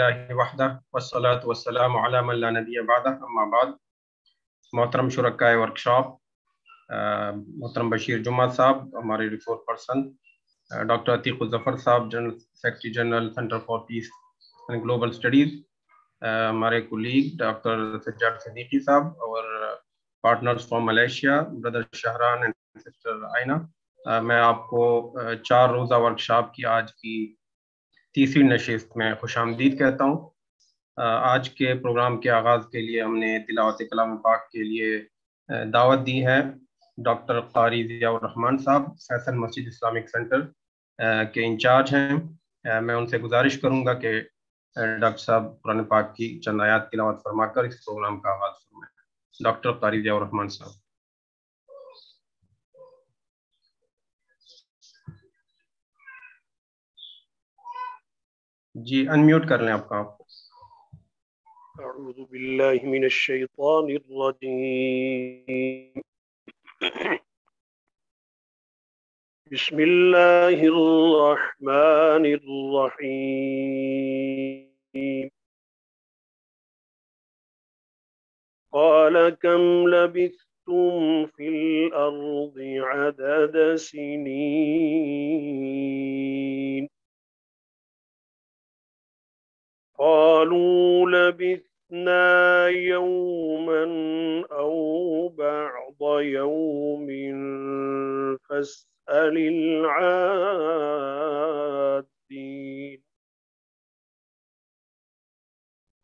मोहतरम शुरक वर्कशॉप मोहतरम बशीर जुमा साहब हमारे resource person doctor Atiq Zafar साहब general secretary general center for peace and global studies हमारे कुलीग डॉक्टर सज्जाद सदीकी साहब और partners from Malaysia brother Shahran and sister Aina मैं आपको चार रोज़ा वर्कशॉप की आज की तीसरी नशिस्त में खुश आमदीद कहता हूँ आज के प्रोग्राम के आगाज़ के लिए हमने तिलावत कलाम पाक के लिए दावत दी है डॉक्टर कारी ज़ियाउररहमान साहब फैसल मस्जिद इस्लामिक सेंटर के इंचार्ज हैं मैं उनसे गुजारिश करूँगा कि डॉक्टर साहब कुरान पाक की चंद आयात तिलावत फरमाकर इस प्रोग्राम का आगाज़ फरमाएँ डॉक्टर कारी ज़ियाउररहमान साहब जी अनम्यूट कर लें आपका आप أعوذ بالله من الشيطان الرجيم بسم الله الرحمن الرحيم قال كم لبثتم في الأرض عدد سنين قالوا لبثنا يوما أو بعض يوم فاسأل العادين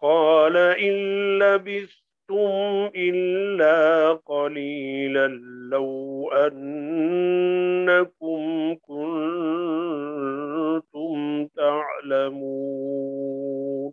قال إن لبثت أنتم إِلَّا قَلِيلًا لَّوْ أَنَّكُمْ كُنتُمْ تَعْلَمُونَ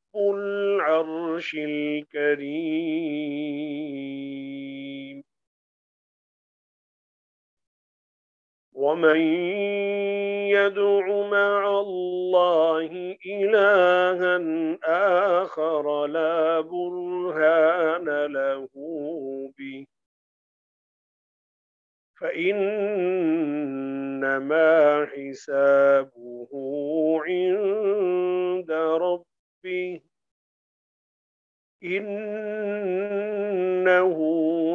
العرش الكريم ومن يدع مع الله إلها آخر لا برهان له به فإنما حسابه عند ربه ربه إنه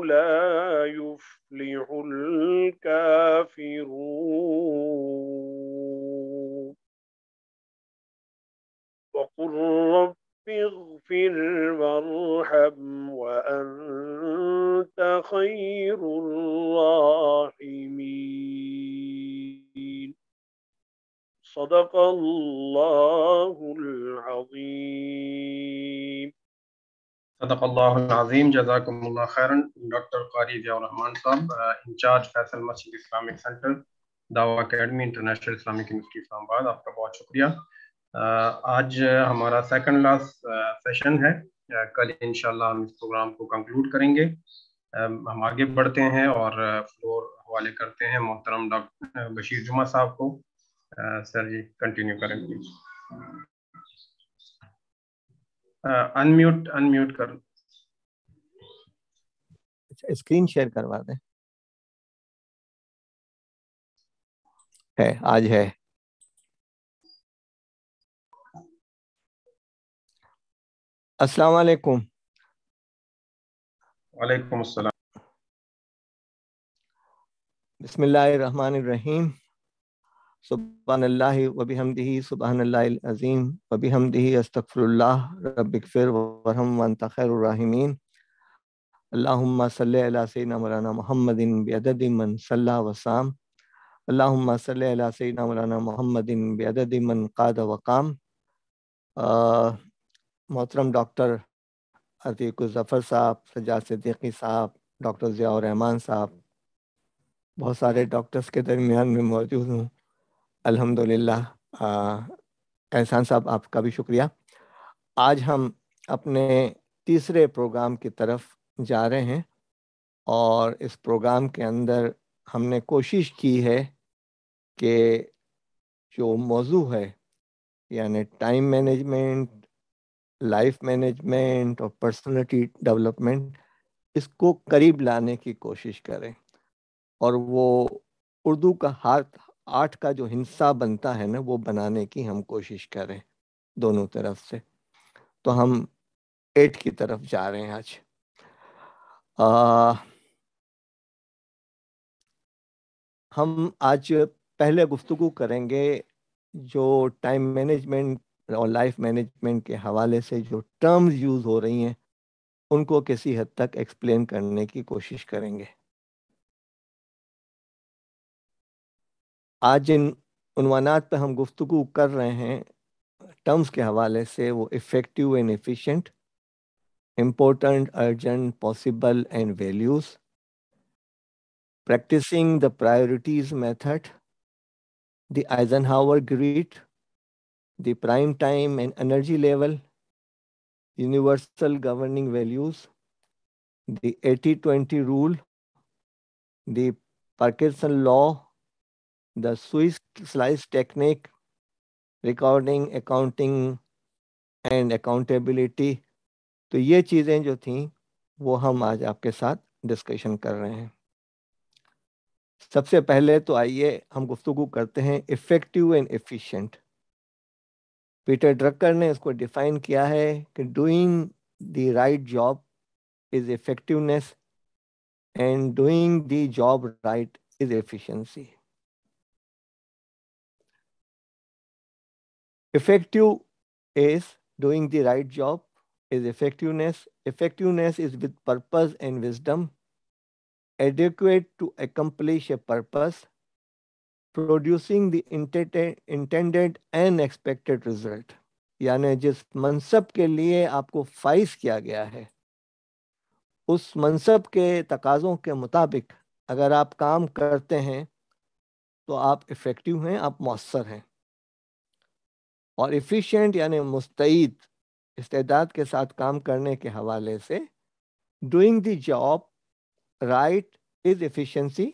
لا يفلح الكافرون وقل رب اغفر وارحم وأنت خير الراحمين صدق الله العظيم صدق الله العظيم جزاكم الله خيرا Dr. Qari Ziaurahman Saab, uh, in charge Faisal Masjid Islamic Center, Dawah academy international Islamic university Islamabad आपका बहुत शुक्रिया आज हमारा सेकंड लास्ट सेशन है कल इंशाल्लाह हम इस प्रोग्राम को कंक्लूड करेंगे हम आगे बढ़ते हैं और फ्लोर हवाले करते हैं मोहतरम डॉक्टर बशीर जुमा साहब को सर जी कंटिन्यू करें प्लीज अनम्यूट अनम्यूट कर स्क्रीन शेयर करवा दें है आज है अस्सलाम वालेकुम वालेकुम अस्सलाम बिस्मिल्लाहिर्रहमानिर्रहीम सुबहानल्लाह वबी हमदही सुबहानल्लाज़ीम वबी हमदही अस्तफ़रल्ला रबिकफ़िर वरहम वन तखैरमीन मौलाना महमदिन बेददिमन सल्ला वसाम अल्लाम सैन मौलाना महमदिन बेददिमन काद वकाम मोहतरम डॉक्टर अतीक ज़फ़र साहब सजाद सदीकी साहब डॉक्टर ज़िया रहमान साहब बहुत सारे डॉक्टर्स के दरमियान में मौजूद हूँ अल्हम्दुलिल्लाह एहसान साहब आपका भी शुक्रिया आज हम अपने तीसरे प्रोग्राम की तरफ जा रहे हैं और इस प्रोग्राम के अंदर हमने कोशिश की है कि जो मौजू है यानी टाइम मैनेजमेंट लाइफ मैनेजमेंट और पर्सनालिटी डेवलपमेंट इसको करीब लाने की कोशिश करें और वो उर्दू का हाथ आठ का जो हिस्सा बनता है ना वो बनाने की हम कोशिश करें दोनों तरफ से तो हम एट की तरफ जा रहे हैं आज आ, हम आज पहले गुफ्तु करेंगे जो टाइम मैनेजमेंट और लाइफ मैनेजमेंट के हवाले से जो टर्म्स यूज़ हो रही हैं उनको किसी हद तक एक्सप्लेन करने की कोशिश करेंगे आज जिन उनवानात पे हम गुफ्तगु कर रहे हैं टर्म्स के हवाले से वो effective and efficient important urgent possible and values practicing the priorities method the Eisenhower grid the prime time and energy level universal governing values the eighty twenty rule the Parkinson law the Swiss slice technique, recording accounting and accountability तो ये चीज़ें जो थी वो हम आज आपके साथ डिस्कशन कर रहे हैं सबसे पहले तो आइए हम गुफ्तु करते हैं effective and efficient Peter Drucker ने इसको डिफाइन किया है कि doing the right job is effectiveness and doing the job right is efficiency Effective is doing the right job is effectiveness. Effectiveness is with purpose and wisdom, adequate to accomplish a purpose, producing the intended and expected result. yani jis mansab ke liye aapko faiz kiya gaya hai us mansab ke taqazon ke mutabik agar aap kaam karte hain to aap effective hain aap muassar hain और efficient यानि मुस्तैद इस्तेदाद के साथ काम करने के हवाले से doing the job right is efficiency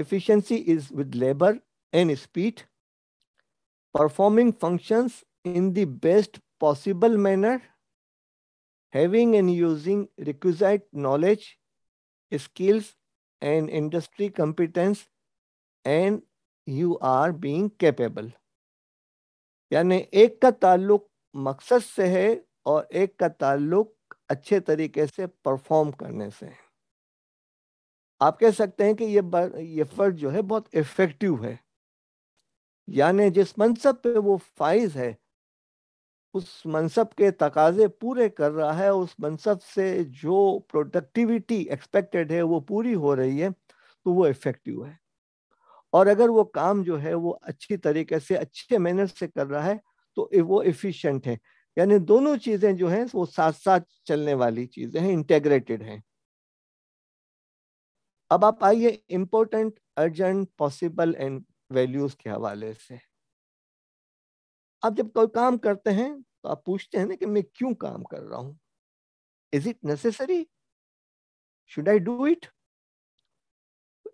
efficiency is with labour and speed performing functions in the best possible manner having and using required knowledge skills and industry competence and you are being capable यानी एक का ताल्लुक मकसद से है और एक का ताल्लुक अच्छे तरीके से परफॉर्म करने से है आप कह सकते हैं कि ये ये फर्ज जो है बहुत इफेक्टिव है यानी जिस मनसब पे वो फाइज है उस मनसब के तकाजे पूरे कर रहा है उस मनसब से जो प्रोडक्टिविटी एक्सपेक्टेड है वो पूरी हो रही है तो वो इफेक्टिव है और अगर वो काम जो है वो अच्छी तरीके से अच्छे मेहनत से कर रहा है तो वो एफिशिएंट है यानी दोनों चीजें जो हैं वो साथ साथ चलने वाली चीजें हैं इंटेग्रेटेड हैं अब आप आइए important urgent possible and values के हवाले से आप जब कोई काम करते हैं तो आप पूछते हैं ना कि मैं क्यों काम कर रहा हूं is it necessary should I do it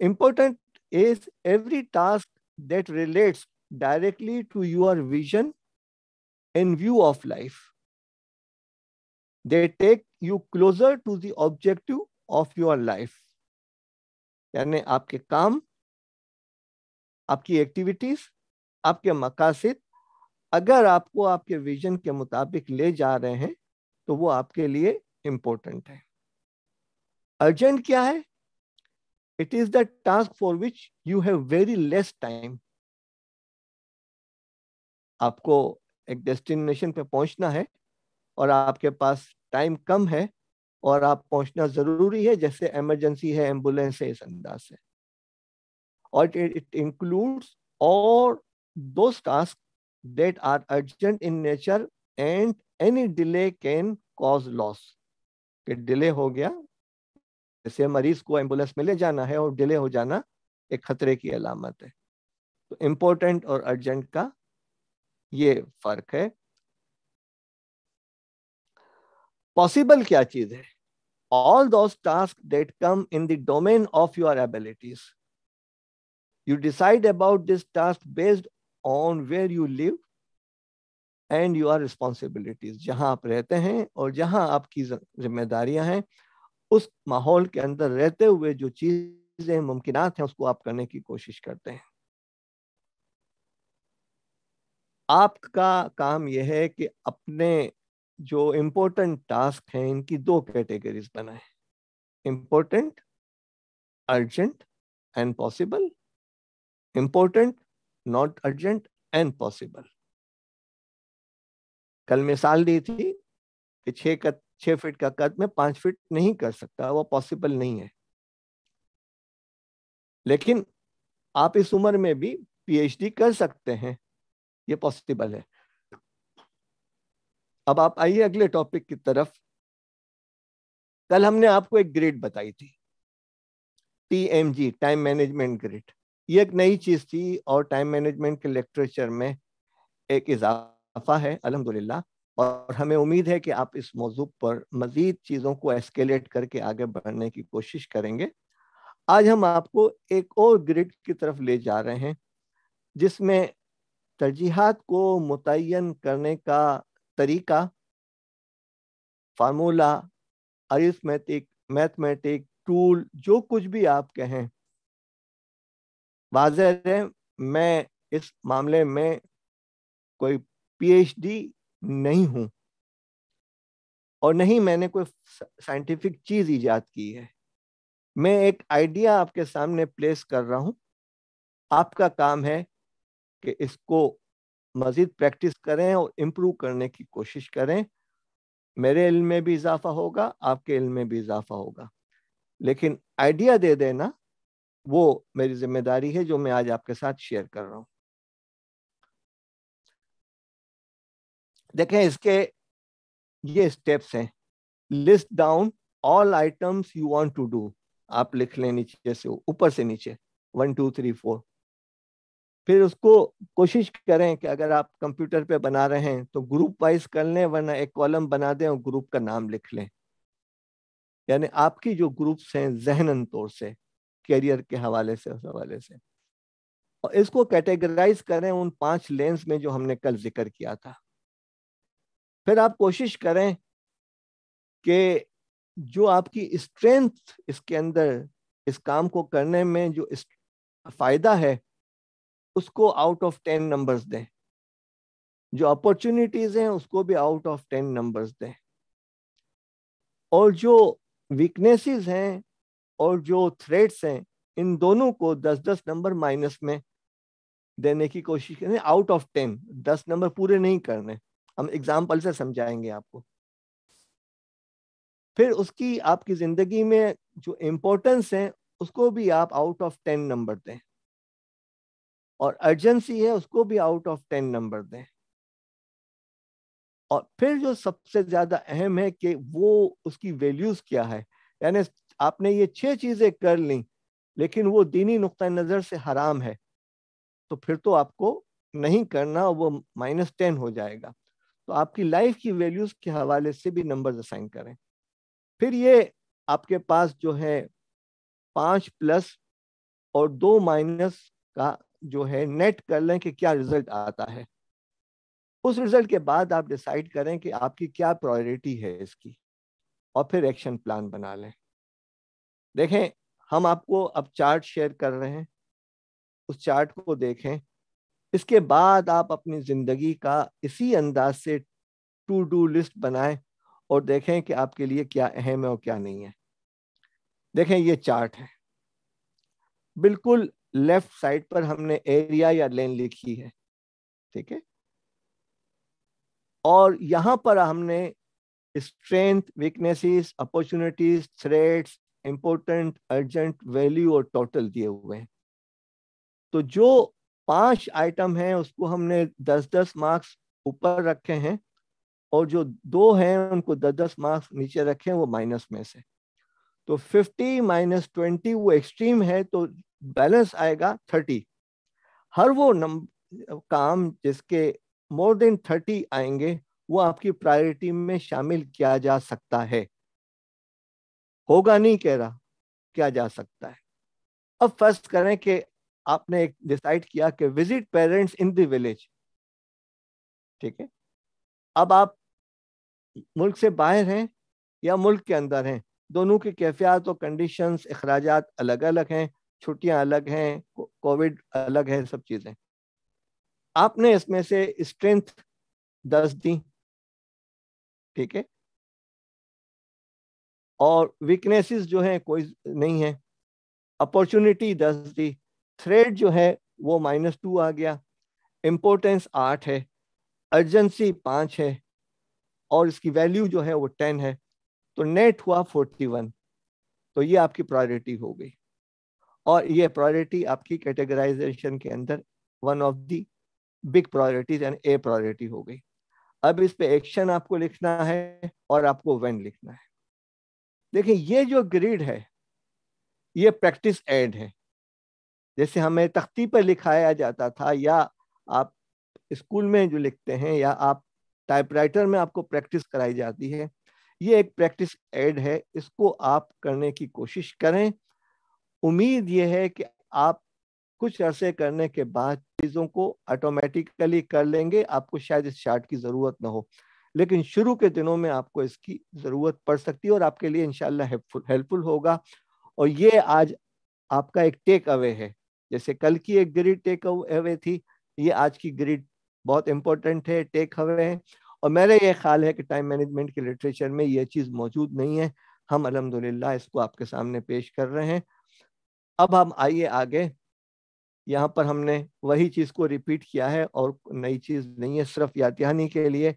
important is every task that relates directly to your vision and view of life. They take you closer to the objective of your life. yani aapke kaam aapki activities aapke maqasid agar aapko aapke vision ke mutabik le ja rahe hain to wo aapke liye important hai urgent kya hai It is the task for which you have very less time. आपको एक destination पे पहुंचना है और आपके पास time कम है और आप पहुंचना जरूरी है जैसे इमरजेंसी है एम्बुलेंस है इस अंदाज से और इट इंक्लूड्स और दो task that are urgent in nature and any delay can cause loss कि delay हो गया जैसे मरीज को एम्बुलेंस में ले जाना है और डिले हो जाना एक खतरे की अलामत है तो इम्पोर्टेंट और अर्जेंट का ये फर्क है पॉसिबल क्या चीज है all those task that come in the domain of your abilities you decide about this task based on where you live and you your responsibilities जहां आप रहते हैं और जहां आपकी जिम्मेदारियां हैं उस माहौल के अंदर रहते हुए जो चीजें मुमकिन हैं उसको आप करने की कोशिश करते हैं आपका काम यह है कि अपने जो इम्पोर्टेंट टास्क हैं इनकी दो कैटेगरीज बनाए important urgent and possible important not urgent and possible कल मिसाल दी थी कि छह छह फीट का कद में पांच फीट नहीं कर सकता वो पॉसिबल नहीं है लेकिन आप इस उम्र में भी पीएचडी कर सकते हैं ये पॉसिबल है अब आप आइए अगले टॉपिक की तरफ कल हमने आपको एक ग्रेड बताई थी टीएमजी टाइम मैनेजमेंट ग्रेड ये एक नई चीज थी और टाइम मैनेजमेंट के लेक्चर में एक इजाफा है अलहमदुल्ला और हमें उम्मीद है कि आप इस मौजू पर मजीद चीज़ों को एस्केलेट करके आगे बढ़ने की कोशिश करेंगे आज हम आपको एक और ग्रिड की तरफ ले जा रहे हैं जिसमें तरजीहत को मुतन करने का तरीका फार्मूला अरिथमेटिक मैथमेटिक टूल जो कुछ भी आप कहें वाज मैं इस मामले में कोई पीएचडी नहीं हूं और नहीं मैंने कोई साइंटिफिक चीज ईजाद की है मैं एक आइडिया आपके सामने प्लेस कर रहा हूं आपका काम है कि इसको मज़ीद प्रैक्टिस करें और इम्प्रूव करने की कोशिश करें मेरे इल्म में भी इजाफा होगा आपके इल्म में भी इजाफा होगा लेकिन आइडिया दे देना वो मेरी जिम्मेदारी है जो मैं आज आपके साथ शेयर कर रहा हूँ देखें इसके ये स्टेप्स हैं list down all items you want to do आप लिख लें नीचे से ऊपर से नीचे वन टू थ्री फोर फिर उसको कोशिश करें कि अगर आप कंप्यूटर पे बना रहे हैं तो ग्रुप वाइज कर लें वरना एक कॉलम बना दें और ग्रुप का नाम लिख लें यानी आपकी जो ग्रुप्स हैं जहनन तौर से कैरियर के हवाले से उस हवाले से और इसको कैटेगराइज करें उन पांच लेंस में जो हमने कल जिक्र किया था फिर आप कोशिश करें कि जो आपकी स्ट्रेंथ इसके अंदर इस काम को करने में जो फायदा है उसको आउट ऑफ टेन नंबर्स दें जो अपॉर्चुनिटीज हैं उसको भी आउट ऑफ टेन नंबर्स दें और जो वीकनेसेस हैं और जो थ्रेड्स हैं इन दोनों को दस दस नंबर माइनस में देने की कोशिश करें आउट ऑफ टेन दस नंबर पूरे नहीं करने हम एग्जाम्पल से समझाएंगे आपको फिर उसकी आपकी जिंदगी में जो इम्पोर्टेंस है उसको भी आप आउट ऑफ टेन नंबर दें और अर्जेंसी है उसको भी आउट ऑफ टेन नंबर दें और फिर जो सबसे ज्यादा अहम है कि वो उसकी वैल्यूज क्या है यानी आपने ये छह चीजें कर ली लेकिन वो दीनी नुक़ नज़र से हराम है तो फिर तो आपको नहीं करना वो माइनस टेन हो जाएगा तो आपकी लाइफ की वैल्यूज के हवाले से भी नंबर्स असाइन करें फिर ये आपके पास जो है पाँच प्लस और दो माइनस का जो है नेट कर लें कि क्या रिजल्ट आता है उस रिजल्ट के बाद आप डिसाइड करें कि आपकी क्या प्रायोरिटी है इसकी और फिर एक्शन प्लान बना लें देखें हम आपको अब चार्ट शेयर कर रहे हैं उस चार्ट को देखें इसके बाद आप अपनी ज़िंदगी का इसी अंदाज से टू डू लिस्ट बनाएं और देखें कि आपके लिए क्या अहम है और क्या नहीं है देखें ये चार्ट है बिल्कुल लेफ्ट साइड पर हमने एरिया या लेन लिखी है ठीक है और यहां पर हमने strength weaknesses opportunities threads important urgent value और टोटल दिए हुए हैं तो जो पांच आइटम हैं उसको हमने दस दस मार्क्स ऊपर रखे हैं और जो दो हैं उनको दस दस मार्क्स नीचे रखे हैं वो माइनस में से तो फिफ्टी माइनस ट्वेंटी वो एक्सट्रीम है तो बैलेंस आएगा थर्टी हर वो नंबर काम जिसके मोर देन थर्टी आएंगे वो आपकी प्रायोरिटी में शामिल किया जा सकता है होगा नहीं कह रहा क्या जा सकता है अब फर्स्ट करें कि आपने एक डिसाइड किया कि विजिट पेरेंट्स इन विलेज ठीक है अब आप मुल्क से बाहर हैं या मुल्क के अंदर हैं दोनों की कैफियात और कंडीशन अखराज अलग अलग हैं छुट्टियां अलग हैं कोविड अलग है सब चीज़ें आपने इसमें से स्ट्रेंथ दस दी ठीक है और वीकनेसेस जो हैं कोई नहीं है अपॉर्चुनिटी दस दी थ्रेड जो है वो माइनस टू आ गया इम्पोर्टेंस आठ है अर्जेंसी पाँच है और इसकी वैल्यू जो है वो टेन है तो नेट हुआ फोर्टी वन तो ये आपकी प्रायोरिटी हो गई और ये प्रायोरिटी आपकी कैटेगराइजेशन के अंदर one of the big priorities and A priority हो गई अब इस पे एक्शन आपको लिखना है और आपको वेन लिखना है देखिए ये जो ग्रिड है ये प्रैक्टिस एड है जैसे हमें तख्ती पर लिखाया जाता था या आप स्कूल में जो लिखते हैं या आप टाइपराइटर में आपको प्रैक्टिस कराई जाती है ये एक प्रैक्टिस एड है इसको आप करने की कोशिश करें उम्मीद ये है कि आप कुछ अरसे करने के बाद चीज़ों को ऑटोमेटिकली कर लेंगे आपको शायद इस चार्ट की ज़रूरत ना हो लेकिन शुरू के दिनों में आपको इसकी ज़रूरत पड़ सकती है और आपके लिए इनशाला हेल्पफुल होगा और ये आज आपका एक टेक अवे है जैसे कल की एक ग्रिड टेक अवे थी ये आज की ग्रिड बहुत इंपॉर्टेंट है टेक अवे है और मेरा ये ख्याल है कि टाइम मैनेजमेंट के लिटरेचर में ये चीज़ मौजूद नहीं है हम अलहमदिल्ला इसको आपके सामने पेश कर रहे हैं अब हम आइए आगे यहाँ पर हमने वही चीज़ को रिपीट किया है और नई चीज़ नहीं है सिर्फ यातियानी के लिए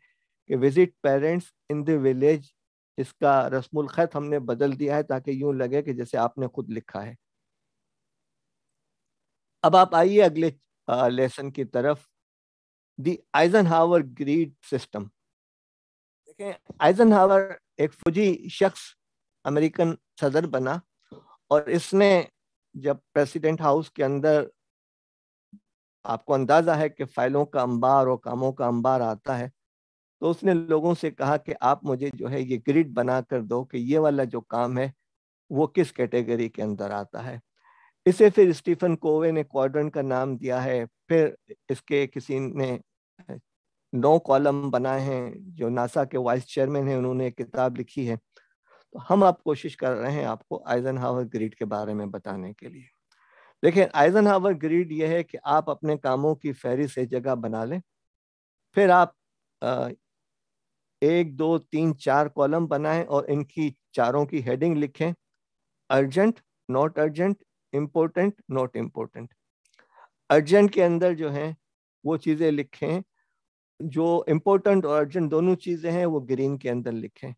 कि visit parents in the village इसका रस्मुल ख़त हमने बदल दिया है ताकि यूं लगे कि जैसे आपने खुद लिखा है अब आप आइए अगले लेसन की तरफ the Eisenhower grid system देखें आइजन हावर एक फौजी शख्स अमेरिकन सदर बना और इसने जब प्रेसिडेंट हाउस के अंदर आपको अंदाजा है कि फाइलों का अंबार और कामों का अंबार आता है तो उसने लोगों से कहा कि आप मुझे जो है ये ग्रिड बना कर दो कि ये वाला जो काम है वो किस कैटेगरी के अंदर आता है इसे फिर स्टीफन कोवे ने क्वाड्रन का नाम दिया है फिर इसके किसी ने नौ कॉलम बनाए हैं जो नासा के वाइस चेयरमैन हैं उन्होंने एक किताब लिखी है तो हम आप कोशिश कर रहे हैं आपको आइजन हावर ग्रीड के बारे में बताने के लिए लेकिन आइजन हावर ग्रीड यह है कि आप अपने कामों की फहरी से जगह बना लें फिर आप एक दो तीन चार कॉलम बनाएं और इनकी चारों की हेडिंग लिखें urgent not urgent important not important urgent के अंदर जो है वो चीज़ें लिखें जो इम्पोर्टेंट और अर्जेंट दोनों चीज़ें हैं वो ग्रीन के अंदर लिखें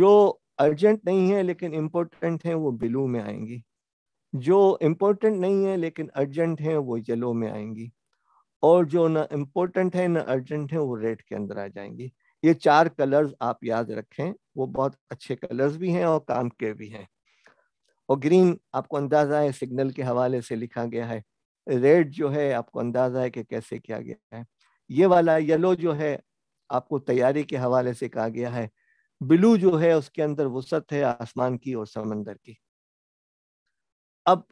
जो अर्जेंट नहीं है लेकिन इम्पोर्टेंट हैं वो ब्लू में आएंगी जो इम्पोर्टेंट नहीं है लेकिन अर्जेंट हैं वो येलो में आएंगी और जो ना इम्पोर्टेंट है ना अर्जेंट है वो रेड के अंदर आ जाएंगी ये चार कलर्स आप याद रखें वो बहुत अच्छे कलर्स भी हैं और काम के भी हैं और ग्रीन आपको अंदाज़ा है सिग्नल के हवाले से लिखा गया है रेड जो है आपको अंदाज़ा है कि कैसे किया गया है ये वाला येलो जो है आपको तैयारी के हवाले से कहा गया है ब्लू जो है उसके अंदर वसत है आसमान की और समंदर की अब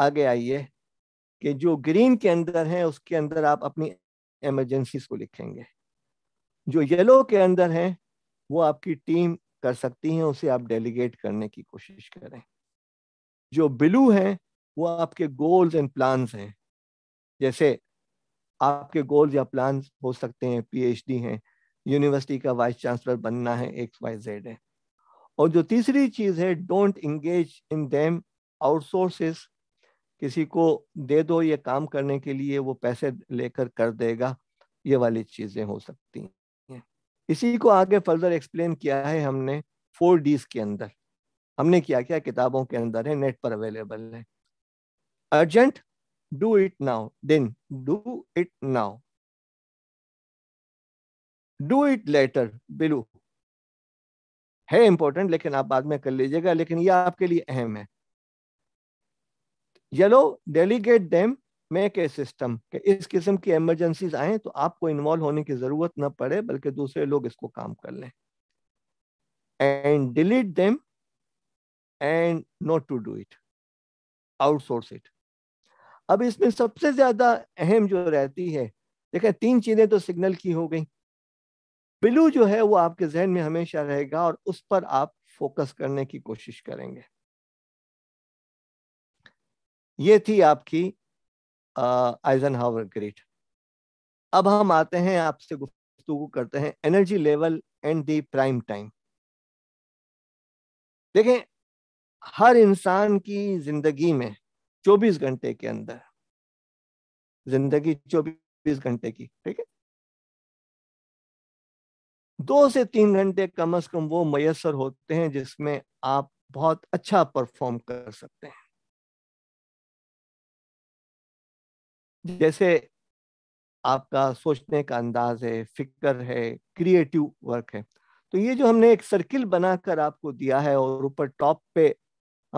आगे आइए कि जो ग्रीन के अंदर है उसके अंदर आप अपनी एमरजेंसीज को लिखेंगे जो येलो के अंदर है वो आपकी टीम कर सकती है उसे आप डेलीगेट करने की कोशिश करें जो बिलू हैं वो आपके गोल्स एंड प्लान्स हैं जैसे आपके गोल्स या प्लान्स हो सकते हैं पीएचडी हैं यूनिवर्सिटी का वाइस चांसलर बनना है एक्स वाई जेड है और जो तीसरी चीज़ है don't engage in them outsources किसी को दे दो ये काम करने के लिए वो पैसे लेकर कर देगा ये वाली चीज़ें हो सकती हैं इसी को आगे फर्दर एक्सप्लेन किया है हमने फोर डीज के अंदर हमने किया क्या किताबों के अंदर है नेट पर अवेलेबल है urgent do it now then do it now do it later बिलू है इंपॉर्टेंट लेकिन आप बाद में कर लीजिएगा लेकिन ये आपके लिए अहम है yellow delegate them make a system कि इस किस्म की एमरजेंसी आए तो आपको इन्वॉल्व होने की जरूरत ना पड़े बल्कि दूसरे लोग इसको काम कर लें and delete them and not to do it outsource it अब इसमें सबसे ज्यादा अहम जो रहती है देखें तीन चीजें तो सिग्नल की हो गई ब्लू जो है वो आपके जहन में हमेशा रहेगा और उस पर आप फोकस करने की कोशिश करेंगे ये थी आपकी आइजन हावर ग्रेट अब हम आते हैं आपसे गुफ्तु करते हैं energy level and the prime time देखें हर इंसान की जिंदगी में 24 घंटे के अंदर जिंदगी 24 घंटे की ठीक है दो से तीन घंटे कम अज कम वो मयसर होते हैं जिसमें आप बहुत अच्छा परफॉर्म कर सकते हैं जैसे आपका सोचने का अंदाज है फिक्र है क्रिएटिव वर्क है तो ये जो हमने एक सर्किल बनाकर आपको दिया है और ऊपर टॉप पे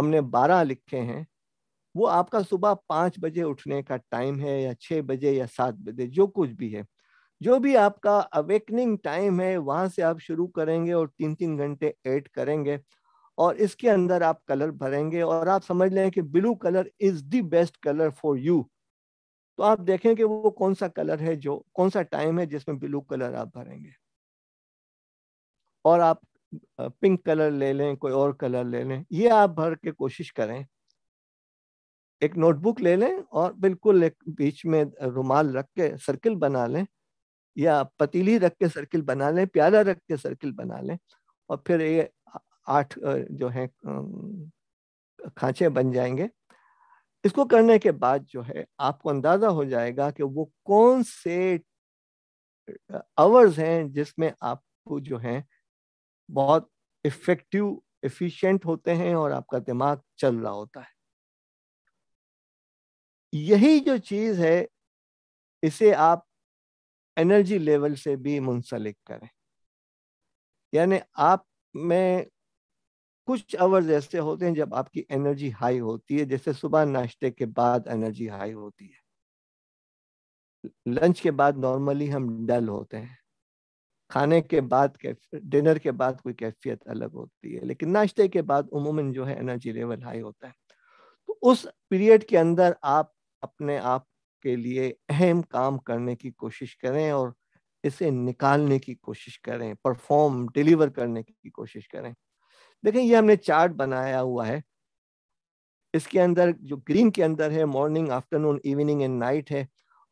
हमने बारह लिखे हैं वो आपका सुबह पाँच बजे उठने का टाइम है या छः बजे या सात बजे जो कुछ भी है जो भी आपका अवेकनिंग टाइम है वहाँ से आप शुरू करेंगे और तीन तीन घंटे एड करेंगे और इसके अंदर आप कलर भरेंगे और आप समझ लें कि blue colour is the best colour for you तो आप देखें कि वो कौन सा कलर है जो कौन सा टाइम है जिसमें ब्लू कलर आप भरेंगे और आप पिंक कलर ले लें कोई और कलर ले लें ये आप भर के कोशिश करें एक नोटबुक ले लें और बिल्कुल एक बीच में रुमाल रख के सर्किल बना लें या पतीली रख के सर्किल बना लें प्याला रख के सर्किल बना लें और फिर ये आठ जो है खांचे बन जाएंगे इसको करने के बाद जो है आपको अंदाजा हो जाएगा कि वो कौन से आवर्स हैं जिसमें आपको जो है बहुत इफेक्टिव एफिशिएंट होते हैं और आपका दिमाग चल रहा होता है यही जो चीज है इसे आप एनर्जी लेवल से भी मुंसलिक करें यानी आप में कुछ आवर्स ऐसे होते हैं जब आपकी एनर्जी हाई होती है जैसे सुबह नाश्ते के बाद एनर्जी हाई होती है लंच के बाद नॉर्मली हम डल होते हैं खाने के बाद डिनर के बाद कोई कैफियत अलग होती है लेकिन नाश्ते के बाद उमूमन जो है एनर्जी लेवल हाई होता है तो उस पीरियड के अंदर आप अपने आप के लिए अहम काम करने की कोशिश करें और इसे निकालने की कोशिश करें परफॉर्म डिलीवर करने की कोशिश करें देखें ये हमने चार्ट बनाया हुआ है इसके अंदर जो ग्रीन के अंदर है morning afternoon evening and night है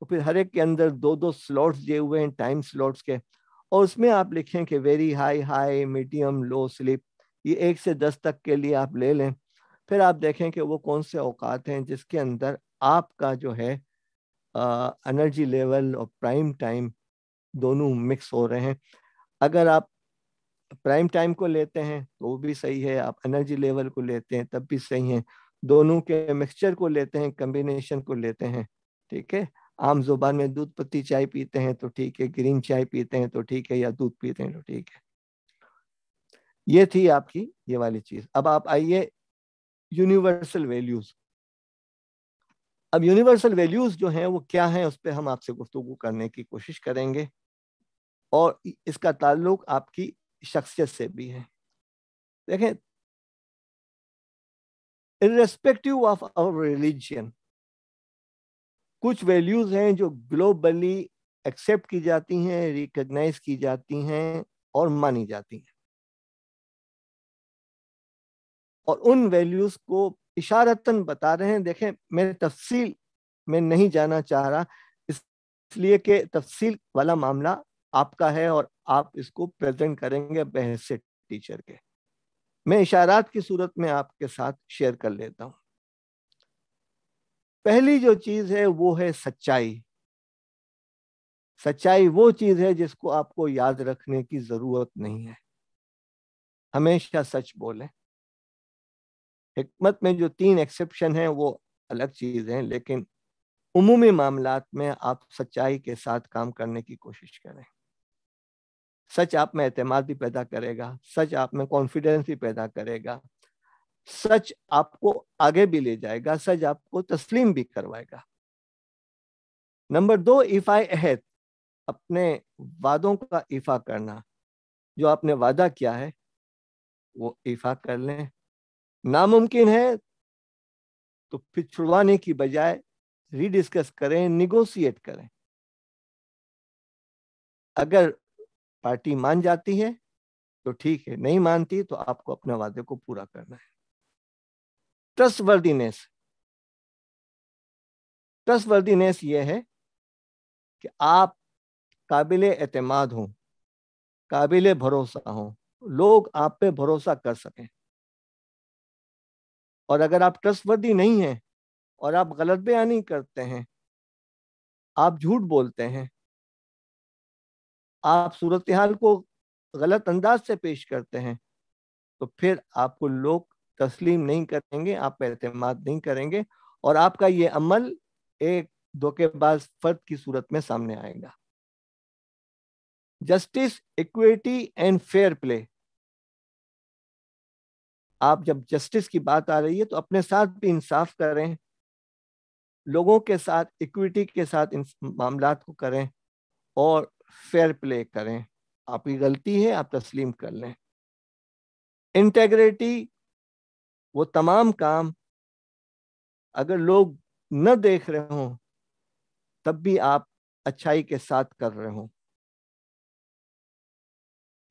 और फिर हर एक के अंदर दो दो स्लॉट्स दिए हुए हैं टाइम स्लॉट्स के और उसमें आप लिखें कि very high high medium low slip ये एक से दस तक के लिए आप ले लें फिर आप देखें कि वो कौन से अवकात हैं जिसके अंदर आपका जो है एनर्जी लेवल और प्राइम टाइम दोनों मिक्स हो रहे हैं अगर आप प्राइम टाइम को लेते हैं तो वो भी सही है आप एनर्जी लेवल को लेते हैं तब भी सही है दोनों के मिक्सचर को लेते हैं कम्बिनेशन को लेते हैं ठीक है आम जुबान में दूध पत्ती चाय पीते हैं तो ठीक है ग्रीन चाय पीते हैं तो ठीक है या दूध पीते हैं तो ठीक है ये थी आपकी ये वाली चीज अब आप आइए यूनिवर्सल वैल्यूज अब यूनिवर्सल वैल्यूज जो हैं वो क्या हैं उस पर हम आपसे गुफ्तु करने की कोशिश करेंगे और इसका ताल्लुक आपकी शख्सियत से भी है देखें irrespective ऑफ अवर रिलीजियन कुछ वैल्यूज हैं जो ग्लोबली एक्सेप्ट की जाती हैं रिकग्नाइज की जाती हैं और मानी जाती हैं और उन वैल्यूज को इशारतन बता रहे हैं देखें मैं तफसील में नहीं जाना चाह रहा इसलिए कि तफसील वाला मामला आपका है और आप इसको प्रेजेंट करेंगे बहस से टीचर के मैं इशारात की सूरत में आपके साथ शेयर कर लेता हूँ पहली जो चीज है वो है सच्चाई सच्चाई वो चीज है जिसको आपको याद रखने की जरूरत नहीं है हमेशा सच बोले हमत में जो तीन एक्सेप्शन है वो अलग चीज है लेकिन उमूमी मामला में आप सच्चाई के साथ काम करने की कोशिश करें सच आप में अहतमाद भी पैदा करेगा सच आप में कॉन्फिडेंस भी पैदा करेगा सच आपको आगे भी ले जाएगा सच आपको तस्लीम भी करवाएगा नंबर दो इफाए अहद अपने वादों का इफा करना जो आपने वादा किया है वो इफा कर लें नामुमकिन है तो फिर छुड़वाने की बजाय रीडिस्कस करें निगोशिएट करें अगर पार्टी मान जाती है तो ठीक है नहीं मानती तो आपको अपने वादे को पूरा करना है ट्रस्टवर्दीनेस ट्रस्टवर्दीनेस ये है कि आप काबिल एतमाद हों काबिल भरोसा हों लोग आप पे भरोसा कर सकें और अगर आप ट्रस्टवर्दी नहीं हैं और आप गलत बयानी करते हैं आप झूठ बोलते हैं आप सूरत हाल को गलत अंदाज से पेश करते हैं तो फिर आपको लोग तस्लीम नहीं करेंगे आप पर अतमाद नहीं करेंगे और आपका ये अमल एक धोखेबाज फर्द की सूरत में सामने आएगा justice equity and fair play आप जब जस्टिस की बात आ रही है तो अपने साथ भी इंसाफ करें लोगों के साथ इक्विटी के साथ इन मामला को करें और फेयर प्ले करें आपकी गलती है आप तस्लीम कर लें इंटेग्रिटी वो तमाम काम अगर लोग न देख रहे हों तब भी आप अच्छाई के साथ कर रहे हों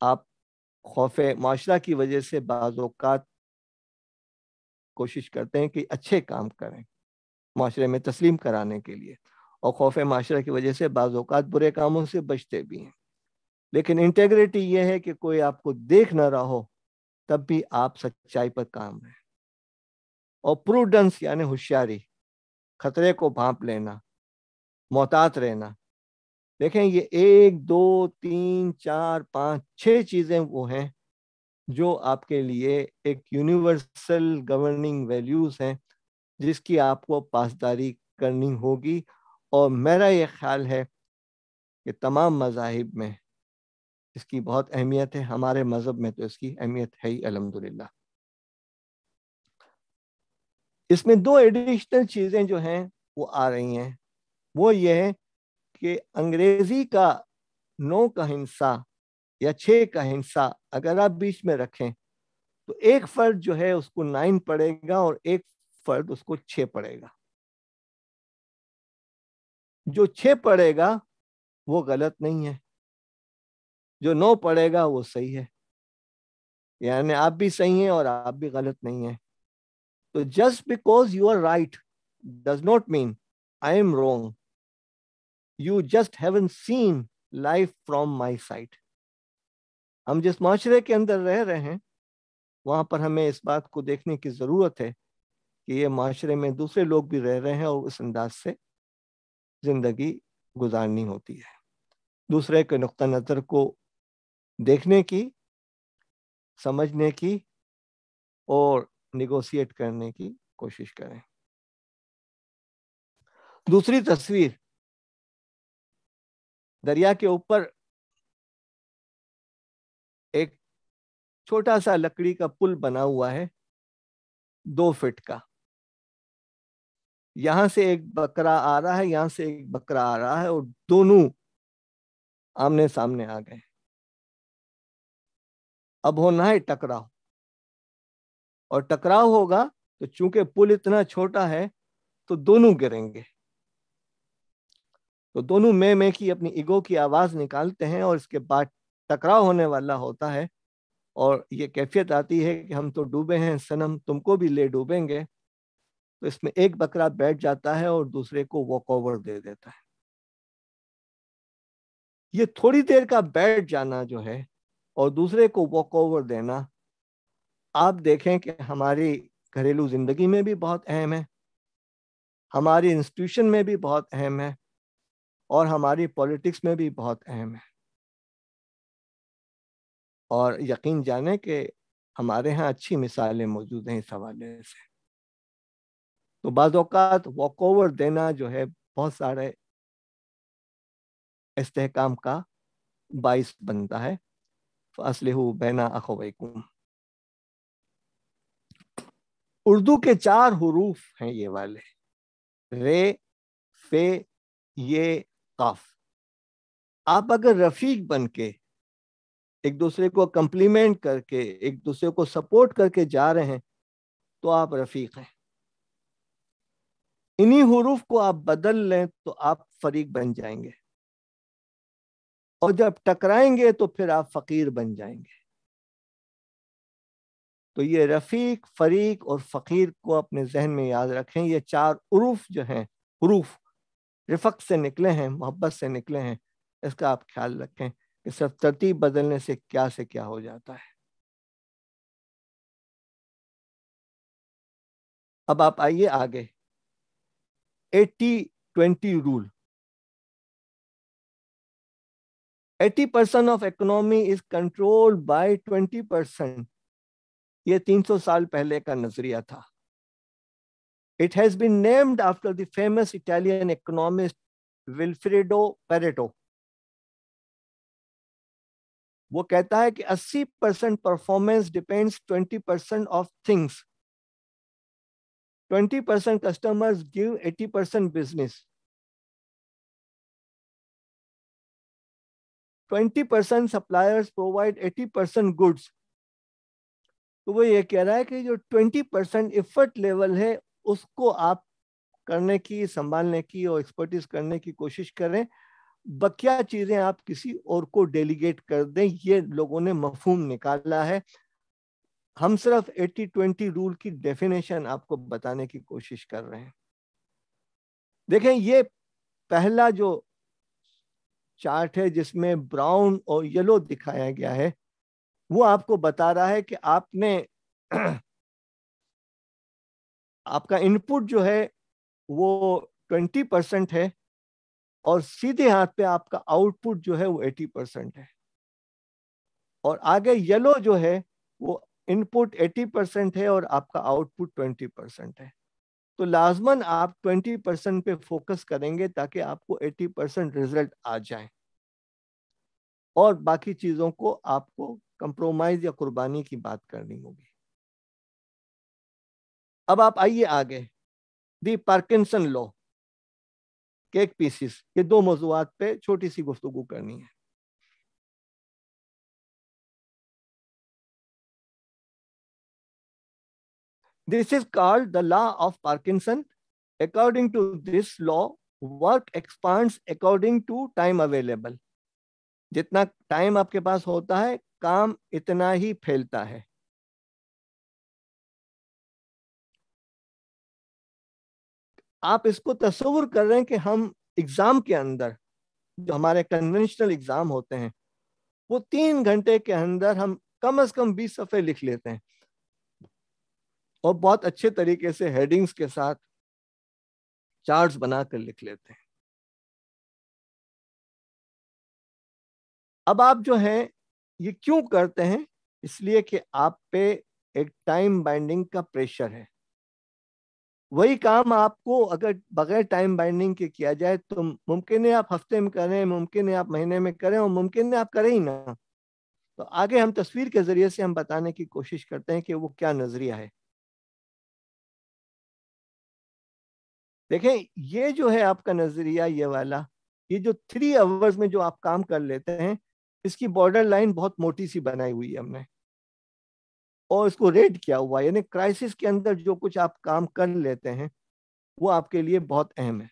आप खौफ माशरा की वजह से बाज़ात कोशिश करते हैं कि अच्छे काम करें माशरे में तस्लीम कराने के लिए और खौफ माशरा की वजह से बाज़ात बुरे कामों से बचते भी हैं लेकिन इंटेग्रिटी ये है कि कोई आपको देख ना रहा हो तब भी आप सच्चाई पर काम रहें और प्रूडेंस यानी होशियारी खतरे को भांप लेना मोहतात रहना देखें ये एक दो तीन चार पाँच छः चीज़ें वो हैं जो आपके लिए एक यूनिवर्सल गवर्निंग वैल्यूज़ हैं जिसकी आपको पासदारी करनी होगी और मेरा ये ख्याल है कि तमाम मजाहिब में इसकी बहुत अहमियत है हमारे मज़हब में तो इसकी अहमियत है ही अलहमदिल्ला इसमें दो एडिशनल चीज़ें जो हैं वो आ रही हैं वो ये है कि अंग्रेजी का नौ का हिंसा या छः का हिंसा अगर आप बीच में रखें तो एक फर्द जो है उसको नाइन पड़ेगा और एक फर्द उसको छ पड़ेगा जो छ पड़ेगा वो गलत नहीं है जो नौ पड़ेगा वो सही है यानी आप भी सही हैं और आप भी गलत नहीं हैं तो just because you are right does not mean I am wrong you just haven't seen life from my side हम जिस माशरे के अंदर रह रहे हैं वहां पर हमें इस बात को देखने की ज़रूरत है कि ये माशरे में दूसरे लोग भी रह रहे हैं और उस अंदाज से ज़िंदगी गुजारनी होती है दूसरे के नुक़ नज़र को देखने की समझने की और निगोशिएट करने की कोशिश करें दूसरी तस्वीर दरिया के ऊपर एक छोटा सा लकड़ी का पुल बना हुआ है दो फिट का यहां से एक बकरा आ रहा है यहां से एक बकरा आ रहा है और दोनों आमने सामने आ गए अब होना है टकराव और टकराव होगा तो चूंकि पुल इतना छोटा है तो दोनों गिरेंगे तो दोनों मैं मैं की अपनी ईगो की आवाज निकालते हैं और इसके बाद टकराव होने वाला होता है और ये कैफियत आती है कि हम तो डूबे हैं सनम तुमको भी ले डूबेंगे तो इसमें एक बकरा बैठ जाता है और दूसरे को वॉक ओवर दे देता है ये थोड़ी देर का बैठ जाना जो है और दूसरे को वॉक ओवर देना आप देखें कि हमारी घरेलू जिंदगी में भी बहुत अहम है हमारी इंस्टीट्यूशन में भी बहुत अहम है और हमारी पॉलिटिक्स में भी बहुत अहम है और यकीन जाने कि हमारे यहाँ अच्छी मिसालें मौजूद हैं इस हवाले से तो बाज़ात वॉक ओवर देना जो है बहुत सारे इस्तेकाम का बाइस बनता है फसल बैना अखोबैकुम उर्दू के चार हरूफ हैं ये वाले रे फे ये काफ आप अगर रफीक बन के एक दूसरे को कंप्लीमेंट करके एक दूसरे को सपोर्ट करके जा रहे हैं तो आप रफीक हैं इन्हीं हरूफ को आप बदल लें तो आप फरीक बन जाएंगे और जब टकराएंगे तो फिर आप फकीर बन जाएंगे तो ये रफ़ीक फरीक और फ़कीर को अपने जहन में याद रखें ये चार उरूफ जो हैं हरूफ रिफक से निकले हैं मोहब्बत से निकले हैं इसका आप ख्याल रखें कि सिर्फ तरतीब बदलने से क्या से क्या हो जाता है अब आप आइए आगे eighty twenty rule eighty percent of economy is controlled by twenty percent ये 300 साल पहले का नजरिया था it has been named after the famous Italian economist Vilfredo Pareto वो कहता है कि 80 percent performance depends 20 percent of things 20 percent customers give 80 percent business 20 percent suppliers provide 80 percent goods तो वो ये कह रहा है कि जो ट्वेंटी परसेंट इफर्ट लेवल है उसको आप करने की संभालने की और एक्सपर्टीज करने की कोशिश करें बकिया चीजें आप किसी और को डेलीगेट कर दें ये लोगों ने मफहूम निकाला है हम सिर्फ एट्टी ट्वेंटी रूल की डेफिनेशन आपको बताने की कोशिश कर रहे हैं देखें ये पहला जो चार्ट है जिसमें ब्राउन और येलो दिखाया गया है वो आपको बता रहा है कि आपने आपका इनपुट जो है वो ट्वेंटी परसेंट है और सीधे हाथ पे आपका आउटपुट जो है वो एटी परसेंट है और आगे येलो जो है वो इनपुट एटी परसेंट है और आपका आउटपुट ट्वेंटी परसेंट है तो लाजमन आप ट्वेंटी परसेंट पे फोकस करेंगे ताकि आपको एटी परसेंट रिजल्ट आ जाए और बाकी चीज़ों को आपको कंप्रोमाइज या कुर्बानी की बात करनी होगी अब आप आइए आगे the Parkinson law cake pieces ये दो मौजूद पे छोटी सी गुफ्तु करनी है this is called the law of Parkinson according to this law work expand according to time available जितना टाइम आपके पास होता है काम इतना ही फैलता है आप इसको तस्वुर कर रहे हैं कि हम एग्जाम के अंदर जो हमारे कन्वेंशनल एग्जाम होते हैं वो तीन घंटे के अंदर हम कम अज कम बीस सफ़े लिख लेते हैं और बहुत अच्छे तरीके से हेडिंग्स के साथ चार्ट्स बनाकर लिख लेते हैं अब आप जो है ये क्यों करते हैं इसलिए कि आप पे एक टाइम बाइंडिंग का प्रेशर है वही काम आपको अगर बगैर टाइम बाइंडिंग के किया जाए तो मुमकिन है आप हफ्ते में करें मुमकिन है आप महीने में करें और मुमकिन है आप करें ही ना तो आगे हम तस्वीर के जरिए से हम बताने की कोशिश करते हैं कि वो क्या नजरिया है देखें ये जो है आपका नजरिया ये वाला ये जो थ्री आवर्स में जो आप काम कर लेते हैं इसकी बॉर्डर लाइन बहुत मोटी सी बनाई हुई है हमने और इसको रेड किया हुआ यानी क्राइसिस के अंदर जो कुछ आप काम कर लेते हैं वो आपके लिए बहुत अहम है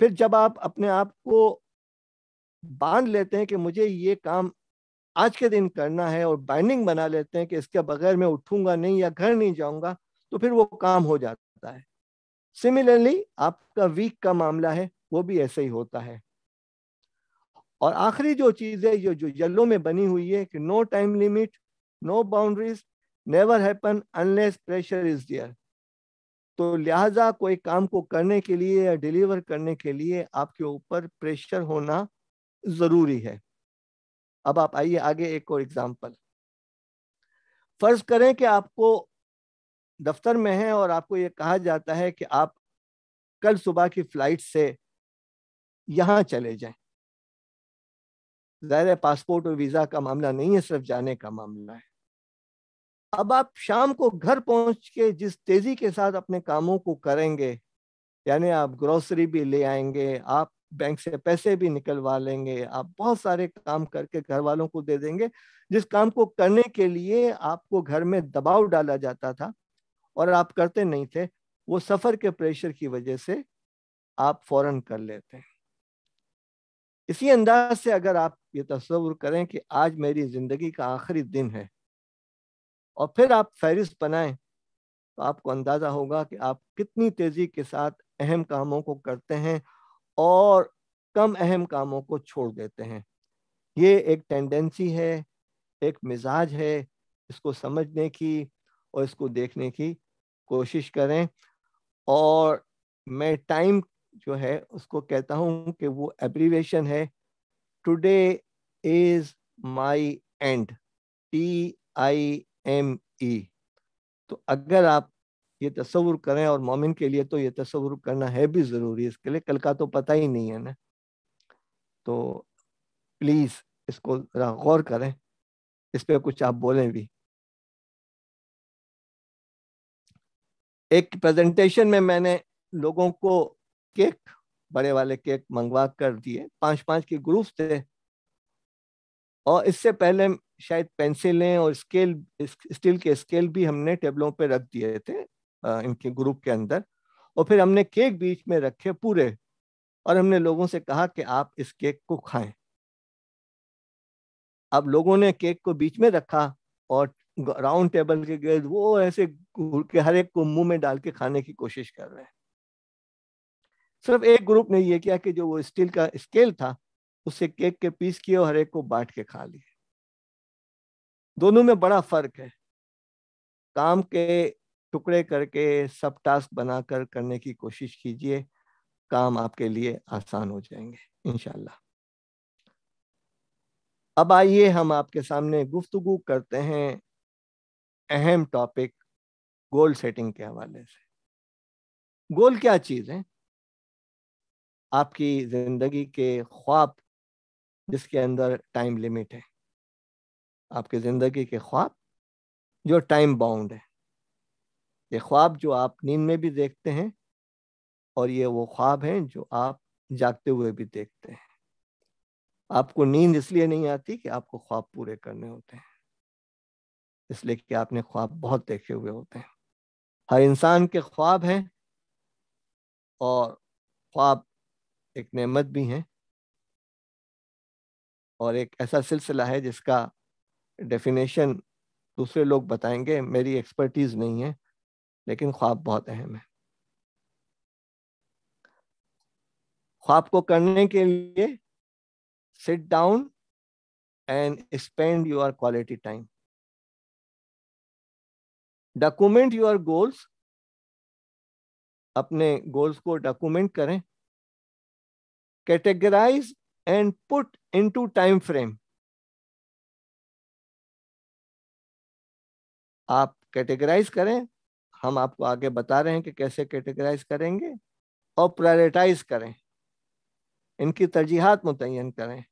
फिर जब आप अपने आप को बांध लेते हैं कि मुझे ये काम आज के दिन करना है और बाइंडिंग बना लेते हैं कि इसके बगैर मैं उठूंगा नहीं या घर नहीं जाऊंगा तो फिर वो काम हो जाता है सिमिलरली आपका वीक का मामला है वो भी ऐसे ही होता है और आखिरी जो चीज है जो जो येलो में बनी हुई है कि no time limit no boundaries never happen unless pressure is there तो लिहाजा कोई काम को करने के लिए या डिलीवर करने के लिए आपके ऊपर प्रेशर होना जरूरी है अब आप आइए आगे एक और एग्जाम्पल फर्ज करें कि आपको दफ्तर में है और आपको ये कहा जाता है कि आप कल सुबह की फ्लाइट से यहाँ चले जाएं ज़ाहिर है पासपोर्ट और वीज़ा का मामला नहीं है सिर्फ जाने का मामला है अब आप शाम को घर पहुंच के जिस तेज़ी के साथ अपने कामों को करेंगे यानी आप ग्रोसरी भी ले आएंगे आप बैंक से पैसे भी निकलवा लेंगे आप बहुत सारे काम करके घर वालों को दे देंगे जिस काम को करने के लिए आपको घर में दबाव डाला जाता था और आप करते नहीं थे वो सफ़र के प्रेशर की वजह से आप फौरन कर लेते हैं इसी अंदाज से अगर आप ये तस्वुर करें कि आज मेरी ज़िंदगी का आखिरी दिन है और फिर आप फहरिस्त बनाएं तो आपको अंदाज़ा होगा कि आप कितनी तेज़ी के साथ अहम कामों को करते हैं और कम अहम कामों को छोड़ देते हैं ये एक टेंडेंसी है एक मिजाज है इसको समझने की और इसको देखने की कोशिश करें और मैं टाइम जो है उसको कहता हूँ कि वो एब्रीवेशन है today is my and T I M E तो अगर आप ये तस्वुर करें और मोमिन के लिए तो ये तस्वुर करना है भी ज़रूरी इसके लिए कल का तो पता ही नहीं है ना तो प्लीज़ इसको गौर करें इस पर कुछ आप बोलें भी एक प्रेजेंटेशन में मैंने लोगों को केक बड़े वाले केक मंगवा कर दिए पांच पांच के ग्रुप थे और इससे पहले शायद पेंसिलें और स्केल स्टील के स्केल भी हमने टेबलों पे रख दिए थे इनके ग्रुप के अंदर और फिर हमने केक बीच में रखे पूरे और हमने लोगों से कहा कि आप इस केक को खाएं अब लोगों ने केक को बीच में रखा और राउंड टेबल के गर्द वो ऐसे के हर एक को मुंह में डाल के खाने की कोशिश कर रहे हैं सिर्फ एक ग्रुप ने यह किया कि जो वो स्टील का स्केल था उसे केक के पीस किए और हर एक को बांट के खा लिए दोनों में बड़ा फर्क है काम के टुकड़े करके सब टास्क बनाकर करने की कोशिश कीजिए काम आपके लिए आसान हो जाएंगे इनशाला अब आइए हम आपके सामने गुफ्तगु करते हैं अहम टॉपिक गोल सेटिंग के हवाले से गोल क्या चीज़ है आपकी ज़िंदगी के ख्वाब जिसके अंदर टाइम लिमिट है आपके ज़िंदगी के ख्वाब जो टाइम बाउंड है ये ख्वाब जो आप नींद में भी देखते हैं और ये वो ख्वाब हैं जो आप जागते हुए भी देखते हैं आपको नींद इसलिए नहीं आती कि आपको ख्वाब पूरे करने होते हैं इसलिए कि आपने ख्वाब बहुत देखे हुए होते हैं हर इंसान के ख्वाब हैं और ख्वाब एक नेमत भी हैं और एक ऐसा सिलसिला है जिसका डेफिनेशन दूसरे लोग बताएंगे मेरी एक्सपर्टीज नहीं है लेकिन ख्वाब बहुत अहम है ख्वाब को करने के लिए sit down and spend your quality time document your goals अपने गोल्स को डॉक्यूमेंट करें categorize and put into time frame आप कैटेगराइज करें हम आपको आगे बता रहे हैं कि कैसे कैटेगराइज करेंगे और प्रायोरिटाइज करें इनकी तरजीहत मुतन करें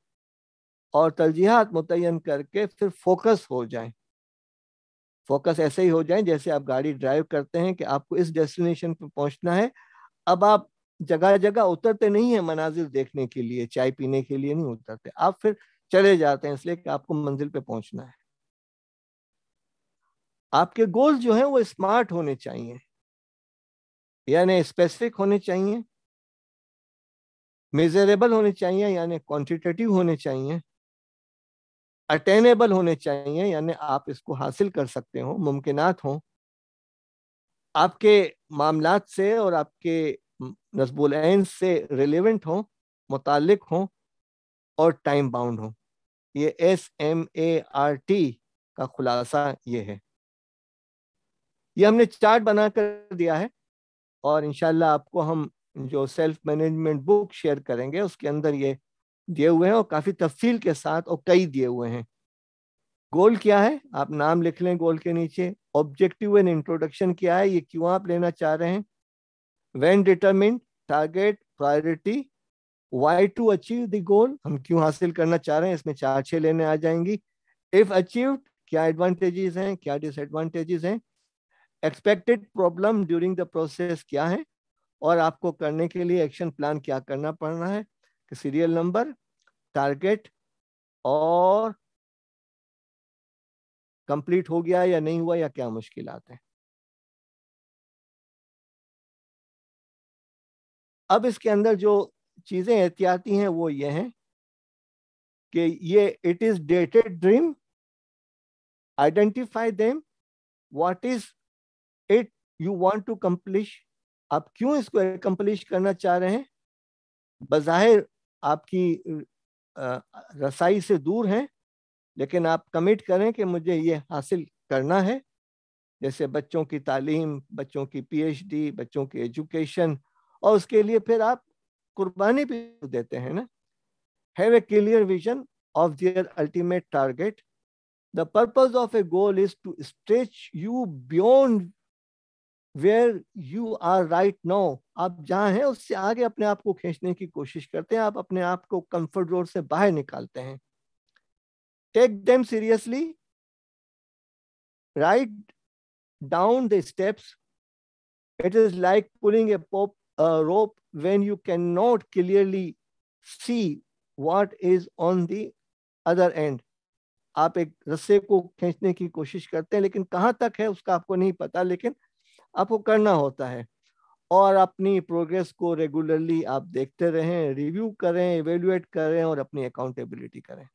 और तरजीहत मुतन करके फिर फोकस हो जाए फोकस ऐसे ही हो जाए जैसे आप गाड़ी ड्राइव करते हैं कि आपको इस डेस्टिनेशन पर पहुंचना है अब आप जगह जगह उतरते नहीं है मनाजिर देखने के लिए चाय पीने के लिए नहीं उतरते आप फिर चले जाते हैं इसलिए कि आपको मंजिल पे पहुंचना है आपके गोल जो है वो स्मार्ट होने चाहिए यानी स्पेसिफिक होने चाहिए मेजरेबल होने चाहिए यानी क्वांटिटेटिव होने चाहिए अटेनेबल होने चाहिए यानी आप इसको हासिल कर सकते हो मुमकिनात हो आपके मामलात से और आपके मसबूल से रिलेवेंट हों मुतल हों और टाइम बाउंड हो ये S M A R T का खुलासा ये है ये हमने चार्ट बना कर दिया है और इनशाला आपको हम जो सेल्फ मैनेजमेंट बुक शेयर करेंगे उसके अंदर ये दिए हुए हैं और काफ़ी तफसील के साथ और कई दिए हुए हैं गोल क्या है आप नाम लिख लें गोल के नीचे ऑब्जेक्टिव एंड इंट्रोडक्शन क्या है ये क्यों आप लेना चाह रहे हैं when determined target priority why to achieve the goal हम क्यों हासिल करना चाह रहे हैं इसमें चार छह लेने आ जाएंगी इफ अचीव्ड क्या एडवांटेजेस हैं क्या डिसएडवांटेजेस हैं expected problem during the process क्या है और आपको करने के लिए एक्शन प्लान क्या करना पड़ रहा है कि सीरियल नंबर टारगेट और कंप्लीट हो गया या नहीं हुआ या क्या मुश्किल आते हैं अब इसके अंदर जो चीज़ें एहतियाती हैं वो ये हैं कि ये it is dated dream identify them what is it you want to accomplish आप क्यों इसको कम्पलिश करना चाह रहे हैं बज़ाहिर आपकी रसाई से दूर हैं लेकिन आप कमिट करें कि मुझे ये हासिल करना है जैसे बच्चों की तालीम बच्चों की पीएचडी बच्चों की एजुकेशन और उसके लिए फिर आप कुर्बानी भी देते हैं ना have a clear vision of their ultimate target the purpose of a goal is to stretch you beyond where you are right no आप जहाँ हैं उससे आगे अपने आप को खींचने की कोशिश करते हैं आप अपने आप को कंफर्ट जोन से बाहर निकालते हैं take them seriously write down the steps it is like pulling a pope a rope when you cannot clearly see what is on the other end. आप एक रस्से को खींचने की कोशिश करते हैं लेकिन कहाँ तक है उसका आपको नहीं पता लेकिन आपको करना होता है और अपनी प्रोग्रेस को रेगुलरली आप देखते रहें रिव्यू करें इवेल्युएट करें और अपनी अकाउंटेबिलिटी करें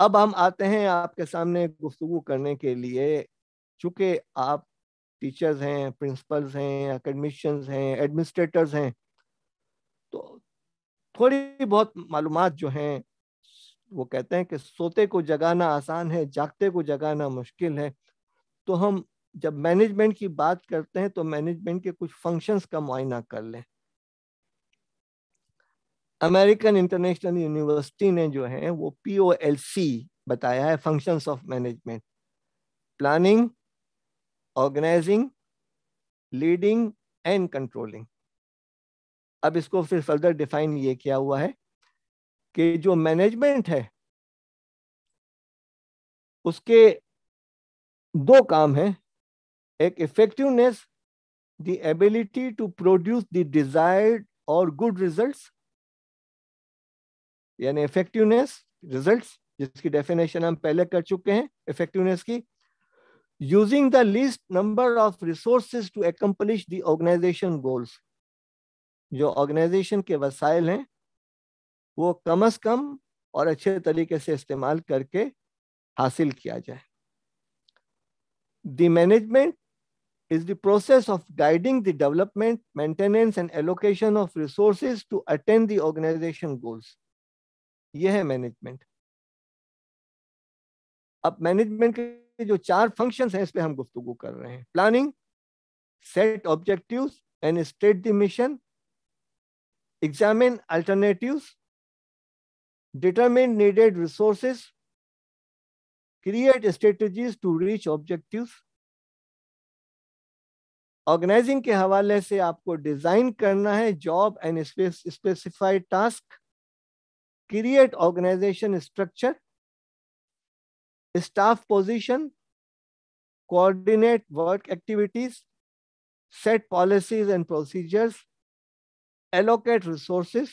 अब हम आते हैं आपके सामने गुफ्तु करने के लिए चूंकि आप टीचर्स हैं प्रिंसिपल्स हैं एकेडमिशियंस हैं एडमिनिस्ट्रेटर्स हैं तो थोड़ी बहुत मालूम जो हैं वो कहते हैं कि सोते को जगाना आसान है जागते को जगाना मुश्किल है तो हम जब मैनेजमेंट की बात करते हैं तो मैनेजमेंट के कुछ फंक्शंस का मुआयना कर लें अमेरिकन इंटरनेशनल यूनिवर्सिटी ने जो है वो पी बताया है functions of management planning organising leading and controlling अब इसको फिर फर्दर डिफाइन ये किया हुआ है कि जो मैनेजमेंट है उसके दो काम हैं एक effectiveness the ability to produce the desired और गुड रिजल्ट्स यानी इफेक्टिवनेस रिजल्ट्स जिसकी डेफिनेशन हम पहले कर चुके हैं इफेक्टिवनेस की using the least number of resources to accomplish the organization goals jo organization ke वसाइल hain wo kam से kam aur acche tarike se istemal karke hasil kiya jaye the management is the process of guiding the development, maintenance, and allocation of resources to attain the organization goals. ye hai management ab management ke जो चार functions हैं इस पे हम गुफ्तगु कर रहे हैं planning set objectives and state the mission examine alternatives determine needed resources create strategies to reach objective organising के हवाले से आपको डिजाइन करना है job and specified task create organisation structure staff position, coordinate work activities, set policies and procedures, allocate resources.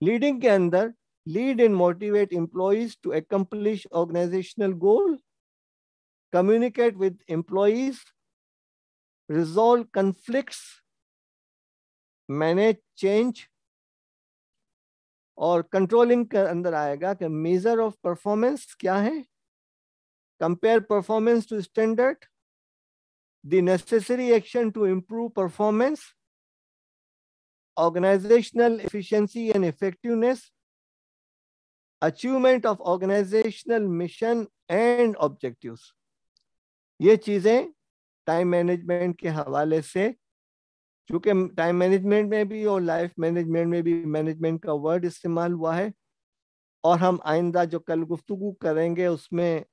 Leading के lead and motivate employees to accomplish organizational goal, communicate with employees, resolve conflicts, manage change, और controlling के अंदर आएगा कि measure of performance क्या है compare performance to standard the necessary action to improve performance organisational efficiency and effectiveness achievement of organisational mission and objectives ये चीजें time management के हवाले से चूंकि टाइम मैनेजमेंट में भी और लाइफ मैनेजमेंट में भी मैनेजमेंट का वर्ड इस्तेमाल हुआ है और हम आइंदा जो कल गुफ्तु करेंगे उसमें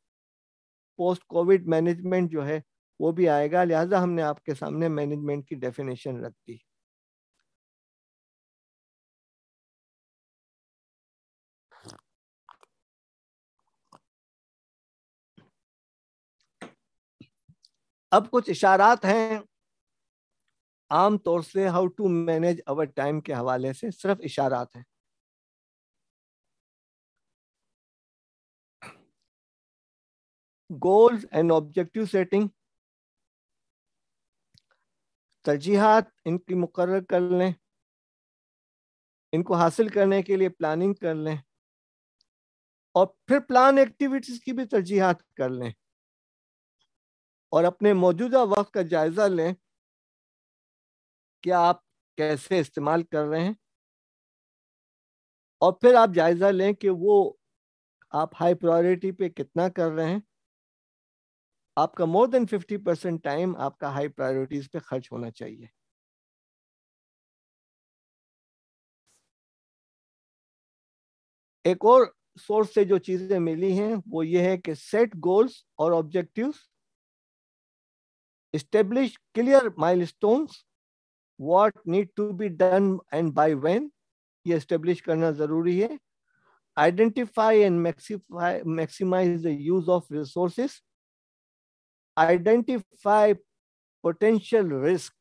पोस्ट कोविड मैनेजमेंट जो है वो भी आएगा लिहाजा हमने आपके सामने मैनेजमेंट की डेफिनेशन रख दी अब कुछ इशारात हैं आम तौर से how to manage our time के हवाले से सिर्फ इशारात हैं गोल्स एंड ऑब्जेक्टिव सेटिंग तरजीहत इनकी मुकर कर लें इनको हासिल करने के लिए प्लानिंग कर लें और फिर प्लान एक्टिविटीज की भी तरजीहत कर लें और अपने मौजूदा वक्त का जायजा लें क्या आप कैसे इस्तेमाल कर रहे हैं और फिर आप जायजा लें कि वो आप हाई प्रायोरिटी पे कितना कर रहे हैं आपका more than fifty percent time आपका हाई प्रायोरिटीज पे खर्च होना चाहिए एक और सोर्स से जो चीजें मिली हैं वो ये है कि सेट गोल्स और objectives establish clear milestones what need to be done and by when You establish करना जरूरी है identify and maximize the use of resources identify potential risk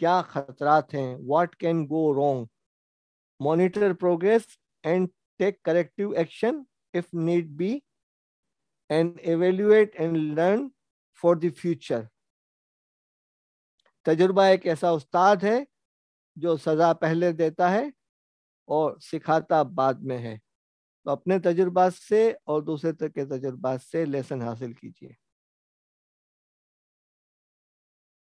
क्या खतरात हैं what can go wrong monitor progress and take corrective action if need be and evaluate and learn for the future तजुर्बा एक ऐसा उस्ताद है जो सज़ा पहले देता है और सिखाता बाद में है तो अपने तजुर्बा से और दूसरे तरह के तजुर्बा से लेसन हासिल कीजिए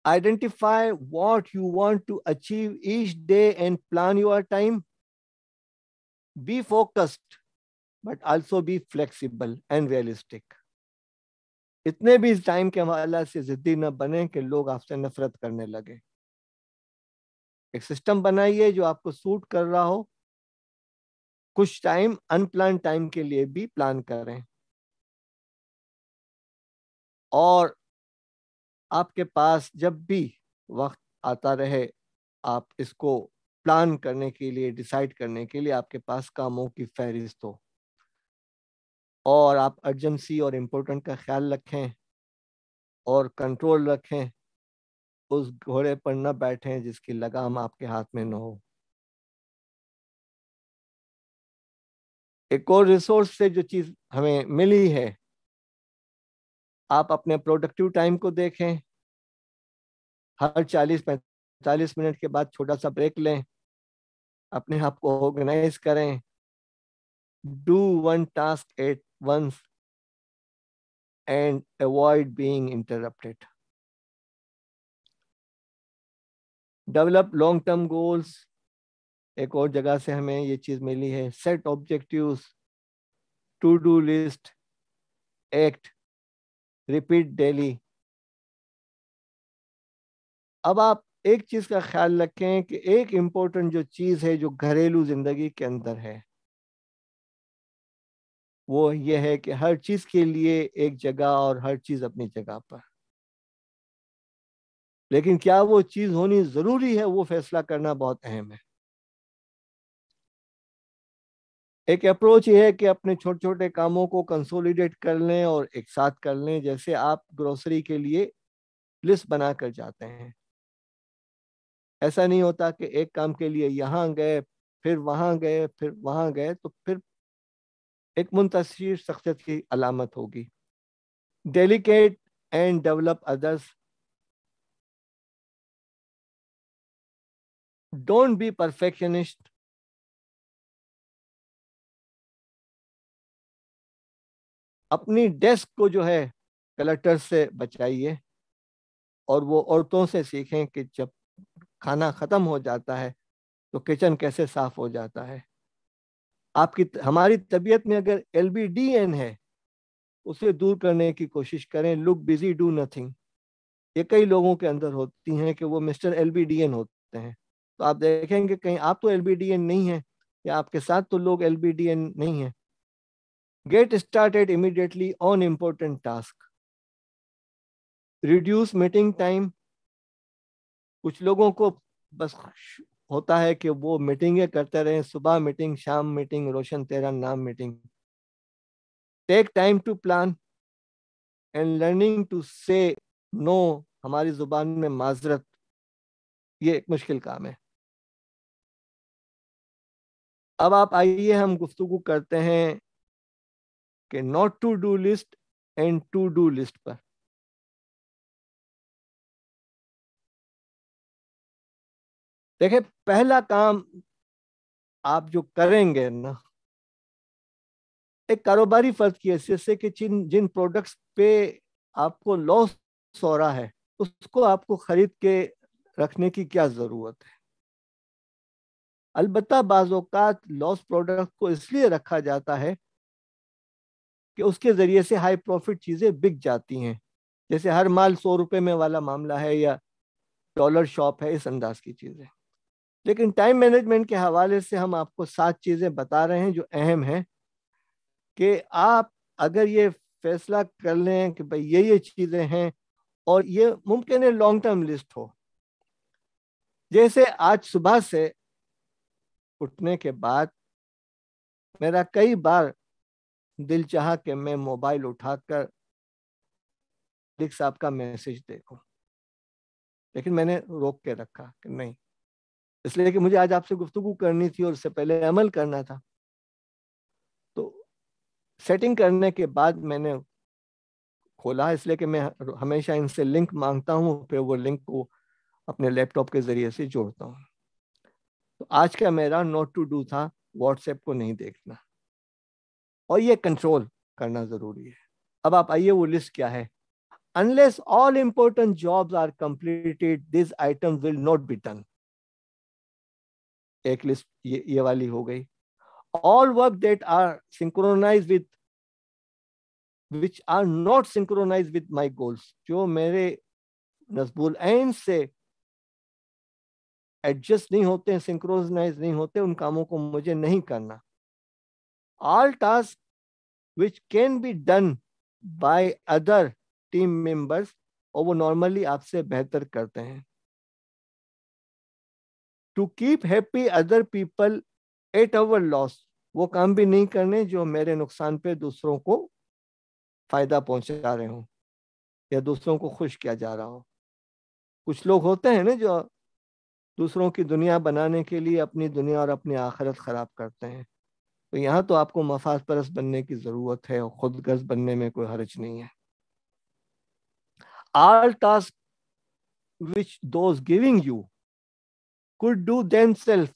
identify what you want to achieve each day and plan your time be focused but also be flexible and realistic इतने भी इस टाइम के हवाला से जिद्दी न बने कि लोग आपसे नफरत करने लगे एक सिस्टम बनाइए जो आपको सूट कर रहा हो कुछ टाइम अनप्लान टाइम के लिए भी प्लान करें और आपके पास जब भी वक्त आता रहे आप इसको प्लान करने के लिए डिसाइड करने के लिए आपके पास कामों की फहरिस्त हो और आप अर्जेंसी और इम्पोर्टेंट का ख्याल रखें और कंट्रोल रखें उस घोड़े पर न बैठें जिसकी लगाम आपके हाथ में न हो एक और रिसोर्स से जो चीज़ हमें मिली है आप अपने प्रोडक्टिव टाइम को देखें हर चालीस पैंतालीस मिनट के बाद छोटा सा ब्रेक लें अपने आप को ऑर्गेनाइज करें do one task at once and avoid being interrupted. Develop long term goals एक और जगह से हमें ये चीज मिली है set objective to do list act repeat daily अब आप एक चीज का ख्याल रखें कि एक इम्पोर्टेंट जो चीज है जो घरेलू जिंदगी के अंदर है वो ये है कि हर चीज के लिए एक जगह और हर चीज अपनी जगह पर लेकिन क्या वो चीज होनी जरूरी है वो फैसला करना बहुत अहम है एक अप्रोच ये है कि अपने छोटे छोटे कामों को कंसोलिडेट कर लें और एक साथ कर लें जैसे आप ग्रोसरी के लिए लिस्ट बना कर जाते हैं ऐसा नहीं होता कि एक काम के लिए यहाँ गए फिर वहाँ गए फिर वहाँ गए तो फिर एक मुंतशिर शख्सियत की अलामत होगी delegate and develop others don't be perfectionist अपनी डेस्क को जो है कलेक्टर से बचाइए और वो औरतों से सीखें कि जब खाना ख़त्म हो जाता है तो किचन कैसे साफ हो जाता है आपकी हमारी तबीयत में अगर एल बी डी एन है उसे दूर करने की कोशिश करें लुक बिजी डू नथिंग ये कई लोगों के अंदर होती हैं कि वो mister L B D N होते हैं तो आप देखेंगे कहीं आप तो एल बी डी एन नहीं है या आपके साथ तो लोग एल बी डी एन नहीं है get started immediately on important task reduce meeting time कुछ लोगों को बस होता है कि वो मीटिंगें करते रहे सुबह मीटिंग शाम मीटिंग रोशन तेरा नाम meeting take time to plan and learning to say no हमारी जुबान में माजरत ये एक मुश्किल काम है अब आप आइए हम गुफ्तु करते हैं कि not to do list and to do list पर देखे पहला काम आप जो करेंगे ना एक कारोबारी फर्ज की हैसियत से कि जिन जिन प्रोडक्ट्स पे आपको लॉस हो रहा है उसको आपको खरीद के रखने की क्या ज़रूरत है अलबत् बाज़ात लॉस प्रोडक्ट को इसलिए रखा जाता है कि उसके ज़रिए से हाई प्रॉफिट चीज़ें बिक जाती हैं जैसे हर माल सौ रुपये में वाला मामला है या डॉलर शॉप है इस अंदाज की चीज़ें लेकिन टाइम मैनेजमेंट के हवाले से हम आपको सात चीज़ें बता रहे हैं जो अहम हैं कि आप अगर ये फैसला कर लें कि भाई ये ये चीज़ें हैं और ये मुमकिन है लॉन्ग टर्म लिस्ट हो जैसे आज सुबह से उठने के बाद मेरा कई बार दिल चाह कि मैं मोबाइल उठाकर दिख साहब का मैसेज देखूं लेकिन मैंने रोक के रखा कि नहीं इसलिए कि मुझे आज आपसे गुफ्तगु करनी थी और उससे पहले अमल करना था तो सेटिंग करने के बाद मैंने खोला इसलिए कि मैं हमेशा इनसे लिंक मांगता हूँ फिर वो लिंक को अपने लैपटॉप के ज़रिए से जोड़ता हूँ तो आज का मेरा नोट टू डू था व्हाट्सएप को नहीं देखना और ये कंट्रोल करना ज़रूरी है अब आप आइए वो लिस्ट क्या है unless all important jobs are completed this item will not be done एक लिस्ट ये ये वाली हो गई all work that are synchronise with which are not synchronized with my goals जो मेरे नजबुल ऐन से एडजस्ट नहीं होते हैं सिंक्रोनाइज नहीं होते उन कामों को मुझे नहीं करना all task which can be done by other team members और वो नॉर्मली आपसे बेहतर करते हैं to keep happy other people at our loss वो काम भी नहीं करने जो मेरे नुकसान पे दूसरों को फायदा पहुंचा रहे हों या दूसरों को खुश किया जा रहा हो कुछ लोग होते हैं ना जो दूसरों की दुनिया बनाने के लिए अपनी दुनिया और अपनी आखिरत ख़राब करते हैं तो यहाँ तो आपको मफाद परस बनने की ज़रूरत है और खुद गर्ज बनने में कोई हर्ज नहीं है all task which those giving you could do then self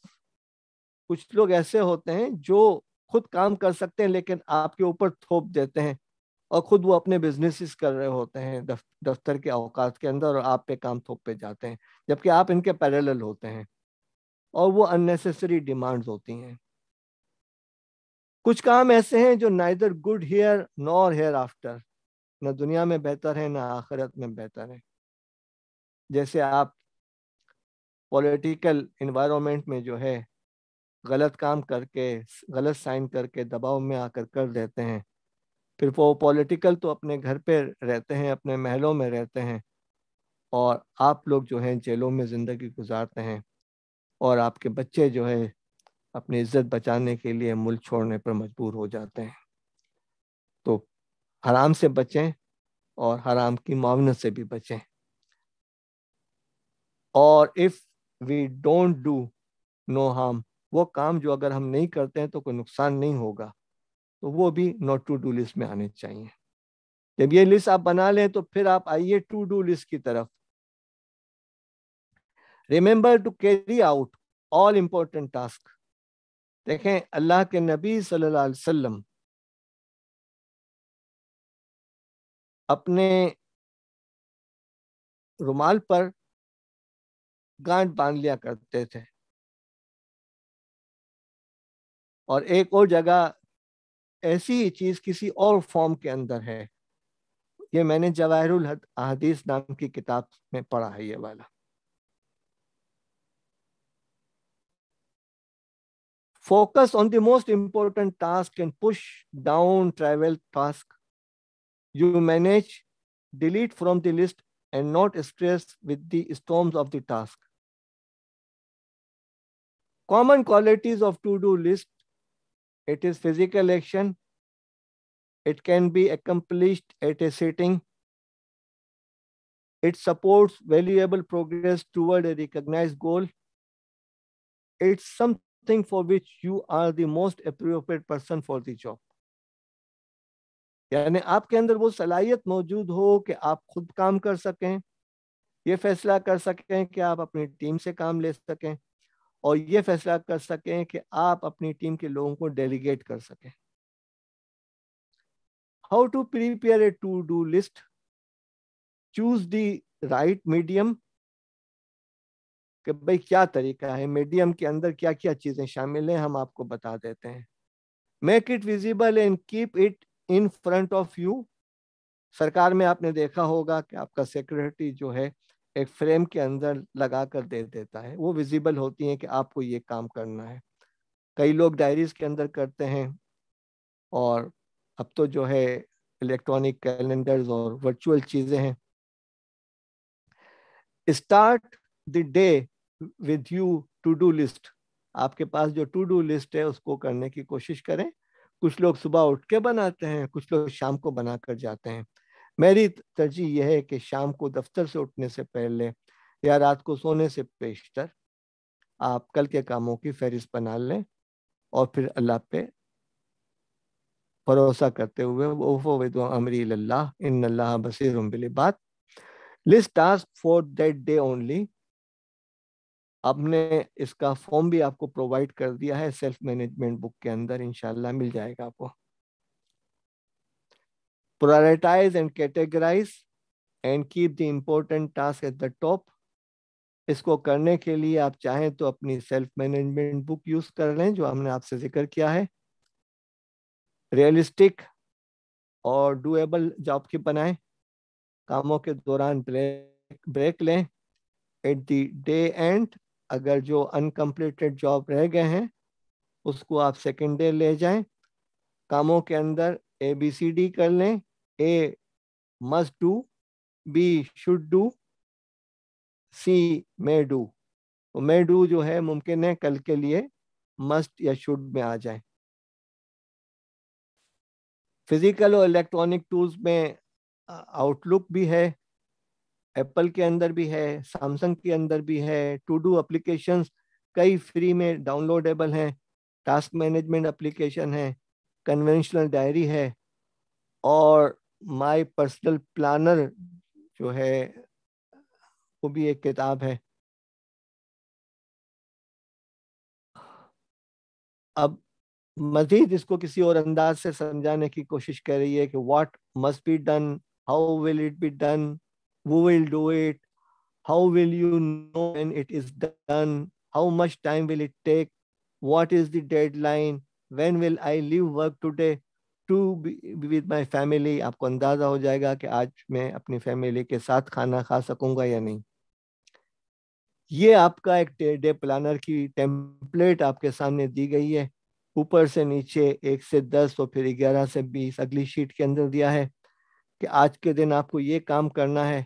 कुछ लोग ऐसे होते हैं जो खुद काम कर सकते हैं लेकिन आपके ऊपर थोप देते हैं और खुद वो अपने बिजनेसेस कर रहे होते हैं दफ्तर के अवकात के अंदर और आप पे काम थोप पे जाते हैं जबकि आप इनके पैरेलल होते हैं और वो अननेसेसरी डिमांड्स होती हैं कुछ काम ऐसे हैं जो neither good here nor hereafter ना दुनिया में बेहतर है ना आखिरत में बेहतर है जैसे आप पॉलिटिकल इन्वायरमेंट में जो है गलत काम करके गलत साइन करके दबाव में आकर कर देते हैं फिर वो पॉलिटिकल तो अपने घर पे रहते हैं अपने महलों में रहते हैं और आप लोग जो हैं जेलों में ज़िंदगी गुजारते हैं और आपके बच्चे जो है अपनी इज्जत बचाने के लिए मुल्क छोड़ने पर मजबूर हो जाते हैं तो हराम से बचें और हराम की मावनत से भी बचें और if we don't do no harm वो काम जो अगर हम नहीं करते हैं तो कोई नुकसान नहीं होगा तो वो भी नॉट टू डू लिस्ट में आने चाहिए जब ये लिस्ट आप बना लें तो फिर आप आइए टू डू लिस्ट की तरफ remember to carry out all important task देखें अल्लाह के नबी सल्लल्लाहु अलैहि वसल्लम अपने रुमाल पर गांठ बांध लिया करते थे और एक और जगह ऐसी चीज किसी और फॉर्म के अंदर है ये मैंने जवाहरुल अहदीस नाम की किताब में पढ़ा है ये वाला focus on the most important task and push down trivial task you manage delete from the list and not stress with the storms of the task common qualities of to-do list. It is physical action. It can be accomplished at a sitting. It supports valuable progress toward a recognized goal. It's something for which you are the most appropriate person for the job. यानी आपके अंदर वो सलाहियत मौजूद हो कि आप खुद काम कर सकें ये फैसला कर सकें कि आप अपनी टीम से काम ले सकें और ये फैसला कर सकें कि आप अपनी टीम के लोगों को डेलीगेट कर सकें how to prepare a to do list choose the right medium कि भाई क्या तरीका है मीडियम के अंदर क्या क्या चीजें शामिल हैं हम आपको बता देते हैं make it visible and keep it in front of you सरकार में आपने देखा होगा कि आपका सेक्रेटरी जो है एक फ्रेम के अंदर लगा कर दे देता है वो विजिबल होती है कि आपको ये काम करना है कई लोग डायरीज के अंदर करते हैं और अब तो जो है इलेक्ट्रॉनिक कैलेंडर्स और वर्चुअल चीजें हैं start the day with you to do list आपके पास जो टू डू लिस्ट है उसको करने की कोशिश करें कुछ लोग सुबह उठ के बनाते हैं कुछ लोग शाम को बना कर जाते हैं मेरी तरजीह यह है कि शाम को दफ्तर से उठने से पहले या रात को सोने से पेशतर आप कल के कामों की फहरिस्त बना लें और फिर अल्लाह पे भरोसा करते हुए list task for that day only आपने इसका फॉर्म भी आपको प्रोवाइड कर दिया है सेल्फ मैनेजमेंट बुक के अंदर इनशाला मिल जाएगा आपको prioritize and categorize and keep the important task at the top इसको करने के लिए आप चाहें तो अपनी सेल्फ मैनेजमेंट बुक यूज कर लें जो हमने आपसे जिक्र किया है रियलिस्टिक और डूएबल जॉब की बनाएं कामों के दौरान ब्रेक ब्रेक लें एट द डे एंड अगर जो अनकम्प्लीटेड जॉब रह गए हैं उसको आप सेकेंड डे ले जाएं कामों के अंदर ए बी सी डी कर लें A must do, B should do, C may do. तो may do जो है मुमकिन है कल के लिए मस्ट या शुड में आ जाए फिजिकल और इलेक्ट्रॉनिक टूल्स में आउटलुक भी है एप्पल के अंदर भी है सैमसंग के अंदर भी है टू डू अप्लीकेशंस कई फ्री में डाउनलोडेबल हैं टास्क मैनेजमेंट एप्लीकेशन है कन्वेंशनल डायरी है और माय पर्सनल प्लानर जो है वो भी एक किताब है अब मजीद इसको किसी और अंदाज से समझाने की कोशिश कर रही है कि what must be done how will it be done who will do it how will you know and it is done how much time will it take is the deadline when will I leave work today to with my family आपको अंदाजा हो जाएगा कि आज मैं अपनी family के साथ खाना खा सकूंगा या नहीं ये आपका एक डे प्लानर की टेम्पलेट आपके सामने दी गई है ऊपर से नीचे एक से दस और फिर ग्यारह से बीस अगली शीट के अंदर दिया है कि आज के दिन आपको ये काम करना है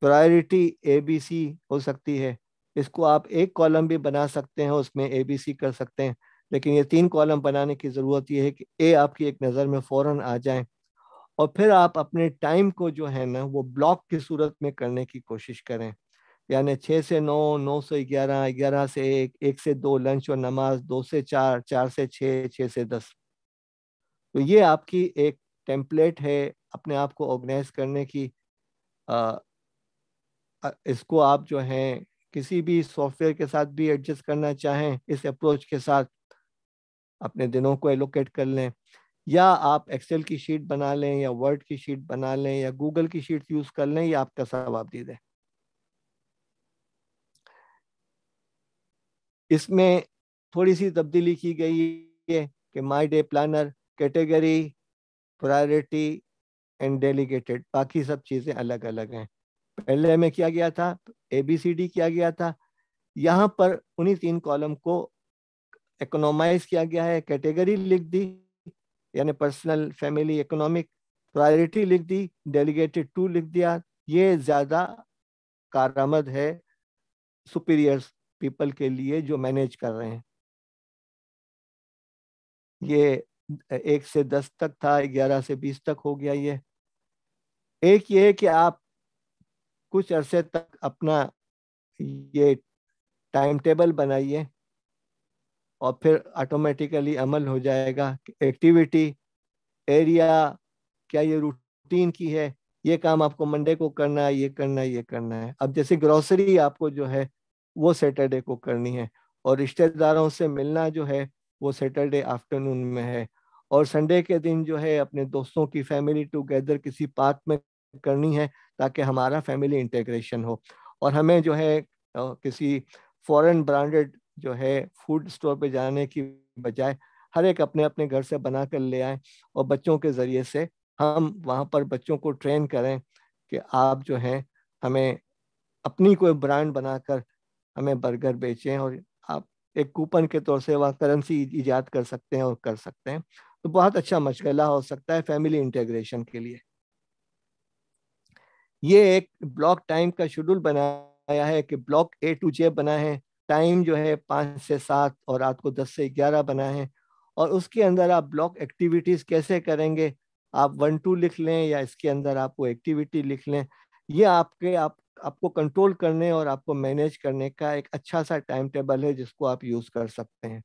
प्रायोरिटी ए बी सी हो सकती है इसको आप एक कॉलम भी बना सकते हैं उसमें ए बी सी कर सकते हैं लेकिन ये तीन कॉलम बनाने की ज़रूरत यह है कि ए आपकी एक नज़र में फ़ौर आ जाए और फिर आप अपने टाइम को जो है ना वो ब्लॉक की सूरत में करने की कोशिश करें यानी छः से नौ नौ से ग्यारह ग्यारह से एक एक से दो लंच और नमाज दो से चार चार से छः छः से दस तो ये आपकी एक टेम्पलेट है अपने आप को ऑर्गेनाइज करने की आ, इसको आप जो हैं किसी भी सॉफ्टवेयर के साथ भी एडजस्ट करना चाहें इस अप्रोच के साथ अपने दिनों को एलोकेट कर लें या आप एक्सेल की शीट बना लें या वर्ड की शीट बना लें या गूगल की शीट यूज कर लें या आपका दे दें इसमें थोड़ी सी तब्दीली की गई है कि my day planner category priority and delegated बाकी सब चीज़ें अलग अलग हैं पहले में क्या गया था ए बी सी डी किया गया था यहाँ पर उन्हीं तीन कॉलम को इकोनोमाइज किया गया है कैटेगरी लिख दी यानी पर्सनल फैमिली इकोनॉमिक प्रायोरिटी लिख दी डेलीगेटेड टू लिख दिया ये ज़्यादा कारामद है सुपीरियर्स पीपल के लिए जो मैनेज कर रहे हैं ये एक से दस तक था ग्यारह से बीस तक हो गया ये एक ये कि आप कुछ अरसे तक अपना ये टाइम टेबल बनाइए और फिर ऑटोमेटिकली अमल हो जाएगा एक्टिविटी एरिया क्या ये रूटीन की है ये काम आपको मंडे को करना है ये करना है ये करना है अब जैसे ग्रोसरी आपको जो है वो सैटरडे को करनी है और रिश्तेदारों से मिलना जो है वो सैटरडे आफ्टरनून में है और संडे के दिन जो है अपने दोस्तों की फैमिली टुगेदर किसी पार्क में करनी है ताकि हमारा फैमिली इंटेग्रेशन हो और हमें जो है किसी फॉरेन ब्रांडेड जो है फूड स्टोर पे जाने की बजाय हर एक अपने अपने घर से बना कर ले आए और बच्चों के ज़रिए से हम वहाँ पर बच्चों को ट्रेन करें कि आप जो हैं हमें अपनी कोई ब्रांड बनाकर हमें बर्गर बेचें और आप एक कूपन के तौर से वह करेंसी ईजाद कर सकते हैं और कर सकते हैं तो बहुत अच्छा मशगला हो सकता है फैमिली इंटेग्रेशन के लिए ये एक ब्लॉक टाइम का शेड्यूल बनाया है कि ब्लॉक ए टू जे बना है टाइम जो है पाँच से सात और रात को दस से ग्यारह बना है और उसके अंदर आप ब्लॉक एक्टिविटीज़ कैसे करेंगे आप वन टू लिख लें या इसके अंदर आप वो एक्टिविटी लिख लें ये आपके आप आपको कंट्रोल करने और आपको मैनेज करने का एक अच्छा सा टाइम टेबल है जिसको आप यूज़ कर सकते हैं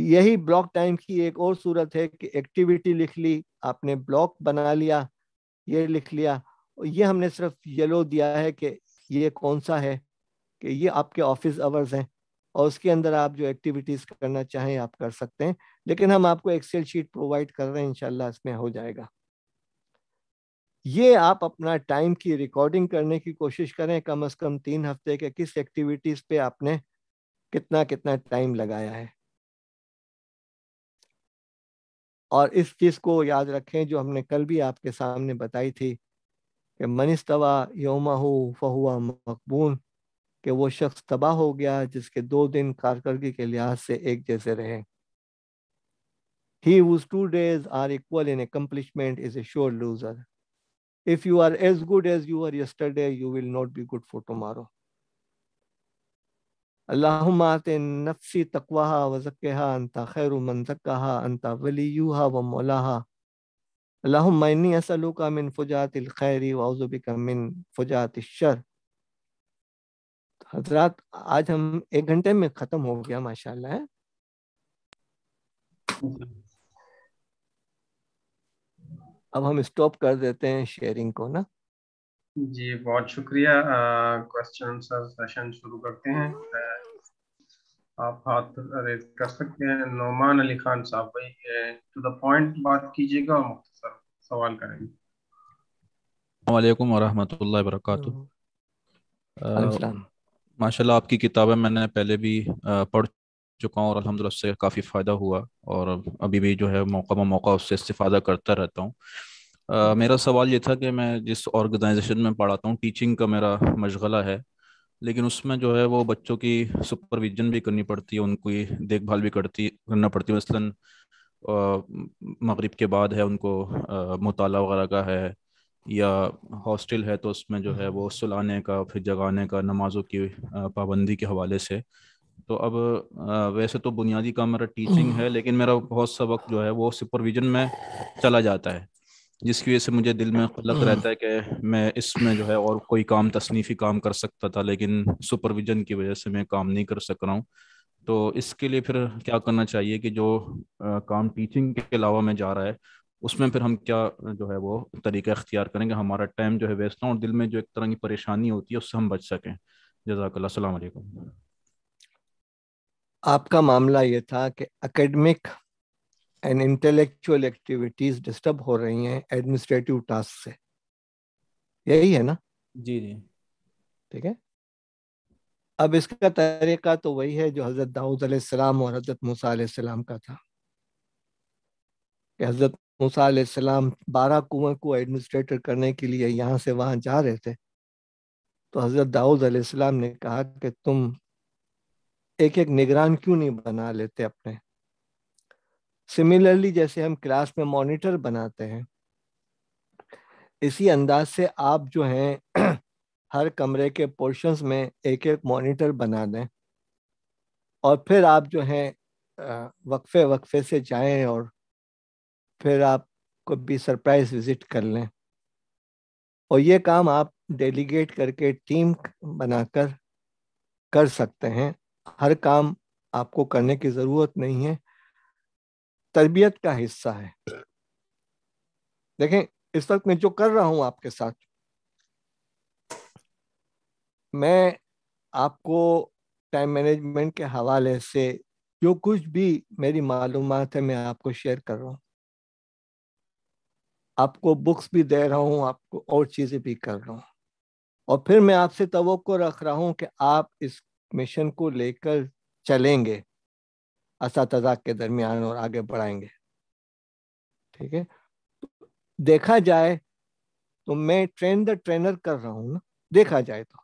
यही ब्लॉक टाइम की एक और सूरत है कि एक्टिविटी लिख ली आपने ब्लॉक बना लिया ये लिख लिया और ये हमने सिर्फ येलो दिया है कि ये कौन सा है कि ये आपके ऑफिस आवर्स हैं और उसके अंदर आप जो एक्टिविटीज़ करना चाहें आप कर सकते हैं लेकिन हम आपको एक्सेल शीट प्रोवाइड कर रहे हैं इनशाला इसमें हो जाएगा ये आप अपना टाइम की रिकॉर्डिंग करने की कोशिश करें कम अज़ कम तीन हफ्ते के किस एक्टिविटीज़ पे आपने कितना कितना टाइम लगाया है और इस चीज़ को याद रखें जो हमने कल भी आपके सामने बताई थी कि मनिस्तवा योमा हो फहुआ मकबून कि वो शख्स तबाह हो गया जिसके दो दिन कारकर्दगी के लिहाज से एक जैसे रहे heat is a sure loser if you are as good as you are yesterday you will not be good for tomorrow अल्लाहते नफसी तकवाहा वज़क़ा अंता खैर मनजक़ा अंता वली व मौला अल्लाह मिन फुजात खैरी वज़ुबिका मिन फुजात शर हजरत आज हम एक घंटे में खत्म हो गया माशाल्लाह अब हम स्टॉप कर देते हैं शेयरिंग को ना जी बहुत शुक्रिया क्वेश्चन आंसर सेशन शुरू करते हैं आप हाथ रेज कर सकते हैं नोमान अली खान साहब भाई टू द पॉइंट बात कीजिएगा और मुख्तसर सवाल करेंगे वालेकुम वरहमतुल्लाहि वबरकातुहू माशाल्लाह आपकी किताबें मैंने पहले भी पढ़ चुका हूँ और अलहमदिल्ला उससे काफ़ी फ़ायदा हुआ और अभी भी जो है मौका ब मौका उससे इस्तादा करता रहता हूँ हम्म। मेरा सवाल ये था कि मैं जिस ऑर्गेनाइजेशन में पढ़ाता हूँ टीचिंग का मेरा मशगला है लेकिन उसमें जो है वो बच्चों की सुपरविजन भी करनी पड़ती है उनकी देखभाल भी करती करना पड़ती है मसलन मगरिब के बाद है उनको मुताला वगैरह का है या हॉस्टल है तो उसमें जो है वो हम्म। सुलाने का फिर जगाने का नमाजों की पाबंदी के हवाले से तो अब वैसे तो बुनियादी काम मेरा टीचिंग है हम्म। लेकिन मेरा बहुत सा वक्त जो है वो सुपरविजन में चला जाता है जिसकी वजह से मुझे दिल में खलक रहता है हम्म। कि मैं इसमें जो है और कोई काम तसनीफी काम कर सकता था लेकिन सुपरविजन की वजह से मैं काम नहीं कर सक रहा हूँ तो इसके लिए फिर क्या करना चाहिए कि जो आ, काम टीचिंग के अलावा में जा रहा है उसमें फिर हम क्या जो है वो तरीका इख्तियार करेंगे हमारा टाइम जो है वेस्ट ना और दिल में जो एक तरह की परेशानी होती है उससे हम बच सकें जजाकल्ला आपका मामला ये था कि academic and intellectual activities disturb हो रही हैं एडमिनिस्ट्रेटिव टास्क से यही है ना जी जी ठीक है अब इसका तरीका तो वही है जो हजरत दाऊद और हजरत मूसा का था कि हजरत मूसा बारह कुएं को एडमिनिस्ट्रेटर करने के लिए यहाँ से वहाँ जा रहे थे तो हज़रत दाऊद अलैहिस्सलाम ने कहा कि तुम एक एक निगरान क्यों नहीं बना लेते अपने सिमिलरली जैसे हम क्लास में मॉनिटर बनाते हैं इसी अंदाज से आप जो हैं हर कमरे के पोर्शंस में एक एक मॉनिटर बना दें और फिर आप जो हैं वक्फे वक्फे से जाएं और फिर आप को भी सरप्राइज विजिट कर लें और ये काम आप डेलीगेट करके टीम बनाकर कर सकते हैं हर काम आपको करने की ज़रूरत नहीं है तरबियत का हिस्सा है देखें इस वक्त मैं जो कर रहा हूं आपके साथ मैं आपको टाइम मैनेजमेंट के हवाले से जो कुछ भी मेरी मालूम है मैं आपको शेयर कर रहा हूँ आपको बुक्स भी दे रहा हूँ आपको और चीज़ें भी कर रहा हूँ और फिर मैं आपसे तो रख रहा हूँ कि आप इस मिशन को लेकर चलेंगे इस के दरमियान और आगे बढ़ाएंगे ठीक है तो देखा जाए तो मैं ट्रेन द ट्रेनर कर रहा हूँ ना देखा जाए तो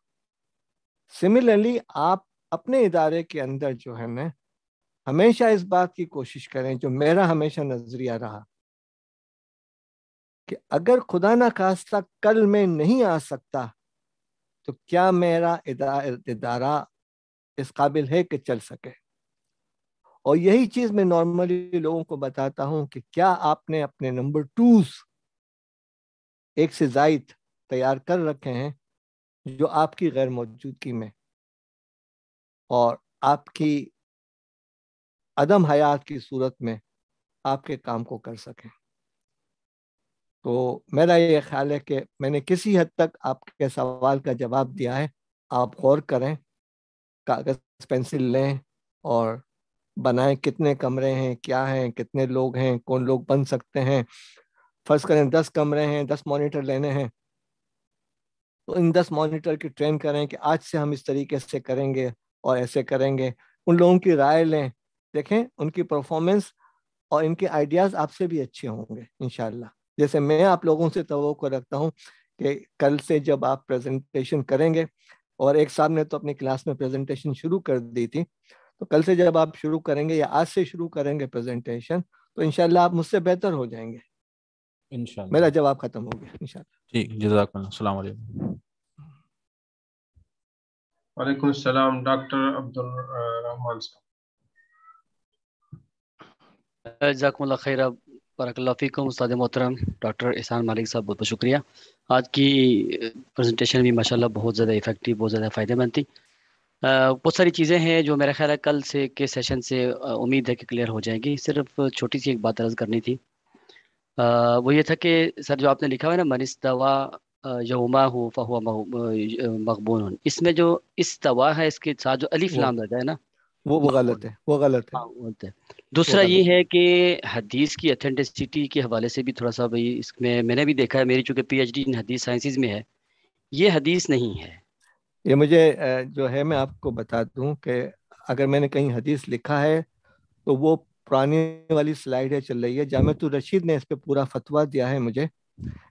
सिमिलरली आप अपने इदारे के अंदर जो है ना हमेशा इस बात की कोशिश करें जो मेरा हमेशा नजरिया रहा कि अगर खुदा ना खास्ता कल मैं नहीं आ सकता तो क्या मेरा इदारा इस काबिल है कि चल सके और यही चीज मैं नॉर्मली लोगों को बताता हूं कि क्या आपने अपने नंबर टूज एक से जायद तैयार कर रखे हैं जो आपकी गैर मौजूदगी में और आपकी अदम हयात की सूरत में आपके काम को कर सकें तो मेरा ये ख्याल है कि मैंने किसी हद तक आपके सवाल का जवाब दिया है आप गौर करें कागज़ पेंसिल लें और बनाएं कितने कमरे हैं क्या हैं कितने लोग हैं कौन लोग बन सकते हैं फर्ज करें दस कमरे हैं दस मॉनिटर लेने हैं तो इन दस मॉनिटर की ट्रेन करें कि आज से हम इस तरीके से करेंगे और ऐसे करेंगे उन लोगों की राय लें देखें उनकी परफॉर्मेंस और इनके आइडियाज़ आपसे भी अच्छे होंगे इनशाला जैसे मैं आप लोगों से तो रखता हूँ कि कल से जब आप प्रेजेंटेशन करेंगे और एक साहब ने तो अपनी क्लास में प्रेजेंटेशन शुरू कर दी थी तो कल से जब आप शुरू करेंगे या आज से शुरू करेंगे प्रेजेंटेशन तो इनशाला आप मुझसे बेहतर हो जाएंगे इनशाला मेरा जवाब खत्म हो गया इन ठीक जजाकल्लाम वालेकुम सलाम डॉक्टर अब्दुल रहमान साहब जजाकल्ला खैर बरकल्लाफ़ीकुम उस्ताद मोहतरम डॉक्टर एहसान मालिक साहब बहुत बहुत शुक्रिया आज की प्रेजेंटेशन भी माशाल्लाह बहुत ज़्यादा इफ़ेक्टिव बहुत ज़्यादा फ़ायदेमंद थी बहुत सारी चीज़ें हैं जो मेरा ख्याल है कल से के सेशन से उम्मीद है कि क्लियर हो जाएंगी सिर्फ छोटी सी एक बात अर्ज करनी थी आ, वो ये था कि सर जो आपने लिखा हुआ है ना मनिस दवा यहुमा हो फ़हुआ मकबून इसमें जो इस दवा है इसके साथ जो अलीफ नाम रहता है ना वो वो गलत है वो गलत है हाँ, दूसरा ये है कि हदीस की अथेंटिसिटी के हवाले से भी थोड़ा सा भाई इसमें मैंने भी देखा है मेरी चूंकि पीएचडी एच हदीस साइंसेज में है ये हदीस नहीं है ये मुझे जो है मैं आपको बता दूं कि अगर मैंने कहीं हदीस लिखा है तो वो पुरानी वाली स्लाइड है चल रही है जामत रशीद ने इस पर पूरा फतवा दिया है मुझे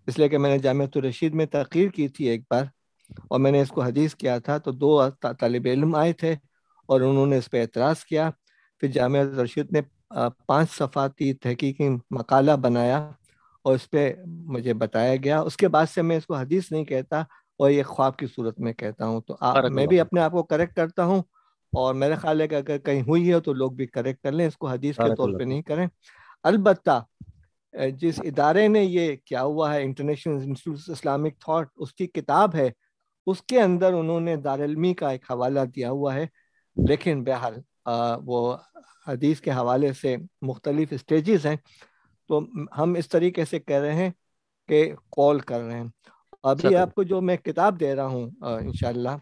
इसलिए कि मैंने जामत रशीद में तहकीर की थी एक बार और मैंने इसको हदीस किया था तो दो तालब इलम आए थे और उन्होंने इस पर एतराज़ किया फिर जाम रशीद ने पाँच सफ़ाती तहकीकी मकाला बनाया और उस पर मुझे बताया गया उसके बाद से मैं इसको हदीस नहीं कहता और ये ख्वाब की सूरत में कहता हूँ तो आप मैं भी अपने आप को करेक्ट करता हूँ और मेरे ख्याल है कि अगर कहीं हुई है तो लोग भी करेक्ट कर लें इसको हदीस के तौर पर नहीं करें अलबत् जिस इदारे ने ये क्या हुआ है इंटरनेशनल इंस्टीट्यूट इस्लामिक थाट उसकी किताब है उसके अंदर उन्होंने दारमी का एक हवाला दिया हुआ है लेकिन बहरहाल वो हदीस के हवाले से मुख्तलिफ स्टेजेस हैं तो हम इस तरीके से कह रहे हैं कि कॉल कर रहे हैं अभी आपको जो मैं किताब दे रहा हूँ इन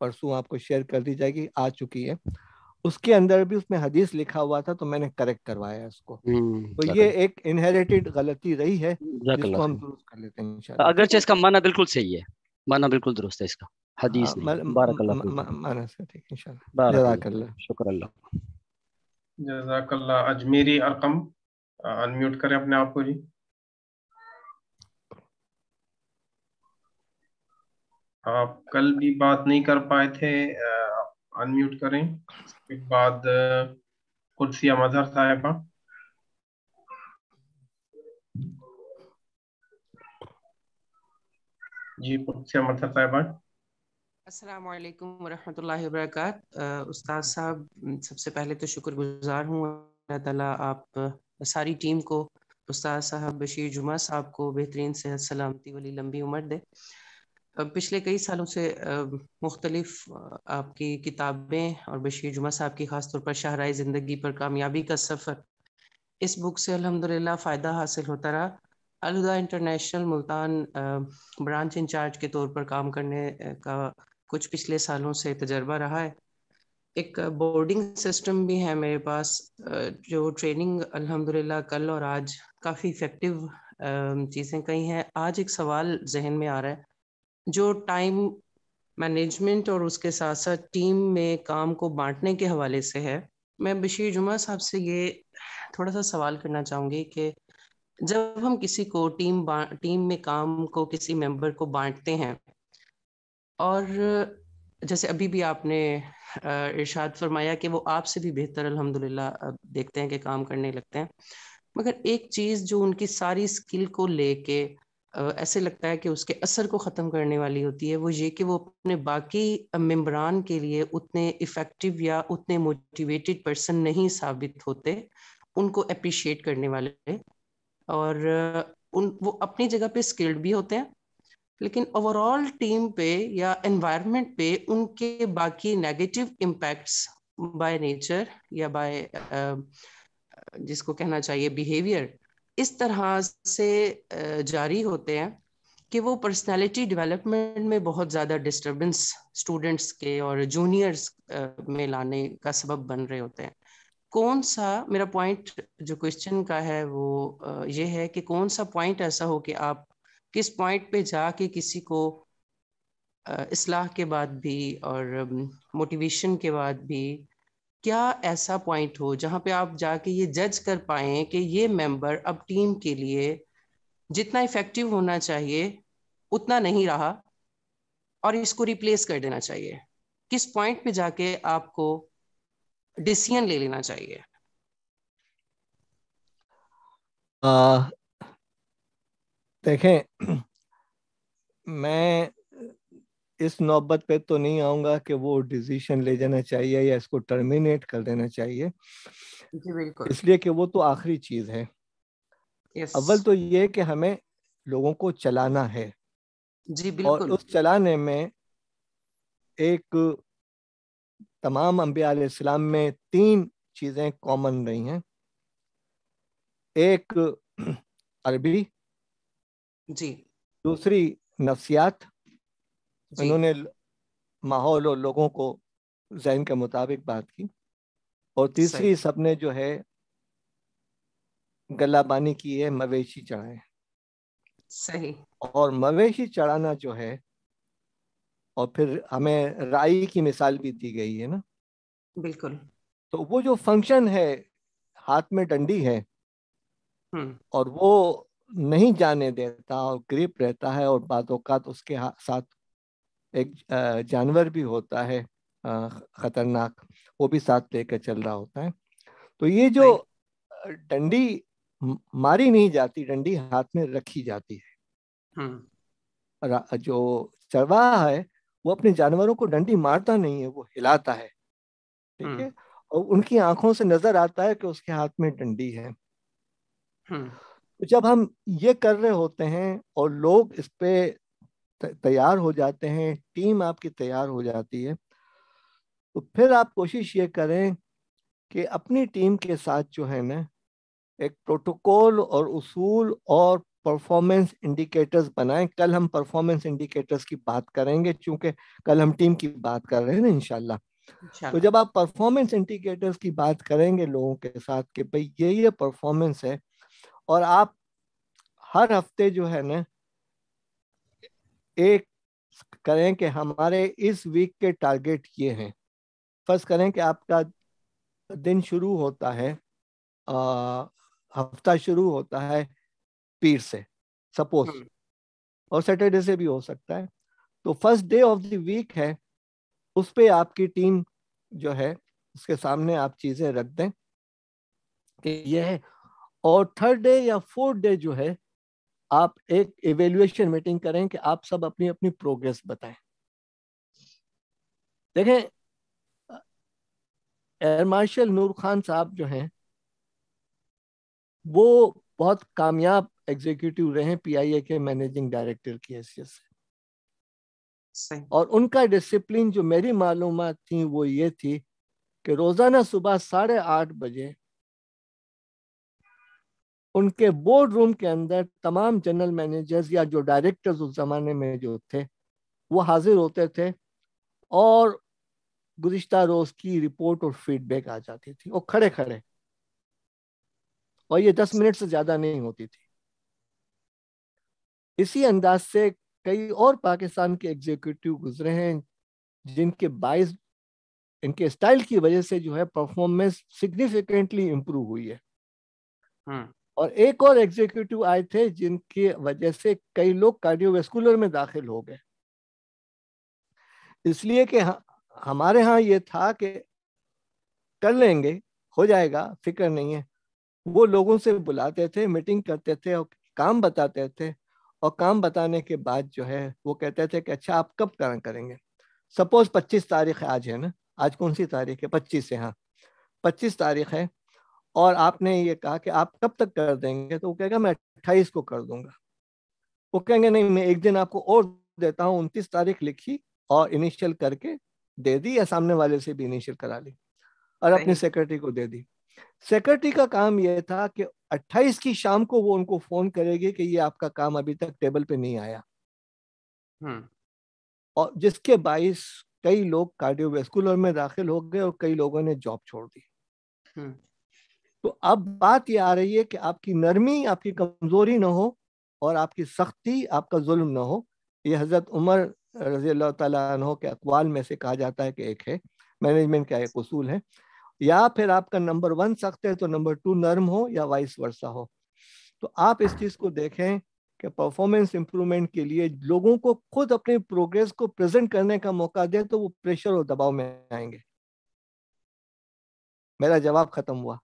परसों आपको शेयर कर दी जाएगी आ चुकी है उसके अंदर भी उसमें हदीस लिखा हुआ था तो मैंने करेक्ट करवाया इसको हम्म, तो ये एक इनहेरिटेड गलती रही है जिसको हम दुरुस्त कर लेते हैं अगर इसका माना बिल्कुल सही है माना बिल्कुल दुरुस्त है इसका हदीस हाँ, बारक माना ठीक इंशाल्लाह शुक्र अल्लाह जजाकल्ला अजमेरी अरकम अनम्यूट करें अपने आप को जी आप कल भी बात नहीं कर पाए थे अनम्यूट करें उसके बाद कुर्सिया मजहर साहिबा जी पूछिए अस्सलाम वालेकुम उस्ताद साहब सबसे पहले तो शुक्रगुजार हूँ अल्लाह ताला आप सारी टीम को उस्ताद साहब बशीर जुमा साहब को बेहतरीन सेहत सलामती वाली लंबी उम्र दे पिछले कई सालों से मुख्तलिफ आपकी किताबें और बशीर जुमा साहब की ख़ास तौर पर शाहरा ज़िंदगी पर कामयाबी का सफ़र इस बुक से अलहमदुल्ला फ़ायदा हासिल होता रहा अलुदा इंटरनेशनल मुल्तान ब्रांच इंचार्ज के तौर पर काम करने का कुछ पिछले सालों से तजर्बा रहा है एक बोर्डिंग सिस्टम भी है मेरे पास जो ट्रेनिंग अल्हम्दुलिल्लाह कल और आज काफ़ी इफ़ेक्टिव चीज़ें कई हैं आज एक सवाल जहन में आ रहा है जो टाइम मैनेजमेंट और उसके साथ साथ टीम में काम को बांटने के हवाले से है मैं बशीर जुमा साहब से ये थोड़ा सा सवाल करना चाहूँगी कि जब हम किसी को टीम टीम में काम को किसी मेंबर को बांटते हैं और जैसे अभी भी आपने इरशाद फरमाया कि वो आपसे भी बेहतर अल्हम्दुलिल्लाह देखते हैं कि काम करने लगते हैं मगर एक चीज़ जो उनकी सारी स्किल को लेके ऐसे लगता है कि उसके असर को ख़त्म करने वाली होती है वो ये कि वो अपने बाकी मेम्बरान के लिए उतने इफ़ेक्टिव या उतने मोटिवेटेड पर्सन नहीं साबित होते उनको अप्रिशिएट करने वाले और उन वो अपनी जगह पे स्किल्ड भी होते हैं लेकिन ओवरऑल टीम पे या एनवायरनमेंट पे उनके बाकी नेगेटिव इम्पैक्ट्स बाय नेचर या बाय जिसको कहना चाहिए बिहेवियर इस तरह से जारी होते हैं कि वो पर्सनालिटी डेवलपमेंट में बहुत ज़्यादा डिस्टरबेंस स्टूडेंट्स के और जूनियर्स में लाने का सबब बन रहे होते हैं कौन सा मेरा पॉइंट जो क्वेश्चन का है वो ये है कि कौन सा पॉइंट ऐसा हो कि आप किस पॉइंट पे जाके किसी को इसलाह के बाद भी और मोटिवेशन के बाद भी क्या ऐसा पॉइंट हो जहाँ पे आप जाके ये जज कर पाए कि ये मेंबर अब टीम के लिए जितना इफेक्टिव होना चाहिए उतना नहीं रहा और इसको रिप्लेस कर देना चाहिए किस पॉइंट पे जाके आपको डिसीजन ले लेना चाहिए आ, देखें मैं इस नौबत पे तो नहीं आऊंगा कि वो डिसीशन ले जाना चाहिए या इसको टर्मिनेट कर देना चाहिए इसलिए कि वो तो आखिरी चीज है yes. अव्वल तो ये कि हमें लोगों को चलाना है जी बिल्कुल और उस चलाने में एक तमाम अम्बियालाम में तीन चीज़ें कॉमन रही हैं एक अरबी जी दूसरी नफ्सियात उन्होंने माहौल और लोगों को जहन के मुताबिक बात की और तीसरी सबने जो है गलाबानी की है मवेशी चढ़ाए सही और मवेशी चढ़ाना जो है और फिर हमें राई की मिसाल भी दी गई है ना बिल्कुल तो वो जो फंक्शन है हाथ में डंडी है हम्म। और वो नहीं जाने देता और ग्रिप रहता है और बाद तो उसके साथ एक जानवर भी होता है खतरनाक वो भी साथ लेकर चल रहा होता है तो ये जो डंडी मारी नहीं जाती डंडी हाथ में रखी जाती है हम्म। जो चरवाहा है वो अपने जानवरों को डंडी मारता नहीं है वो हिलाता है ठीक हम्म। है और उनकी आंखों से नजर आता है कि उसके हाथ में डंडी है हम्म। तो जब हम ये कर रहे होते हैं और लोग इस पे तैयार हो जाते हैं टीम आपकी तैयार हो जाती है तो फिर आप कोशिश ये करें कि अपनी टीम के साथ जो है ना एक प्रोटोकॉल और उसूल और परफॉर्मेंस इंडिकेटर्स बनाएं कल हम परफॉर्मेंस इंडिकेटर्स की बात करेंगे क्योंकि कल हम टीम की बात कर रहे हैं ना इनशाला तो जब आप परफॉर्मेंस इंडिकेटर्स की बात करेंगे लोगों के साथ कि भाई ये ये परफॉर्मेंस है और आप हर हफ्ते जो है ना एक करें कि हमारे इस वीक के टारगेट ये हैं फर्स्ट करें कि आपका दिन शुरू होता है आ, हफ्ता शुरू होता है पीर से सपोज हम्म। और सैटरडे से भी हो सकता है तो first day of the week है उस पर आपकी टीम जो है उसके सामने आप चीजें रख दें कि यह है और थर्ड डे या फोर्थ डे जो है आप एक एवेल्युएशन मीटिंग करें कि आप सब अपनी अपनी प्रोग्रेस बताएं देखें एयर मार्शल नूर खान साहब जो हैं वो बहुत कामयाब एग्जीक्यूटिव रहे पीआईए के मैनेजिंग डायरेक्टर की हैसियत से और उनका डिसिप्लिन जो मेरी मालूम थी वो ये थी कि रोजाना सुबह साढ़े आठ बजे उनके बोर्ड रूम के अंदर तमाम जनरल मैनेजर्स या जो डायरेक्टर्स उस जमाने में जो थे वो हाजिर होते थे और गुज्त रोज की रिपोर्ट और फीडबैक आ जाती थी वो खड़े खड़े और ये दस मिनट से ज्यादा नहीं होती थी इसी अंदाज से कई और पाकिस्तान के एग्जीक्यूटिव गुजरे हैं जिनके बाइस इनके स्टाइल की वजह से जो है परफॉर्मेंस सिग्निफिकेंटली इम्प्रूव हुई है हम्म। और एक और एग्जीक्यूटिव आए थे जिनके वजह से कई लोग कार्डियोवेस्कुलर में दाखिल हो गए इसलिए कि हमारे यहाँ ये था कि कर लेंगे हो जाएगा फिक्र नहीं है वो लोगों से बुलाते थे मीटिंग करते थे और काम बताते थे और काम बताने के बाद जो है वो कहते थे कि अच्छा आप कब काम करेंगे सपोज पच्चीस तारीख आज है ना आज कौन सी तारीख है पच्चीस है हाँ पच्चीस तारीख है और आपने ये कहा कि आप कब तक कर देंगे तो वो कहेगा मैं अट्ठाईस को कर दूंगा वो कहेंगे नहीं मैं एक दिन आपको और देता हूँ उनतीस तारीख लिखी और इनिशियल करके दे दी या सामने वाले से भी इनिशियल करा ली और अपनी सेक्रेटरी को दे दी सेक्रेटरी का काम यह था कि 28 की शाम को वो उनको फोन करेगी कि ये आपका काम अभी तक टेबल पे नहीं आया हम्म। और जिसके बाईस कई लोग कार्डियोवेस्कुलर में दाखिल हो गए और कई लोगों ने जॉब छोड़ दी हम्म। तो अब बात ये आ रही है कि आपकी नरमी आपकी कमजोरी ना हो और आपकी सख्ती आपका जुल्म ना हो ये हजरत उमर रजी अल्लाह के अकवाल में से कहा जाता है कि एक है मैनेजमेंट का एक उसूल है या फिर आपका नंबर वन सख्त है तो नंबर टू नर्म हो या वाइस वर्षा हो तो आप इस चीज को देखें कि परफॉर्मेंस इंप्रूवमेंट के लिए लोगों को खुद अपने प्रोग्रेस को प्रेजेंट करने का मौका दें तो वो प्रेशर और दबाव में आएंगे मेरा जवाब खत्म हुआ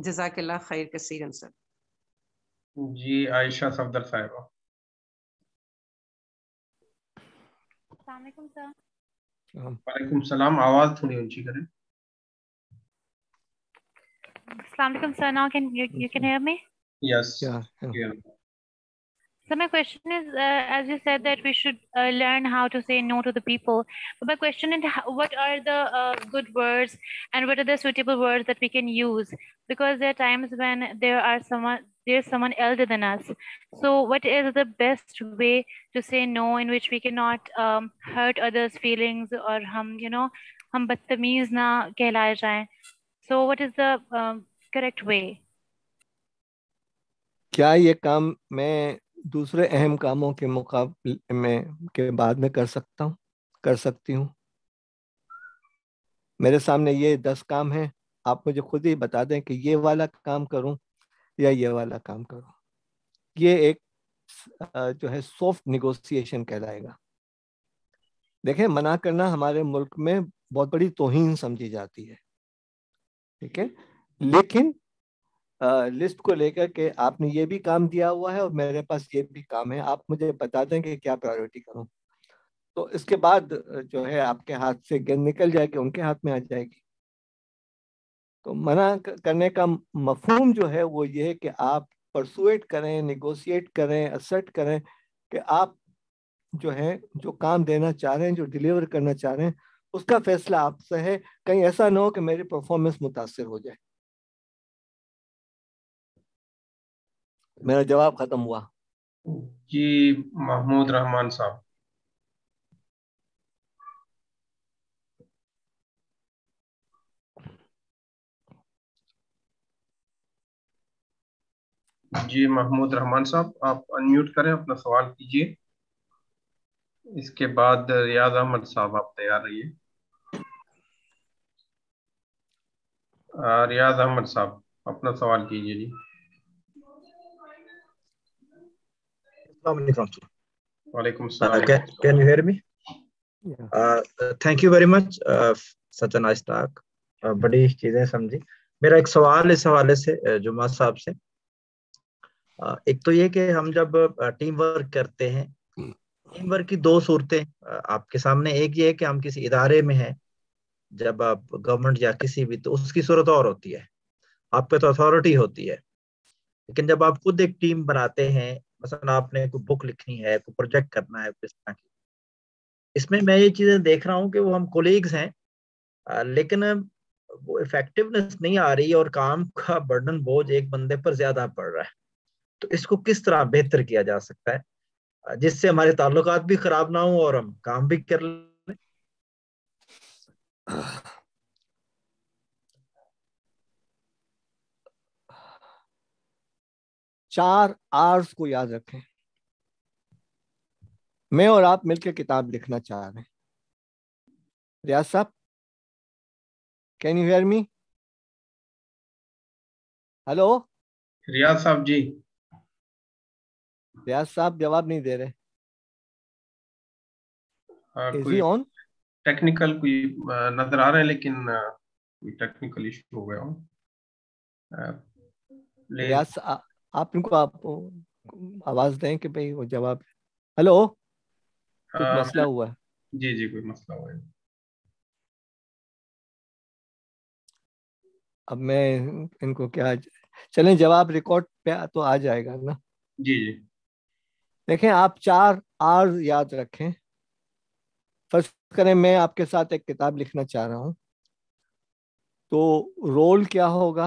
जजाकल्ला खैर कसीरन सर जी आयशा सफदर साहब सर वालेकुम सलाम आवाज थोड़ी ऊंची करें Assalamu alaikum sir now can you, you can hear me yes yeah, So my question is, uh, as you said that we should uh, learn how to say no to the people. But my question is, what are the uh, good words and what are the suitable words that we can use? Because there are times when there are someone, there's someone elder than us. So, what is the best way to say no in which we cannot um, hurt others' feelings or hum, you know, hum badtameez na kehlaye jaye. So, what is the um, correct way? kya ye kaam main dusre अहम kamon ke muqable mein ke baad mein kar sakta hu kar sakti hu mere samne ye 10 kaam hain आप मुझे खुद ही बता दें कि ये वाला काम करूं या ये वाला काम करो ये एक जो है सॉफ्ट निगोसिएशन कहलाएगा देखें मना करना हमारे मुल्क में बहुत बड़ी तोहिन समझी जाती है ठीक है लेकिन आ, लिस्ट को लेकर के आपने ये भी काम दिया हुआ है और मेरे पास ये भी काम है आप मुझे बता दें कि क्या प्रायोरिटी करूं तो इसके बाद जो है आपके हाथ से गेंद निकल जाएगी उनके हाथ में आ जाएगी तो मना करने का मफहम जो है वो ये है कि आप परसुएट करें निगोशिएट करें असर्ट करें कि आप जो है जो काम देना चाह रहे हैं जो डिलीवर करना चाह रहे हैं उसका फैसला आपसे है कहीं ऐसा ना हो कि मेरी परफॉर्मेंस मुतासर हो जाए मेरा जवाब खत्म हुआ जी महमूद रहमान साहब जी महमूद रहमान साहब आप अनम्यूट करें अपना सवाल कीजिए इसके बाद रियाज अहमद साहब आप तैयार रहिए रियाज अहमद साहब अपना सवाल कीजिए जी can you hear me thank you very much सचन आज तक बड़ी चीजें समझी मेरा एक सवाल इस हवाले से uh, जुमा साहब से uh, एक तो ये कि हम जब टीम वर्क करते हैं टीम हम्म। वर्क की दो सूरतें आपके सामने एक ये है कि हम किसी इदारे में हैं जब आप गवर्नमेंट या किसी भी तो उसकी सूरत और होती है आपके तो अथॉरिटी होती है लेकिन जब आप खुद एक टीम बनाते हैं मसलन आपने कोई बुक लिखनी है कोई प्रोजेक्ट करना है किस तरह की इसमें मैं ये चीजें देख रहा हूँ कि वो हम कोलीग्स हैं लेकिन वो इफेक्टिवनेस नहीं आ रही और काम का बर्डन बोझ एक बंदे पर ज्यादा पड़ रहा है तो इसको किस तरह बेहतर किया जा सकता है जिससे हमारे ताल्लुक भी खराब ना हो और हम काम भी कर लें चार आर्स को याद रखें मैं और आप मिलकर किताब लिखना चाह रहे हैं रियाज साहब can you hear me hello Riyaz साहब जी व्यास साहब जवाब नहीं दे रहे ऑन टेक्निकल कोई uh, नजर आ रहा है लेकिन uh, कोई टेक्निकल इशू हो गया हो व्यास uh, आप इनको आप आवाज दें कि भाई वो जवाब हेलो मसला हुआ है जी जी कोई मसला हुआ है अब मैं इनको क्या चलें जवाब रिकॉर्ड पे तो आ जाएगा ना जी जी देखें आप चार आर याद रखें फर्स्ट करें मैं आपके साथ एक किताब लिखना चाह रहा हूं तो रोल क्या होगा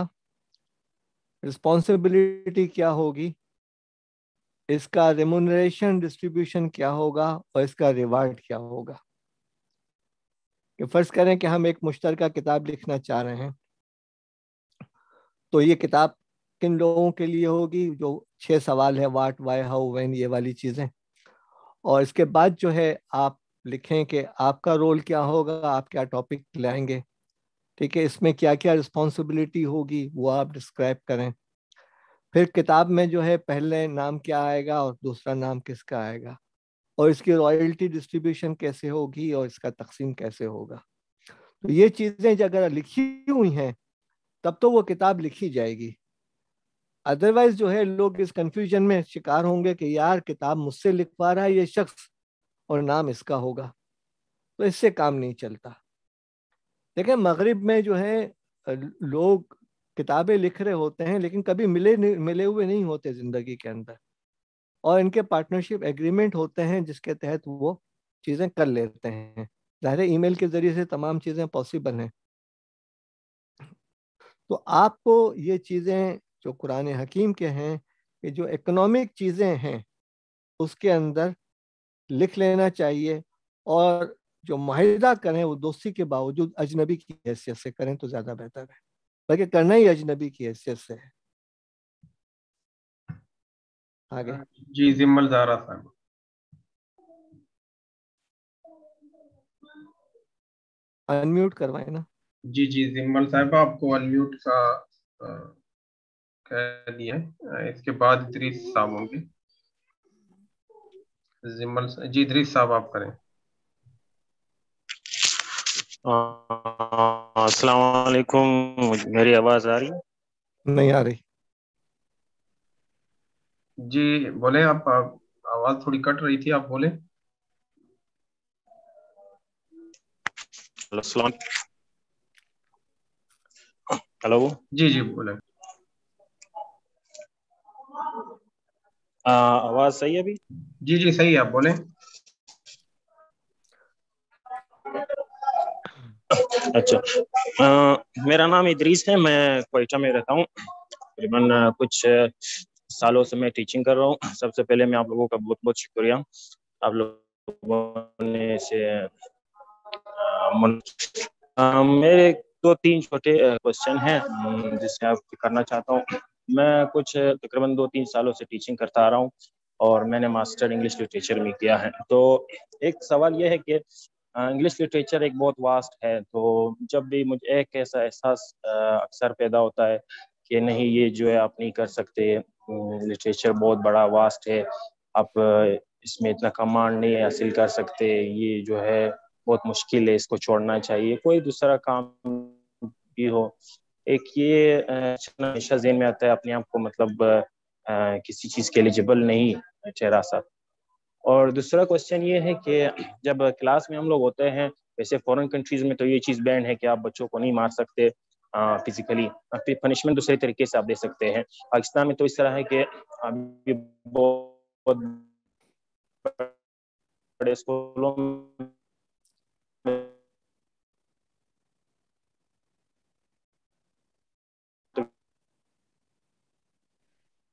रिस्पॉन्सिबिलिटी क्या होगी इसका रिमोनरेशन डिस्ट्रीब्यूशन क्या होगा और इसका रिवार्ड क्या होगा कि फर्ज करें कि हम एक मुश्तर किताब लिखना चाह रहे हैं तो ये किताब किन लोगों के लिए होगी जो छह सवाल है वाट वाई हाउ वेन ये वाली चीज़ें और इसके बाद जो है आप लिखें कि आपका रोल क्या होगा आप क्या टॉपिक लाएंगे ठीक है इसमें क्या क्या रिस्पॉन्सिबिलिटी होगी वो आप डिस्क्राइब करें फिर किताब में जो है पहले नाम क्या आएगा और दूसरा नाम किसका आएगा और इसकी रॉयल्टी डिस्ट्रीब्यूशन कैसे होगी और इसका तकसीम कैसे होगा तो ये चीज़ें अगर लिखी हुई हैं तब तो वो किताब लिखी जाएगी अदरवाइज जो है लोग इस कंफ्यूजन में शिकार होंगे कि यार किताब मुझसे लिखवा रहा है ये शख्स और नाम इसका होगा तो इससे काम नहीं चलता देखें मगरिब में जो है लोग किताबें लिख रहे होते हैं लेकिन कभी मिले मिले हुए नहीं होते ज़िंदगी के अंदर और इनके पार्टनरशिप एग्रीमेंट होते हैं जिसके तहत वो चीज़ें कर लेते हैं ज़ाहिर ईमेल के ज़रिए से तमाम चीज़ें पॉसिबल हैं तो आपको ये चीज़ें जो कुरान हकीम के हैं कि जो इकोनॉमिक चीज़ें हैं उसके अंदर लिख लेना चाहिए और जो माहिदा करें वो दोस्ती के बावजूद अजनबी की हैसियत से करें तो ज़्यादा बेहतर है बल्कि करना ही अजनबी की हैसियत से है आगे जी जिम्मल जिम्मेदारा साहब अनम्यूट करवाए ना जी जी जिम्मल साहब आपको अनम्यूट का दिया है इसके बाद इदरीस साहब होंगे जिमल जी द्रीस साहब आप करें असलाकुम मेरी आवाज आ रही है नहीं आ रही जी बोले आप आवाज थोड़ी कट रही थी आप बोले हेलो जी जी बोले आवाज सही है अभी जी जी सही है आप बोले अच्छा आ, मेरा नाम इदरीस है मैं कोयटा में रहता हूँ तकरीबन कुछ सालों से मैं टीचिंग कर रहा हूँ सबसे पहले मैं आप लोगों का बहुत बहुत शुक्रिया आप लोगों ने से मेरे दो तो तीन छोटे क्वेश्चन हैं जिससे आप करना चाहता हूँ मैं कुछ तकरीबन दो तीन सालों से टीचिंग करता आ रहा हूँ और मैंने मास्टर इंग्लिश लिटरेचर में किया है तो एक सवाल यह है कि इंग्लिश लिटरेचर एक बहुत वास्ट है तो जब भी मुझे एक ऐसा एहसास अक्सर पैदा होता है कि नहीं ये जो है आप नहीं कर सकते लिटरेचर बहुत बड़ा वास्ट है आप इसमें इतना कमांड नहीं हासिल कर सकते ये जो है बहुत मुश्किल है इसको छोड़ना चाहिए कोई दूसरा काम भी हो एक ये हमेशा जेन में आता है अपने आप को मतलब आ, किसी चीज़ के एलिजिबल नहीं चेहरा सा और दूसरा क्वेश्चन ये है कि जब क्लास में हम लोग होते हैं वैसे फॉरेन कंट्रीज में तो ये चीज़ बैन है कि आप बच्चों को नहीं मार सकते फिजिकली फिर पनिशमेंट दूसरे तरीके से आप दे सकते हैं पाकिस्तान में तो इस तरह है कि अभी बहुत बड़े स्कूलों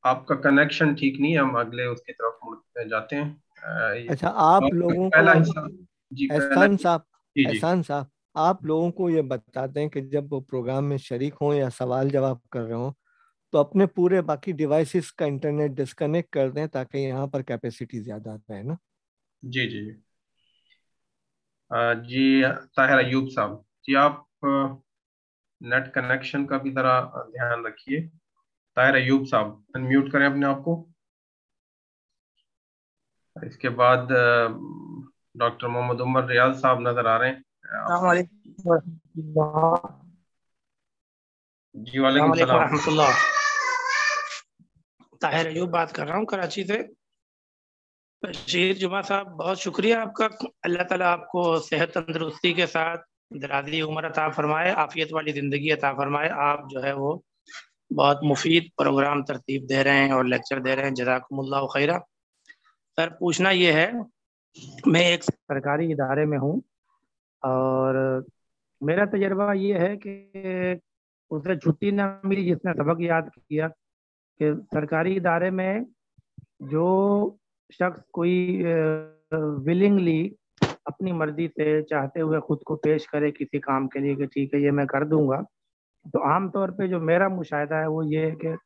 आपका कनेक्शन ठीक नहीं है हम अगले उसकी तरफ जाते हैं अच्छा आप तो लोगों को एहसान साहब एहसान साहब आप लोगों को ये बताते हैं कि जब वो प्रोग्राम में शरीक हों या सवाल जवाब कर रहे हों तो अपने पूरे बाकी डिवाइसेस का इंटरनेट डिस्कनेक्ट कर दें ताकि यहाँ पर कैपेसिटी ज्यादा आता है ना जी जी जी ताहिर अयूब साहब जी आप नेट कनेक्शन का भी जरा ध्यान रखिए ताहिर अयूब साहब अनम्यूट करें अपने आप को इसके बाद डॉक्टर मोहम्मद उमर रियाज साहब नजर आ रहे हैं जी वालेकुम ताहिर अयूब बात कर रहा हूँ कराची से बशीर जुमा साहब बहुत शुक्रिया आपका अल्लाह ताला आपको सेहत तंदरुस्ती के साथ दराजी उम्र अता फरमाए आफियत वाली ज़िंदगी अता फरमाए आप जो है वो बहुत मुफीद प्रोग्राम तरतीब दे रहे हैं और लेक्चर दे रहे हैं जजाकमल्ला खैरा सर पूछना ये है मैं एक सरकारी इदारे में हूँ और मेरा तजर्बा ये है कि उसे छुट्टी ना मिली जिसने सबक याद किया कि सरकारी इदारे में जो शख्स कोई विलिंगली अपनी मर्जी से चाहते हुए खुद को पेश करे किसी काम के लिए कि ठीक है ये मैं कर दूंगा तो आमतौर पे जो मेरा मुशाहिदा है वो ये है कि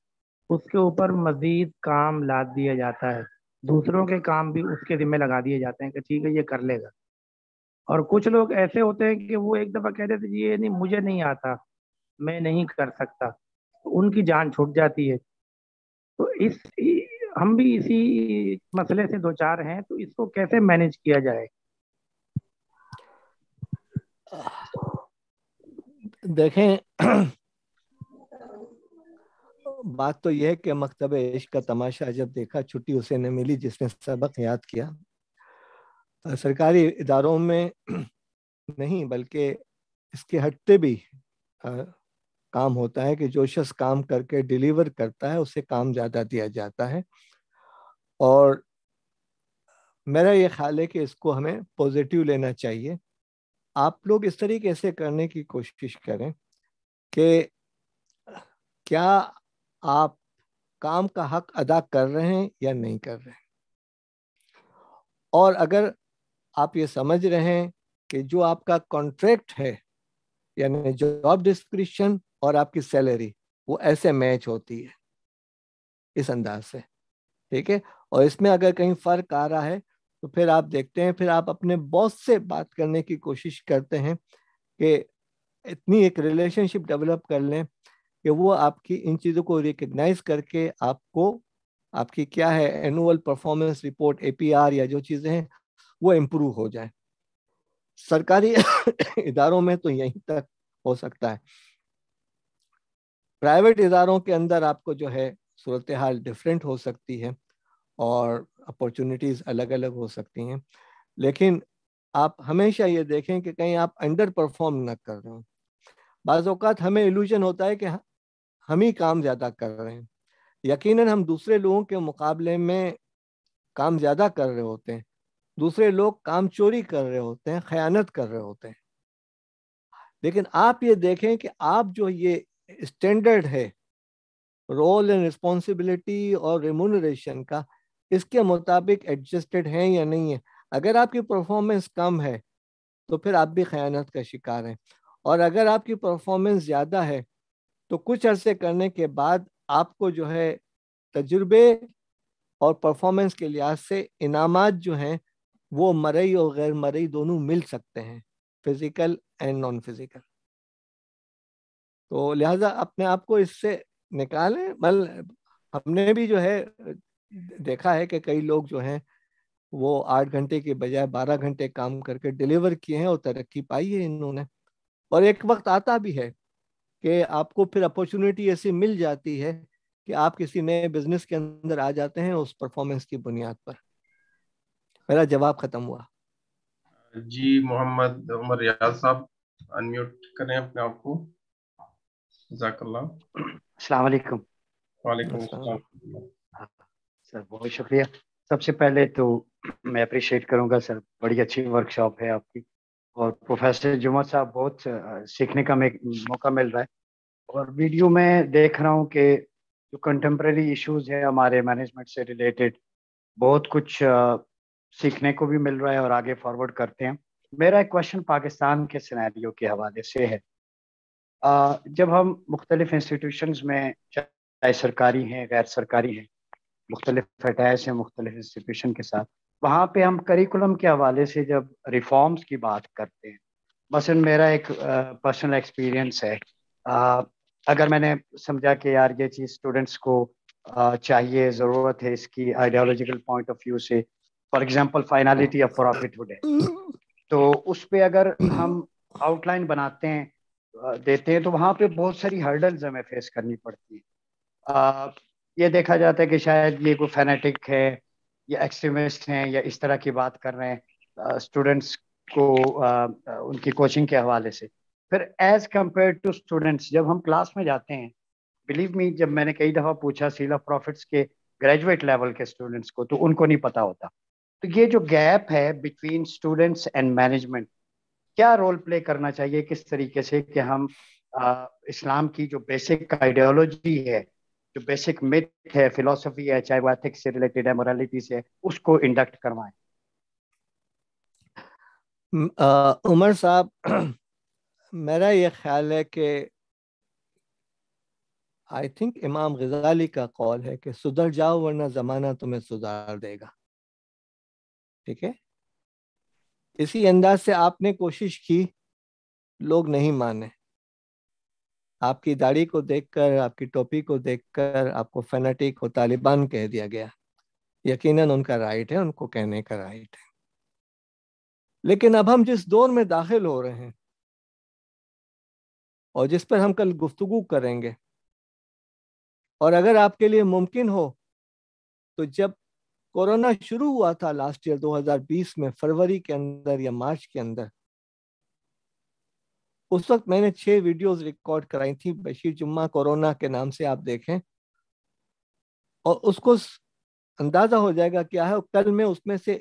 उसके ऊपर मजीद काम लाद दिया जाता है दूसरों के काम भी उसके ज़िम्मे लगा दिए जाते हैं कि ठीक है ये कर लेगा और कुछ लोग ऐसे होते हैं कि वो एक दफ़ा कह देते ये नहीं मुझे नहीं आता मैं नहीं कर सकता तो उनकी जान छूट जाती है तो इस हम भी इसी मसले से दो चार हैं तो इसको कैसे मैनेज किया जाए देखें बात तो यह है कि मकतब इश्क का तमाशा जब देखा छुट्टी उसे न मिली जिसने सबक याद किया सरकारी इदारों में नहीं बल्कि इसके हटते भी काम होता है कि जो शख्स काम करके डिलीवर करता है उसे काम ज़्यादा दिया जाता है और मेरा ये ख्याल है कि इसको हमें पॉजिटिव लेना चाहिए आप लोग इस तरीके से करने की कोशिश करें कि क्या आप काम का हक अदा कर रहे हैं या नहीं कर रहे हैं और अगर आप ये समझ रहे हैं कि जो आपका कॉन्ट्रैक्ट है यानी जॉब डिस्क्रिप्शन और आपकी सैलरी वो ऐसे मैच होती है इस अंदाज से ठीक है और इसमें अगर कहीं फर्क आ रहा है तो फिर आप देखते हैं फिर आप अपने बॉस से बात करने की कोशिश करते हैं कि इतनी एक रिलेशनशिप डेवलप कर लें कि वो आपकी इन चीज़ों को रिकग्नाइज करके आपको आपकी क्या है एनुअल परफॉर्मेंस रिपोर्ट ए या जो चीज़ें हैं वो इम्प्रूव हो जाए सरकारी इदारों में तो यहीं तक हो सकता है प्राइवेट इदारों के अंदर आपको जो है सूरत हाल डिफरेंट हो सकती है और अपॉर्चुनिटीज़ अलग अलग हो सकती हैं लेकिन आप हमेशा ये देखें कि कहीं आप अंडर परफॉर्म न कर रहे हो बाज़ात हमें इल्यूजन होता है कि हम ही काम ज़्यादा कर रहे हैं यकीनन हम दूसरे लोगों के मुकाबले में काम ज़्यादा कर रहे होते हैं दूसरे लोग काम चोरी कर रहे होते हैं खयानत कर रहे होते हैं लेकिन आप ये देखें कि आप जो ये स्टैंडर्ड है रोल एंड रिस्पॉन्सिबिलिटी और रिमोनरेशन का इसके मुताबिक एडजस्टेड हैं या नहीं है अगर आपकी परफॉर्मेंस कम है तो फिर आप भी खयानत का शिकार हैं और अगर आपकी परफॉर्मेंस ज़्यादा है तो कुछ अरसे करने के बाद आपको जो है तजुर्बे और परफॉर्मेंस के लिहाज से इनाम जो हैं वो मरई और गैर मरई दोनों मिल सकते हैं फिज़िकल एंड नॉन फिज़िकल तो लिहाजा अपने आप को इससे निकालें मतलब हमने भी जो है देखा है कि कई लोग जो हैं वो आठ घंटे के बजाय बारह घंटे काम करके डिलीवर किए हैं और तरक्की पाई है इन्होंने और एक वक्त आता भी है कि आपको फिर अपॉर्चुनिटी ऐसी मिल जाती है कि आप किसी नए बिजनेस के अंदर आ जाते हैं उस परफॉर्मेंस की बुनियाद पर मेरा जवाब खत्म हुआ जी मोहम्मद उमर रियाज साहब अनम्यूट करें अपने आप को अस्सलाम वालेकुम सर बहुत शुक्रिया सबसे पहले तो मैं अप्रिशिएट करूंगा सर बड़ी अच्छी वर्कशॉप है आपकी और प्रोफेसर जुमा साहब बहुत सीखने का मौका मिल रहा है और वीडियो में देख रहा हूँ कि जो कंटेम्प्रेरी इश्यूज है हमारे मैनेजमेंट से रिलेटेड बहुत कुछ सीखने को भी मिल रहा है और आगे फॉरवर्ड करते हैं मेरा एक क्वेश्चन पाकिस्तान के सिनेरियो के हवाले से है जब हम मुख्तलिफ इंस्टीट्यूशन में चाहे सरकारी हैं गैर सरकारी हैं मुख्तलिफ अटैच हैं मुख्तलिफ इंस्टीट्यूशन के साथ वहाँ पे हम करिकुलम के हवाले से जब रिफॉर्म्स की बात करते हैं बस मेरा एक पर्सनल एक्सपीरियंस है आ, अगर मैंने समझा कि यार ये चीज़ स्टूडेंट्स को आ, चाहिए ज़रूरत है इसकी आइडियोलॉजिकल पॉइंट ऑफ व्यू से for example finality of prophethood है तो उस पर अगर हम आउटलाइन बनाते हैं देते हैं तो वहाँ पे बहुत सारी हर्डल्स हमें फेस करनी पड़ती है ये देखा जाता है कि शायद ये कोई फैनेटिक है या एक्सट्रीमिस्ट हैं या इस तरह की बात कर रहे हैं स्टूडेंट्स को आ, उनकी कोचिंग के हवाले से फिर एज कम्पेयर टू स्टूडेंट्स जब हम क्लास में जाते हैं बिलीव मी जब मैंने कई दफ़ा पूछा सील ऑफ प्रॉफिट्स के ग्रेजुएट लेवल के स्टूडेंट्स को तो उनको नहीं पता होता तो ये जो गैप है बिटवीन स्टूडेंट्स एंड मैनेजमेंट क्या रोल प्ले करना चाहिए किस तरीके से कि हम आ, इस्लाम की जो बेसिक आइडियोलॉजी है जो बेसिक मिथ है फिलोसफी है चाहे वो एथिक्स से रिलेटेड है मोरालिटी से उसको इंडक्ट करवाएं उमर साहब मेरा ये ख्याल है कि आई थिंक इमाम गजाली का कॉल है कि सुधर जाओ वरना ज़माना तुम्हें सुधार देगा ठीक है इसी अंदाज से आपने कोशिश की लोग नहीं माने आपकी दाढ़ी को देखकर आपकी टोपी को देखकर आपको फेनाटिक और तालिबान कह दिया गया यकीनन उनका राइट है उनको कहने का राइट है लेकिन अब हम जिस दौर में दाखिल हो रहे हैं और जिस पर हम कल गुफ्तगु करेंगे और अगर आपके लिए मुमकिन हो तो जब कोरोना शुरू हुआ था लास्ट ईयर 2020 में फरवरी के अंदर या मार्च के अंदर उस वक्त मैंने छह वीडियोस रिकॉर्ड कराई थी बशीर जुम्मा कोरोना के नाम से आप देखें और उसको अंदाजा हो जाएगा क्या है कल मैं उसमें से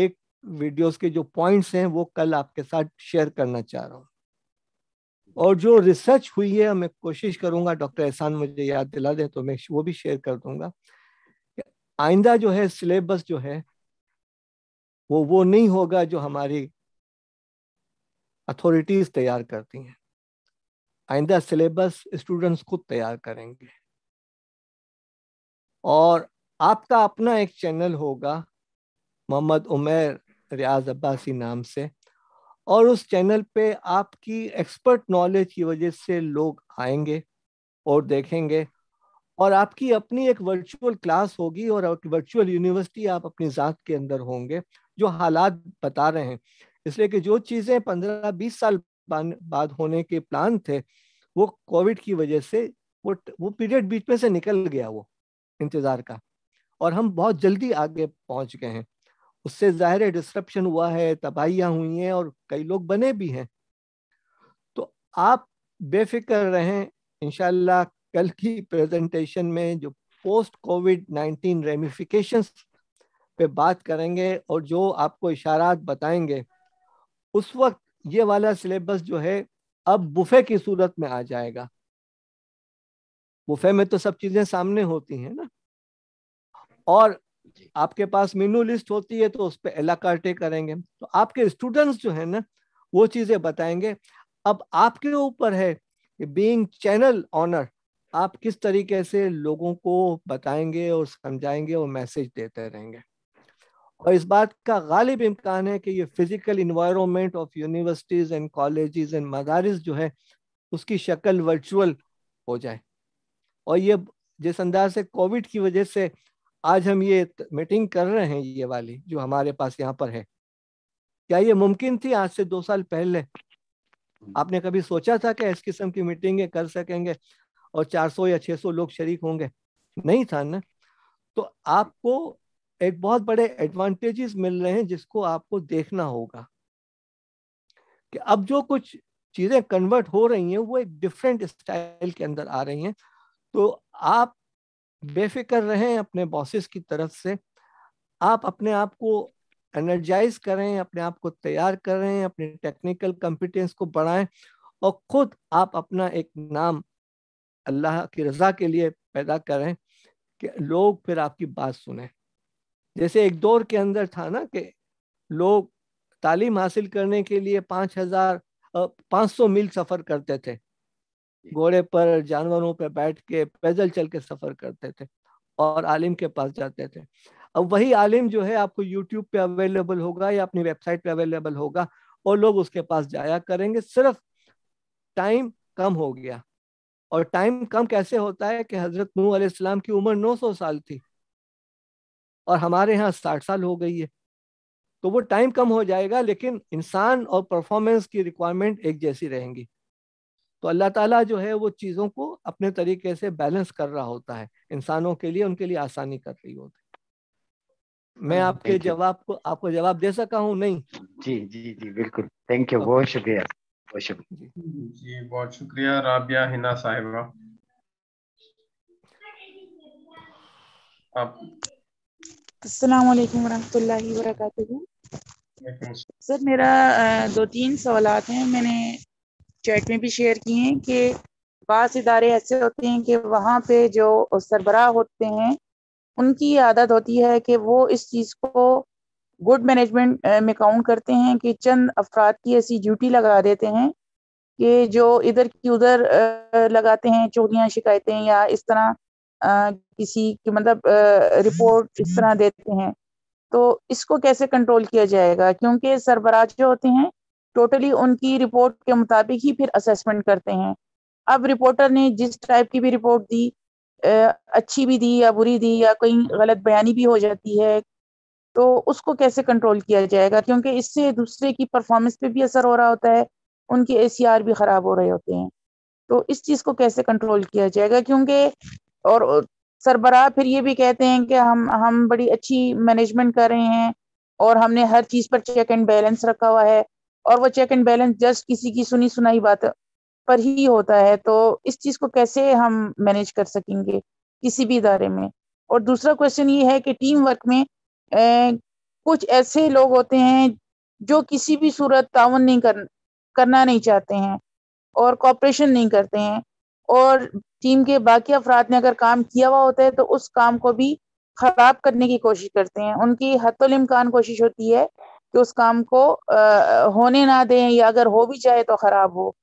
एक वीडियोस के जो पॉइंट्स हैं वो कल आपके साथ शेयर करना चाह रहा हूँ और जो रिसर्च हुई है मैं कोशिश करूंगा डॉक्टर एहसान मुझे याद दिला दें तो मैं वो भी शेयर कर दूंगा आइंदा जो है सिलेबस जो है वो वो नहीं होगा जो हमारी अथॉरिटीज तैयार करती हैं आइंदा सिलेबस स्टूडेंट्स खुद तैयार करेंगे और आपका अपना एक चैनल होगा मोहम्मद उमेर रियाज अब्बासी नाम से और उस चैनल पे आपकी एक्सपर्ट नॉलेज की वजह से लोग आएंगे और देखेंगे और आपकी अपनी एक वर्चुअल क्लास होगी और वर्चुअल यूनिवर्सिटी आप अपनी ज़ात के अंदर होंगे जो हालात बता रहे हैं इसलिए कि जो चीजें पंद्रह बीस साल बाद होने के प्लान थे वो कोविड की वजह से वो वो पीरियड बीच में से निकल गया वो इंतजार का और हम बहुत जल्दी आगे पहुंच गए हैं उससे जाहिर है डिस्ट्रप्शन हुआ है तबाहियां हुई हैं और कई लोग बने भी हैं तो आप बेफिक्र रहें इनशाला कल की प्रेजेंटेशन में जो पोस्ट कोविड नाइन्टीन रेमिफिकेशंस पे बात करेंगे और जो आपको इशारात बताएंगे उस वक्त ये वाला सिलेबस जो है अब बुफे की सूरत में आ जाएगा बुफे में तो सब चीजें सामने होती हैं ना और आपके पास मेनू लिस्ट होती है तो उस पर एलाकार्टे करेंगे तो आपके स्टूडेंट्स जो है ना वो चीजें बताएंगे अब आपके ऊपर है कि बीइंग चैनल ऑनर आप किस तरीके से लोगों को बताएंगे और समझाएंगे और मैसेज देते रहेंगे और इस बात का गालिब इम्कान है कि ये physical environment of universities and college and मदारस जो है उसकी शक्ल वर्चुअल हो जाए और ये जिस अंदाज से कोविड की वजह से आज हम ये मीटिंग कर रहे हैं ये वाली जो हमारे पास यहाँ पर है क्या ये मुमकिन थी आज से दो साल पहले आपने कभी सोचा था कि इस किस्म की मीटिंगें कर सकेंगे और 400 या 600 लोग शरीक होंगे नहीं था ना तो आपको एक बहुत बड़े एडवांटेजेस मिल रहे हैं जिसको आपको देखना होगा कि अब जो कुछ चीजें कन्वर्ट हो रही हैं वो एक डिफरेंट स्टाइल के अंदर आ रही हैं तो आप बेफिक्र रहें अपने बॉसेस की तरफ से आप अपने आप को एनर्जाइज करें अपने आप को तैयार करें अपने टेक्निकल कॉम्पिटेंस को बढ़ाएं और खुद आप अपना एक नाम अल्लाह की रज़ा के लिए पैदा करें कि लोग फिर आपकी बात सुने जैसे एक दौर के अंदर था ना कि लोग तालीम हासिल करने के लिए पाँच हजार पाँच सौ मील सफर करते थे घोड़े पर जानवरों पर बैठ के पैदल चल के सफर करते थे और आलिम के पास जाते थे अब वही आलिम जो है आपको यूट्यूब पे अवेलेबल होगा या अपनी वेबसाइट पे अवेलेबल होगा और लोग उसके पास जाया करेंगे सिर्फ टाइम कम हो गया और टाइम कम कैसे होता है कि हजरत नू अलैहिस्सलाम की उम्र 900 साल थी और हमारे यहाँ साठ साल हो गई है तो वो टाइम कम हो जाएगा लेकिन इंसान और परफॉर्मेंस की रिक्वायरमेंट एक जैसी रहेंगी तो अल्लाह ताला जो है वो चीज़ों को अपने तरीके से बैलेंस कर रहा होता है इंसानों के लिए उनके लिए आसानी कर रही होती है मैं हाँ, आपके जवाब को आपको जवाब दे सका हूँ नहीं जी जी जी बिल्कुल थैंक यू बहुत शुक्रिया बहुत शुक्रिया जी बहुत शुक्रिया राबिया हिना साहिबा आप असलकम वरह वरक सर मेरा दो तीन सवाल हैं मैंने चैट में भी शेयर किए हैं कि बास इदारे ऐसे होते हैं कि वहाँ पे जो सरबरा होते हैं उनकी आदत होती है कि वो इस चीज़ को गुड मैनेजमेंट में काउंट करते हैं कि चंद अफराद की ऐसी ड्यूटी लगा देते हैं कि जो इधर की उधर लगाते हैं चोरियाँ शिकायतें या इस तरह आ, किसी की मतलब रिपोर्ट इस तरह देते हैं तो इसको कैसे कंट्रोल किया जाएगा क्योंकि सरबराह जो होते हैं टोटली उनकी रिपोर्ट के मुताबिक ही फिर असेसमेंट करते हैं अब रिपोर्टर ने जिस टाइप की भी रिपोर्ट दी अच्छी भी दी या बुरी दी या कहीं गलत बयानी भी हो जाती है तो उसको कैसे कंट्रोल किया जाएगा क्योंकि इससे दूसरे की परफॉर्मेंस पे भी असर हो रहा होता है उनके ए भी ख़राब हो रहे होते हैं तो इस चीज़ को कैसे कंट्रोल किया जाएगा क्योंकि और सरबरा फिर ये भी कहते हैं कि हम हम बड़ी अच्छी मैनेजमेंट कर रहे हैं और हमने हर चीज पर चेक एंड बैलेंस रखा हुआ है और वो चेक एंड बैलेंस जस्ट किसी की सुनी सुनाई बात पर ही होता है तो इस चीज को कैसे हम मैनेज कर सकेंगे किसी भी इदारे में और दूसरा क्वेश्चन ये है कि टीम वर्क में ए, कुछ ऐसे लोग होते हैं जो किसी भी सूरत ताउन नहीं कर, करना नहीं चाहते हैं और कॉपरेशन नहीं करते हैं और टीम के बाकी अफराद ने अगर काम किया हुआ होता है तो उस काम को भी खराब करने की कोशिश करते हैं उनकी हतुलमकान कोशिश होती है कि उस काम को आ, होने ना दें या अगर हो भी जाए तो खराब हो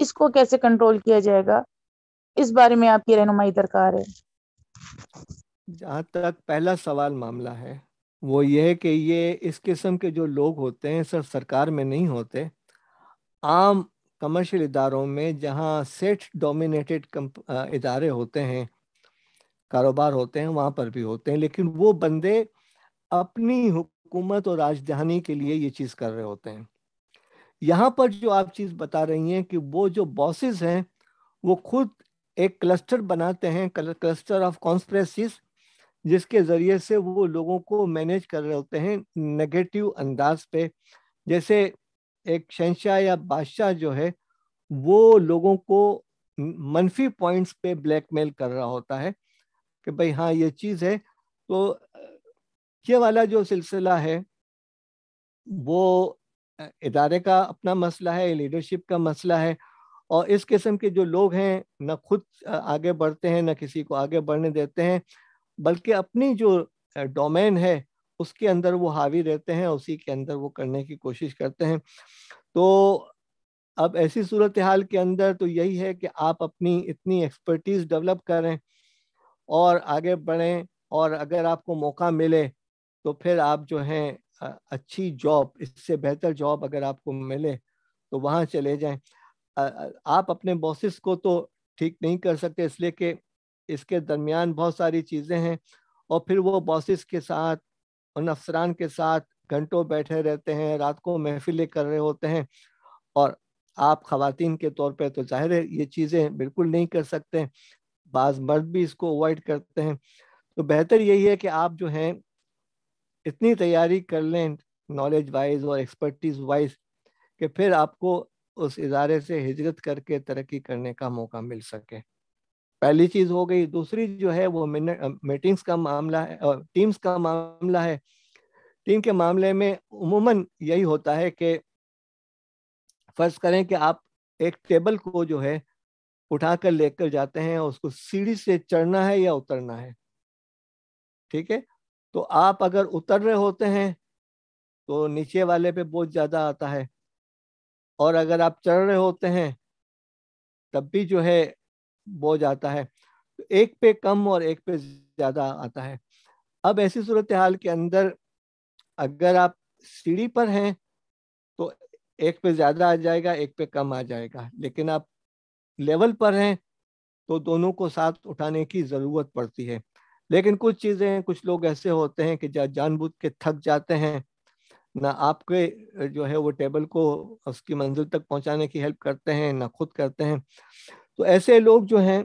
इसको कैसे कंट्रोल किया जाएगा इस बारे में आपकी रहनुमाई दरकार है जहाँ तक पहला सवाल मामला है वो ये है कि ये इस किस्म के जो लोग होते हैं सिर्फ सरकार में नहीं होते आम कमर्शियल इदारों में जहाँ सेट डोमिनेटेड इदारे होते हैं कारोबार होते हैं वहाँ पर भी होते हैं लेकिन वो बंदे अपनी हुकूमत और राजधानी के लिए ये चीज़ कर रहे होते हैं यहाँ पर जो आप चीज़ बता रही हैं कि वो जो बॉसेस हैं वो खुद एक क्लस्टर बनाते हैं क्लस्टर ऑफ कॉन्सप्रेसिस जिसके ज़रिए से वो लोगों को मैनेज कर रहे होते हैं नेगेटिव अंदाज पे जैसे एक शहशाह या बादशाह जो है वो लोगों को मनफी पॉइंट्स पे ब्लैकमेल कर रहा होता है कि भाई हाँ ये चीज़ है तो ये वाला जो सिलसिला है वो इदारे का अपना मसला है लीडरशिप का मसला है और इस किस्म के जो लोग हैं ना खुद आगे बढ़ते हैं ना किसी को आगे बढ़ने देते हैं बल्कि अपनी जो डोमेन है उसके अंदर वो हावी रहते हैं उसी के अंदर वो करने की कोशिश करते हैं तो अब ऐसी सूरत हाल के अंदर तो यही है कि आप अपनी इतनी एक्सपर्टीज डेवलप करें और आगे बढ़ें और अगर आपको मौका मिले तो फिर आप जो हैं अच्छी जॉब इससे बेहतर जॉब अगर आपको मिले तो वहाँ चले जाएं आप अपने बॉसिस को तो ठीक नहीं कर सकते इसलिए कि इसके दरमियान बहुत सारी चीज़ें हैं और फिर वो बॉसिस के साथ उन अफसरान के साथ घंटों बैठे रहते हैं रात को महफिलें कर रहे होते हैं और आप खातन के तौर पर तो जाहिर है ये चीज़ें बिल्कुल नहीं कर सकते बाज मर्द भी इसको अवॉइड करते हैं तो बेहतर यही है कि आप जो हैं इतनी तैयारी कर लें नॉलेज वाइज और एक्सपर्टीज़ वाइज कि फिर आपको उस इदारे से हिजरत करके तरक्की करने का मौका मिल सके पहली चीज हो गई दूसरी जो है वो मीटिंग्स का मामला है टीम्स का मामला है टीम के मामले में उमूमन यही होता है कि फर्ज करें कि आप एक टेबल को जो है उठा कर लेकर जाते हैं उसको सीढ़ी से चढ़ना है या उतरना है ठीक है तो आप अगर उतर रहे होते हैं तो नीचे वाले पे बोझ ज़्यादा आता है और अगर आप चढ़ रहे होते हैं तब भी जो है बोझ आता है तो एक पे कम और एक पे ज़्यादा आता है अब ऐसी सूरत हाल के अंदर अगर आप सीढ़ी पर हैं तो एक पे ज़्यादा आ जाएगा एक पे कम आ जाएगा लेकिन आप लेवल पर हैं तो दोनों को साथ उठाने की ज़रूरत पड़ती है लेकिन कुछ चीज़ें कुछ लोग ऐसे होते हैं कि जानबूझ के थक जाते हैं ना आपके जो है वो टेबल को उसकी मंजिल तक पहुंचाने की हेल्प करते हैं ना खुद करते हैं तो ऐसे लोग जो हैं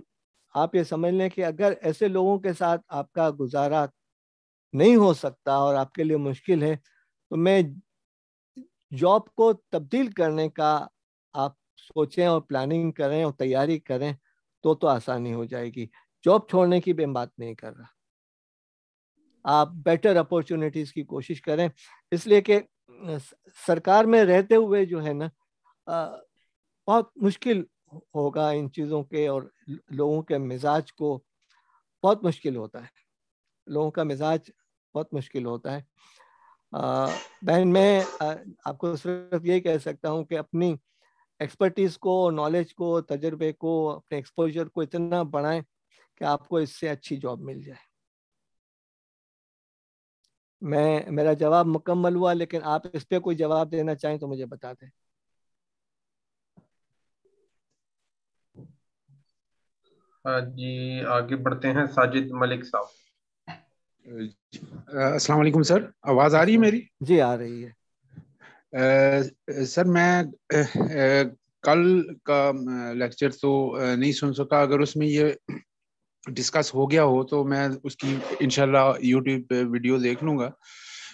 आप ये समझ लें कि अगर ऐसे लोगों के साथ आपका गुजारा नहीं हो सकता और आपके लिए मुश्किल है तो मैं जॉब को तब्दील करने का आप सोचें और प्लानिंग करें और तैयारी करें तो तो आसानी हो जाएगी जॉब छोड़ने की मैं बात नहीं कर रहा आप बेटर अपॉर्चुनिटीज़ की कोशिश करें इसलिए कि सरकार में रहते हुए जो है ना बहुत मुश्किल होगा इन चीज़ों के और लोगों के मिजाज को बहुत मुश्किल होता है लोगों का मिजाज बहुत मुश्किल होता है बहन मैं आपको सिर्फ यही कह सकता हूँ कि अपनी एक्सपर्टीज़ को नॉलेज को तजर्बे को अपने एक्सपोजर को इतना बढ़ाएं कि आपको इससे अच्छी जॉब मिल जाए मैं मेरा जवाब मुकम्मल हुआ लेकिन आप इस पर कोई जवाब देना चाहें तो मुझे बता दें जी आगे बढ़ते हैं साजिद मलिक साहब अस्सलाम वालेकुम सर आवाज़ आ रही है मेरी जी आ रही है आ, सर मैं आ, कल का लेक्चर तो नहीं सुन सका अगर उसमें ये डिस्कस हो गया हो तो मैं उसकी इनशाला यूट्यूब पे वीडियो देख लूंगा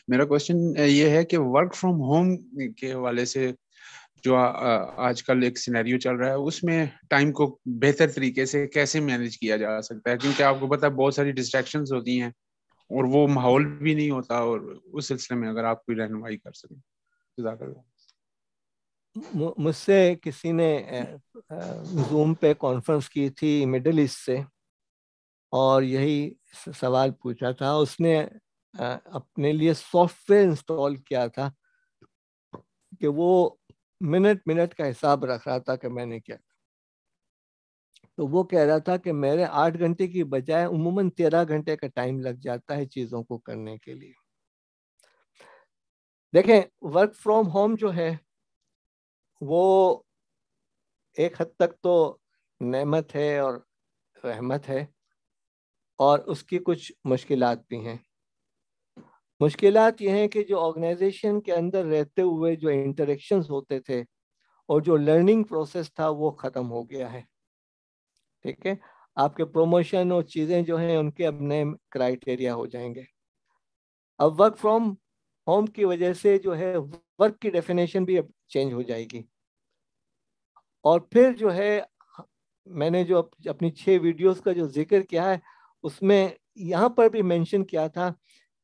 मेरा क्वेश्चन ये है कि वर्क फ्रॉम होम के हवाले से जो आजकल एक सिनेरियो चल रहा है उसमें टाइम को बेहतर तरीके से कैसे मैनेज किया जा सकता है क्योंकि आपको पता है बहुत सारी डिस्ट्रैक्शन होती हैं और वो माहौल भी नहीं होता और उस सिलसिले में अगर आप कोई रहनुमाई कर सकें तो मुझसे किसी ने जूम पे कॉन्फ्रेंस की थी मिडल ईस्ट से और यही सवाल पूछा था उसने अपने लिए सॉफ्टवेयर इंस्टॉल किया था कि वो मिनट मिनट का हिसाब रख रहा था कि मैंने क्या तो वो कह रहा था कि मेरे आठ घंटे की बजाय उमूमन तेरह घंटे का टाइम लग जाता है चीज़ों को करने के लिए देखें वर्क फ्रॉम होम जो है वो एक हद तक तो नेमत है और रहमत है और उसकी कुछ मुश्किलात भी हैं मुश्किल ये हैं कि जो ऑर्गेनाइजेशन के अंदर रहते हुए जो इंटरेक्शंस होते थे और जो लर्निंग प्रोसेस था वो ख़त्म हो गया है ठीक है आपके प्रोमोशन और चीज़ें जो हैं उनके अब नए क्राइटेरिया हो जाएंगे अब वर्क फ्रॉम होम की वजह से जो है वर्क की डेफिनेशन भी अब चेंज हो जाएगी और फिर जो है मैंने जो अपनी छः वीडियोस का जो जिक्र किया है उसमें यहाँ पर भी मेंशन किया था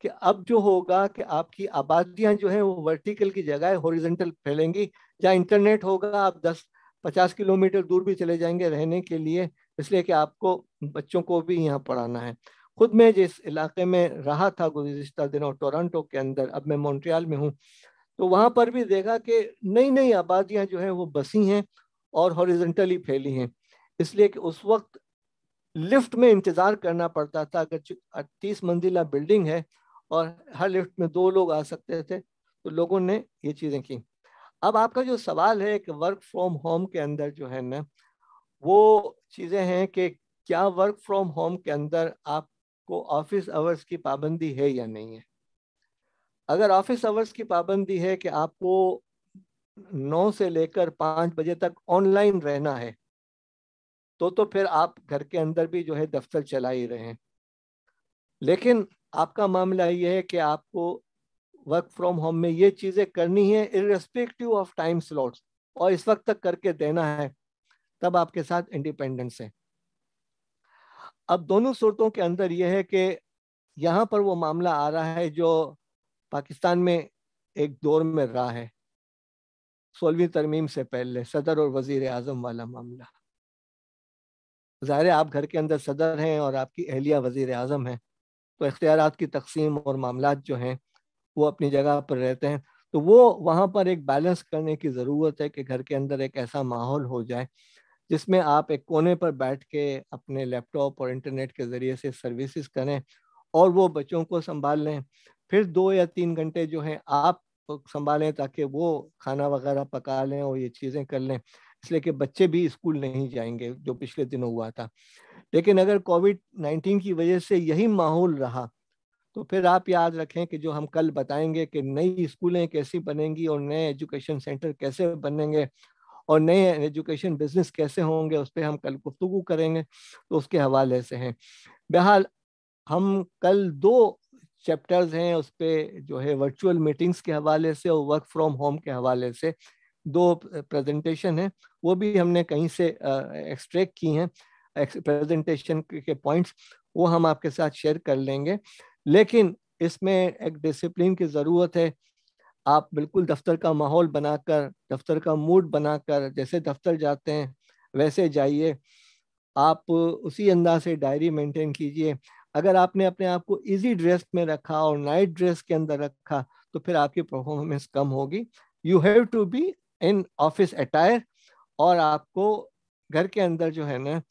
कि अब जो होगा कि आपकी आबादियां जो है वो वर्टिकल की जगह हॉरिजेंटल फैलेंगी जहाँ इंटरनेट होगा आप दस पचास किलोमीटर दूर भी चले जाएंगे रहने के लिए इसलिए कि आपको बच्चों को भी यहाँ पढ़ाना है खुद मैं जिस इलाके में रहा था गुजशत दिनों टोरंटो के अंदर अब मैं मॉन्ट्रियाल में हूँ तो वहाँ पर भी देखा कि नई नई आबादियाँ जो हैं वो बसी हैं और हॉरिजेंटली फैली हैं इसलिए कि उस वक्त लिफ्ट में इंतज़ार करना पड़ता था अगर तीस मंजिला बिल्डिंग है और हर लिफ्ट में दो लोग आ सकते थे तो लोगों ने ये चीज़ें की अब आपका जो सवाल है कि वर्क फ्रॉम होम के अंदर जो है ना वो चीज़ें हैं कि क्या वर्क फ्रॉम होम के अंदर आपको ऑफिस आवर्स की पाबंदी है या नहीं है अगर ऑफिस आवर्स की पाबंदी है कि आपको नौ से लेकर पाँच बजे तक ऑनलाइन रहना है तो तो फिर आप घर के अंदर भी जो है दफ्तर चला ही रहे हैं लेकिन आपका मामला ये है कि आपको वर्क फ्रॉम होम में ये चीज़ें करनी है इरेस्पेक्टिव ऑफ टाइम स्लॉट्स और इस वक्त तक करके देना है तब आपके साथ इंडिपेंडेंस है अब दोनों सूरतों के अंदर यह है कि यहाँ पर वो मामला आ रहा है जो पाकिस्तान में एक दौर में रहा है सोलहवीं तरमीम से पहले सदर और वजीर आजम वाला मामला ज़ाहिर आप घर के अंदर सदर हैं और आपकी अहलिया वजीर आजम है तो इख्तियार की तकसीम और मामला जो हैं वो अपनी जगह पर रहते हैं तो वो वहाँ पर एक बैलेंस करने की ज़रूरत है कि घर के अंदर एक ऐसा माहौल हो जाए जिसमें आप एक कोने पर बैठ के अपने लैपटॉप और इंटरनेट के ज़रिए से सर्विसेज करें और वो बच्चों को संभाल लें फिर दो या तीन घंटे जो हैं आप संभालें ताकि वो खाना वगैरह पका लें और ये चीज़ें कर लें इसलिए कि बच्चे भी स्कूल नहीं जाएंगे जो पिछले दिनों हुआ था लेकिन अगर कोविड नाइन्टीन की वजह से यही माहौल रहा तो फिर आप याद रखें कि जो हम कल बताएंगे कि नई स्कूलें कैसी बनेंगी और नए एजुकेशन सेंटर कैसे बनेंगे और नए एजुकेशन बिजनेस कैसे होंगे उस पर हम कल गुफ्तु करेंगे तो उसके हवाले से हैं बहरहाल हम कल दो चैप्टर्स हैं उस पर जो है वर्चुअल मीटिंग्स के हवाले से और वर्क फ्रॉम होम के हवाले से दो प्रेजेंटेशन है वो भी हमने कहीं से एक्सट्रैक्ट की हैं प्रेजेंटेशन के पॉइंट्स वो हम आपके साथ शेयर कर लेंगे लेकिन इसमें एक डिसिप्लिन की ज़रूरत है आप बिल्कुल दफ्तर का माहौल बनाकर दफ्तर का मूड बनाकर जैसे दफ्तर जाते हैं वैसे जाइए आप उसी अंदाज से डायरी मेंटेन कीजिए अगर आपने अपने आप को इजी ड्रेस में रखा और नाइट ड्रेस के अंदर रखा तो फिर आपकी परफॉर्मेंस कम होगी you have to be in office attire और आपको घर के अंदर जो है ना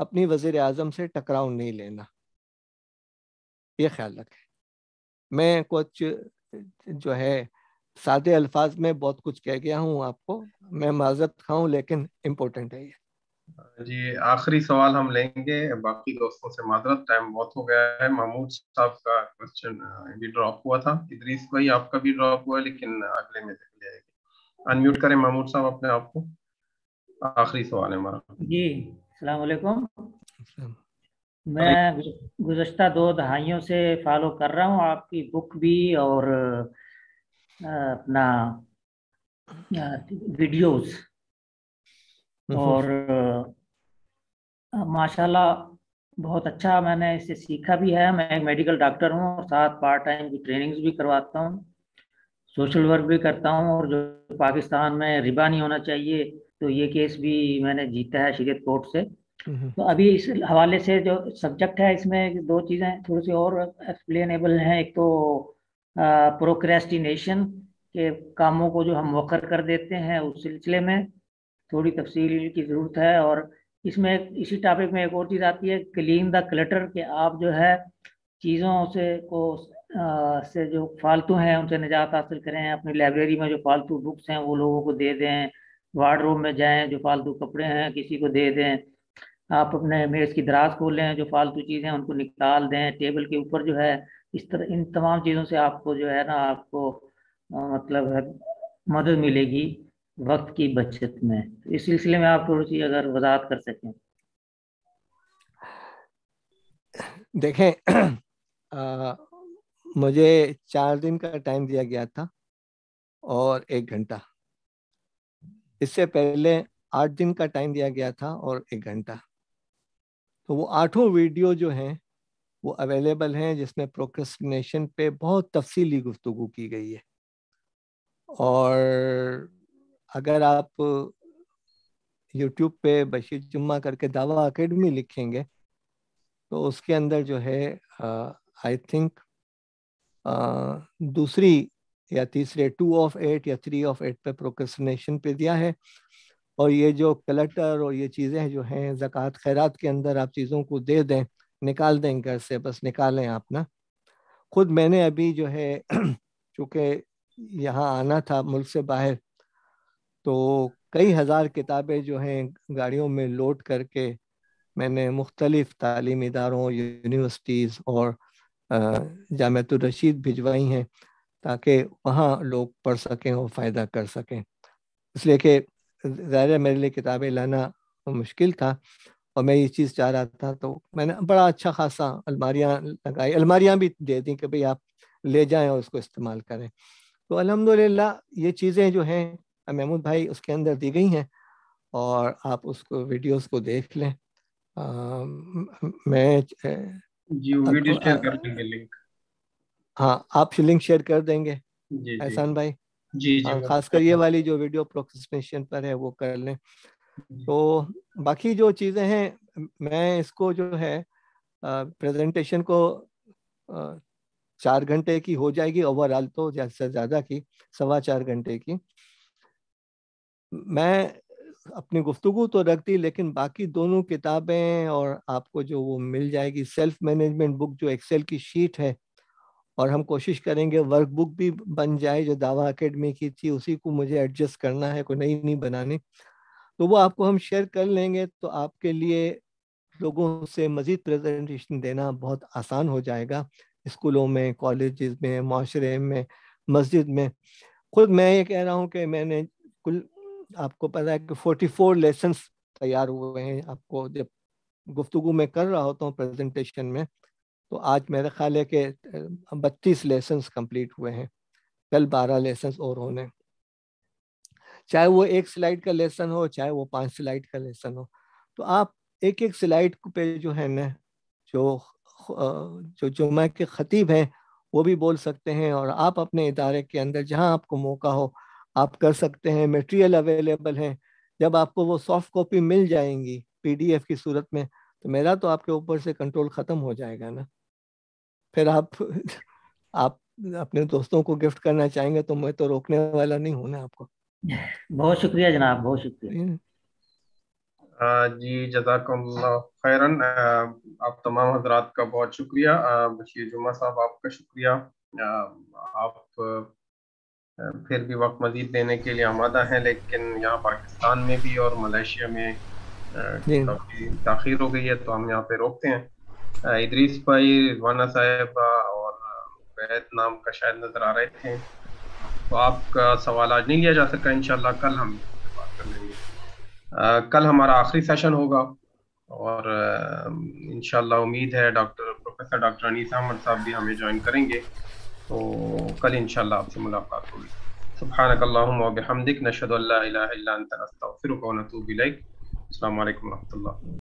अपनी वजीर आजम से टकराव नहीं लेना ये ख्याल रखें मैं कुछ जो है सादे अल्फाज में बहुत कुछ कह गया हूँ आपको मैं माजत खाऊँ लेकिन इम्पोर्टेंट है ये जी आखिरी सवाल हम लेंगे बाकी दोस्तों से माजरत टाइम बहुत हो गया है महमूद साहब का क्वेश्चन भी ड्रॉप हुआ था इदरीस भाई आपका भी ड्रॉप हुआ लेकिन अगले में देख लिया अनम्यूट करें महमूद साहब अपने आप को आखिरी सवाल है हमारा जी सलामकुम मैं गुजशत दो दहाइयों से फॉलो कर रहा हूँ आपकी बुक भी और अपना वीडियोस और माशाल्लाह बहुत अच्छा मैंने इससे सीखा भी है मैं एक मेडिकल डॉक्टर हूँ और साथ पार्ट टाइम की ट्रेनिंग्स भी करवाता हूँ सोशल वर्क भी करता हूँ और जो पाकिस्तान में रिबा नहीं होना चाहिए तो ये केस भी मैंने जीता है शरीयत कोर्ट से तो अभी इस हवाले से जो सब्जेक्ट है इसमें दो चीज़ें थोड़ी सी और एक्सप्लेनेबल हैं एक तो प्रोक्रेस्टिनेशन के कामों को जो हम वक्र कर देते हैं उस सिलसिले में थोड़ी तफसील की ज़रूरत है और इसमें इसी टॉपिक में एक और चीज़ आती है क्लीन द क्लटर के आप जो है चीज़ों से को आ, से जो फालतू हैं उनसे निजात हासिल करें अपनी लाइब्रेरी में जो फालतू बुक्स हैं वो लोगों को दे दें वार्ड रूम में जाएं जो फालतू कपड़े हैं किसी को दे दें आप अपने मेज़ की दराज खोलें जो फालतू चीज़ें उनको निकाल दें टेबल के ऊपर जो है इस तरह इन तमाम चीज़ों से आपको जो है ना आपको आ, मतलब मदद मिलेगी वक्त की बचत में तो इस सिलसिले में आप थोड़ी सी अगर वजाहत कर सकें देखें आ, मुझे चार दिन का टाइम दिया गया था और एक घंटा इससे पहले आठ दिन का टाइम दिया गया था और एक घंटा तो वो आठों वीडियो जो हैं वो अवेलेबल हैं जिसमें प्रोक्रेस्टिनेशन पे बहुत तफसीली गुफ्तु की गई है और अगर आप यूट्यूब पे बशीर जुम्मा करके दावा अकेडमी लिखेंगे तो उसके अंदर जो है आई थिंक दूसरी या तीसरे टू ऑफ एट या थ्री ऑफ एट पे प्रोक्रेस्टिनेशन पे दिया है और ये जो क्लटर और ये चीज़ें जो हैं ज़क़़त खैरात के अंदर आप चीज़ों को दे दें निकाल दें घर से बस निकालें आप ना खुद मैंने अभी जो है चूँकि यहाँ आना था मुल्क से बाहर तो कई हज़ार किताबें जो हैं गाड़ियों में लोड करके मैंने मुख्तलिफ़ तालीम इदारों यूनिवर्सिटीज़ और जामतुलरशीद भिजवाई हैं ताकि वहाँ लोग पढ़ सकें और फ़ायदा कर सकें इसलिए कि ज़ाहिर मेरे लिए किताबें लाना मुश्किल था और मैं ये चीज़ चाह रहा था तो मैंने बड़ा अच्छा खासा अलमारियाँ लगाई अलमारियाँ भी दे दी कि भाई आप ले जाएँ और उसको इस्तेमाल करें तो अलहमदिल्ला ये चीज़ें जो हैं महमूद भाई उसके अंदर दी गई हैं और आप उसको वीडियोस को देख लें आ, मैं जी वीडियो शेयर कर देंगे लिंक हाँ आप लिंक शेयर कर देंगे एहसान भाई जी, जी, हाँ, खासकर ये वाली जो वीडियो प्रोक्रेस्टिनेशन पर है वो कर लें तो बाकी जो चीज़ें हैं मैं इसको जो है प्रेजेंटेशन को चार घंटे की हो जाएगी ओवरऑल तो ज्यादा से ज़्यादा की सवा चार घंटे की मैं अपनी गुफ्तगु तो रख दी लेकिन बाकी दोनों किताबें और आपको जो वो मिल जाएगी सेल्फ मैनेजमेंट बुक जो एक्सेल की शीट है और हम कोशिश करेंगे वर्कबुक भी बन जाए जो दावा अकेडमी की थी उसी को मुझे एडजस्ट करना है कोई नई नई बनानी तो वो आपको हम शेयर कर लेंगे तो आपके लिए लोगों से मज़ीद प्रेजेंटेशन देना बहुत आसान हो जाएगा स्कूलों में कॉलेज में माशरे में मस्जिद में खुद मैं ये कह रहा हूँ कि मैंने कुल आपको पता है कि फोर्टी फोर लेसन्स तैयार हुए हैं आपको जब गुफ्तु में कर रहा होता हूँ प्रेजेंटेशन में तो आज मेरे ख्याल है कि बत्तीस लेसन कंप्लीट हुए हैं कल बारह लेसन और होने चाहे वो एक स्लाइड का लेसन हो चाहे वो पांच स्लाइड का लेसन हो तो आप एक एक स्लाइड पे जो है ना जो जो जुमा के खतीब हैं वो भी बोल सकते हैं और आप अपने इदारे के अंदर जहां आपको मौका हो आप कर सकते हैं मटेरियल अवेलेबल है जब आपको वो सॉफ्ट कॉपी मिल जाएंगी पीडीएफ की सूरत में तो मेरा तो आपके ऊपर से कंट्रोल ख़त्म हो जाएगा ना फिर आप आप अपने दोस्तों को गिफ्ट करना चाहेंगे तो मैं तो रोकने वाला नहीं हूँ ना आपको बहुत शुक्रिया जनाब बहुत शुक्रिया हम्म। जी खैरन आप तमाम हजरात का बहुत शुक्रिया बशीर जुमा साहब आपका शुक्रिया आप फिर भी वक्त मजीद देने के लिए आमादा हैं लेकिन यहाँ पाकिस्तान में भी और मलेशिया में काफ़ी ताखिर हो गई है तो हम यहाँ पे रोकते हैं इदरीस भाई रिजवाना साहब और वैद नाम का शायद नजर आ रहे थे तो आपका सवाल आज नहीं लिया जा सका इनशाला कल हम बात कर लेंगे uh, कल हमारा आखिरी सेशन होगा और uh, इनशाला उम्मीद है doctor professor doctor Anis Ahmad साहब भी हमें ज्वाइन करेंगे तो कल इनशाला आपसे मुलाकात होगी सुबहानक वबहमदिक नशद अल्ला इलाहा इल्ला अंत नस्तगफिरुक व नतूबु इलैक अस्सलाम वालेकुम रहमतुल्लाह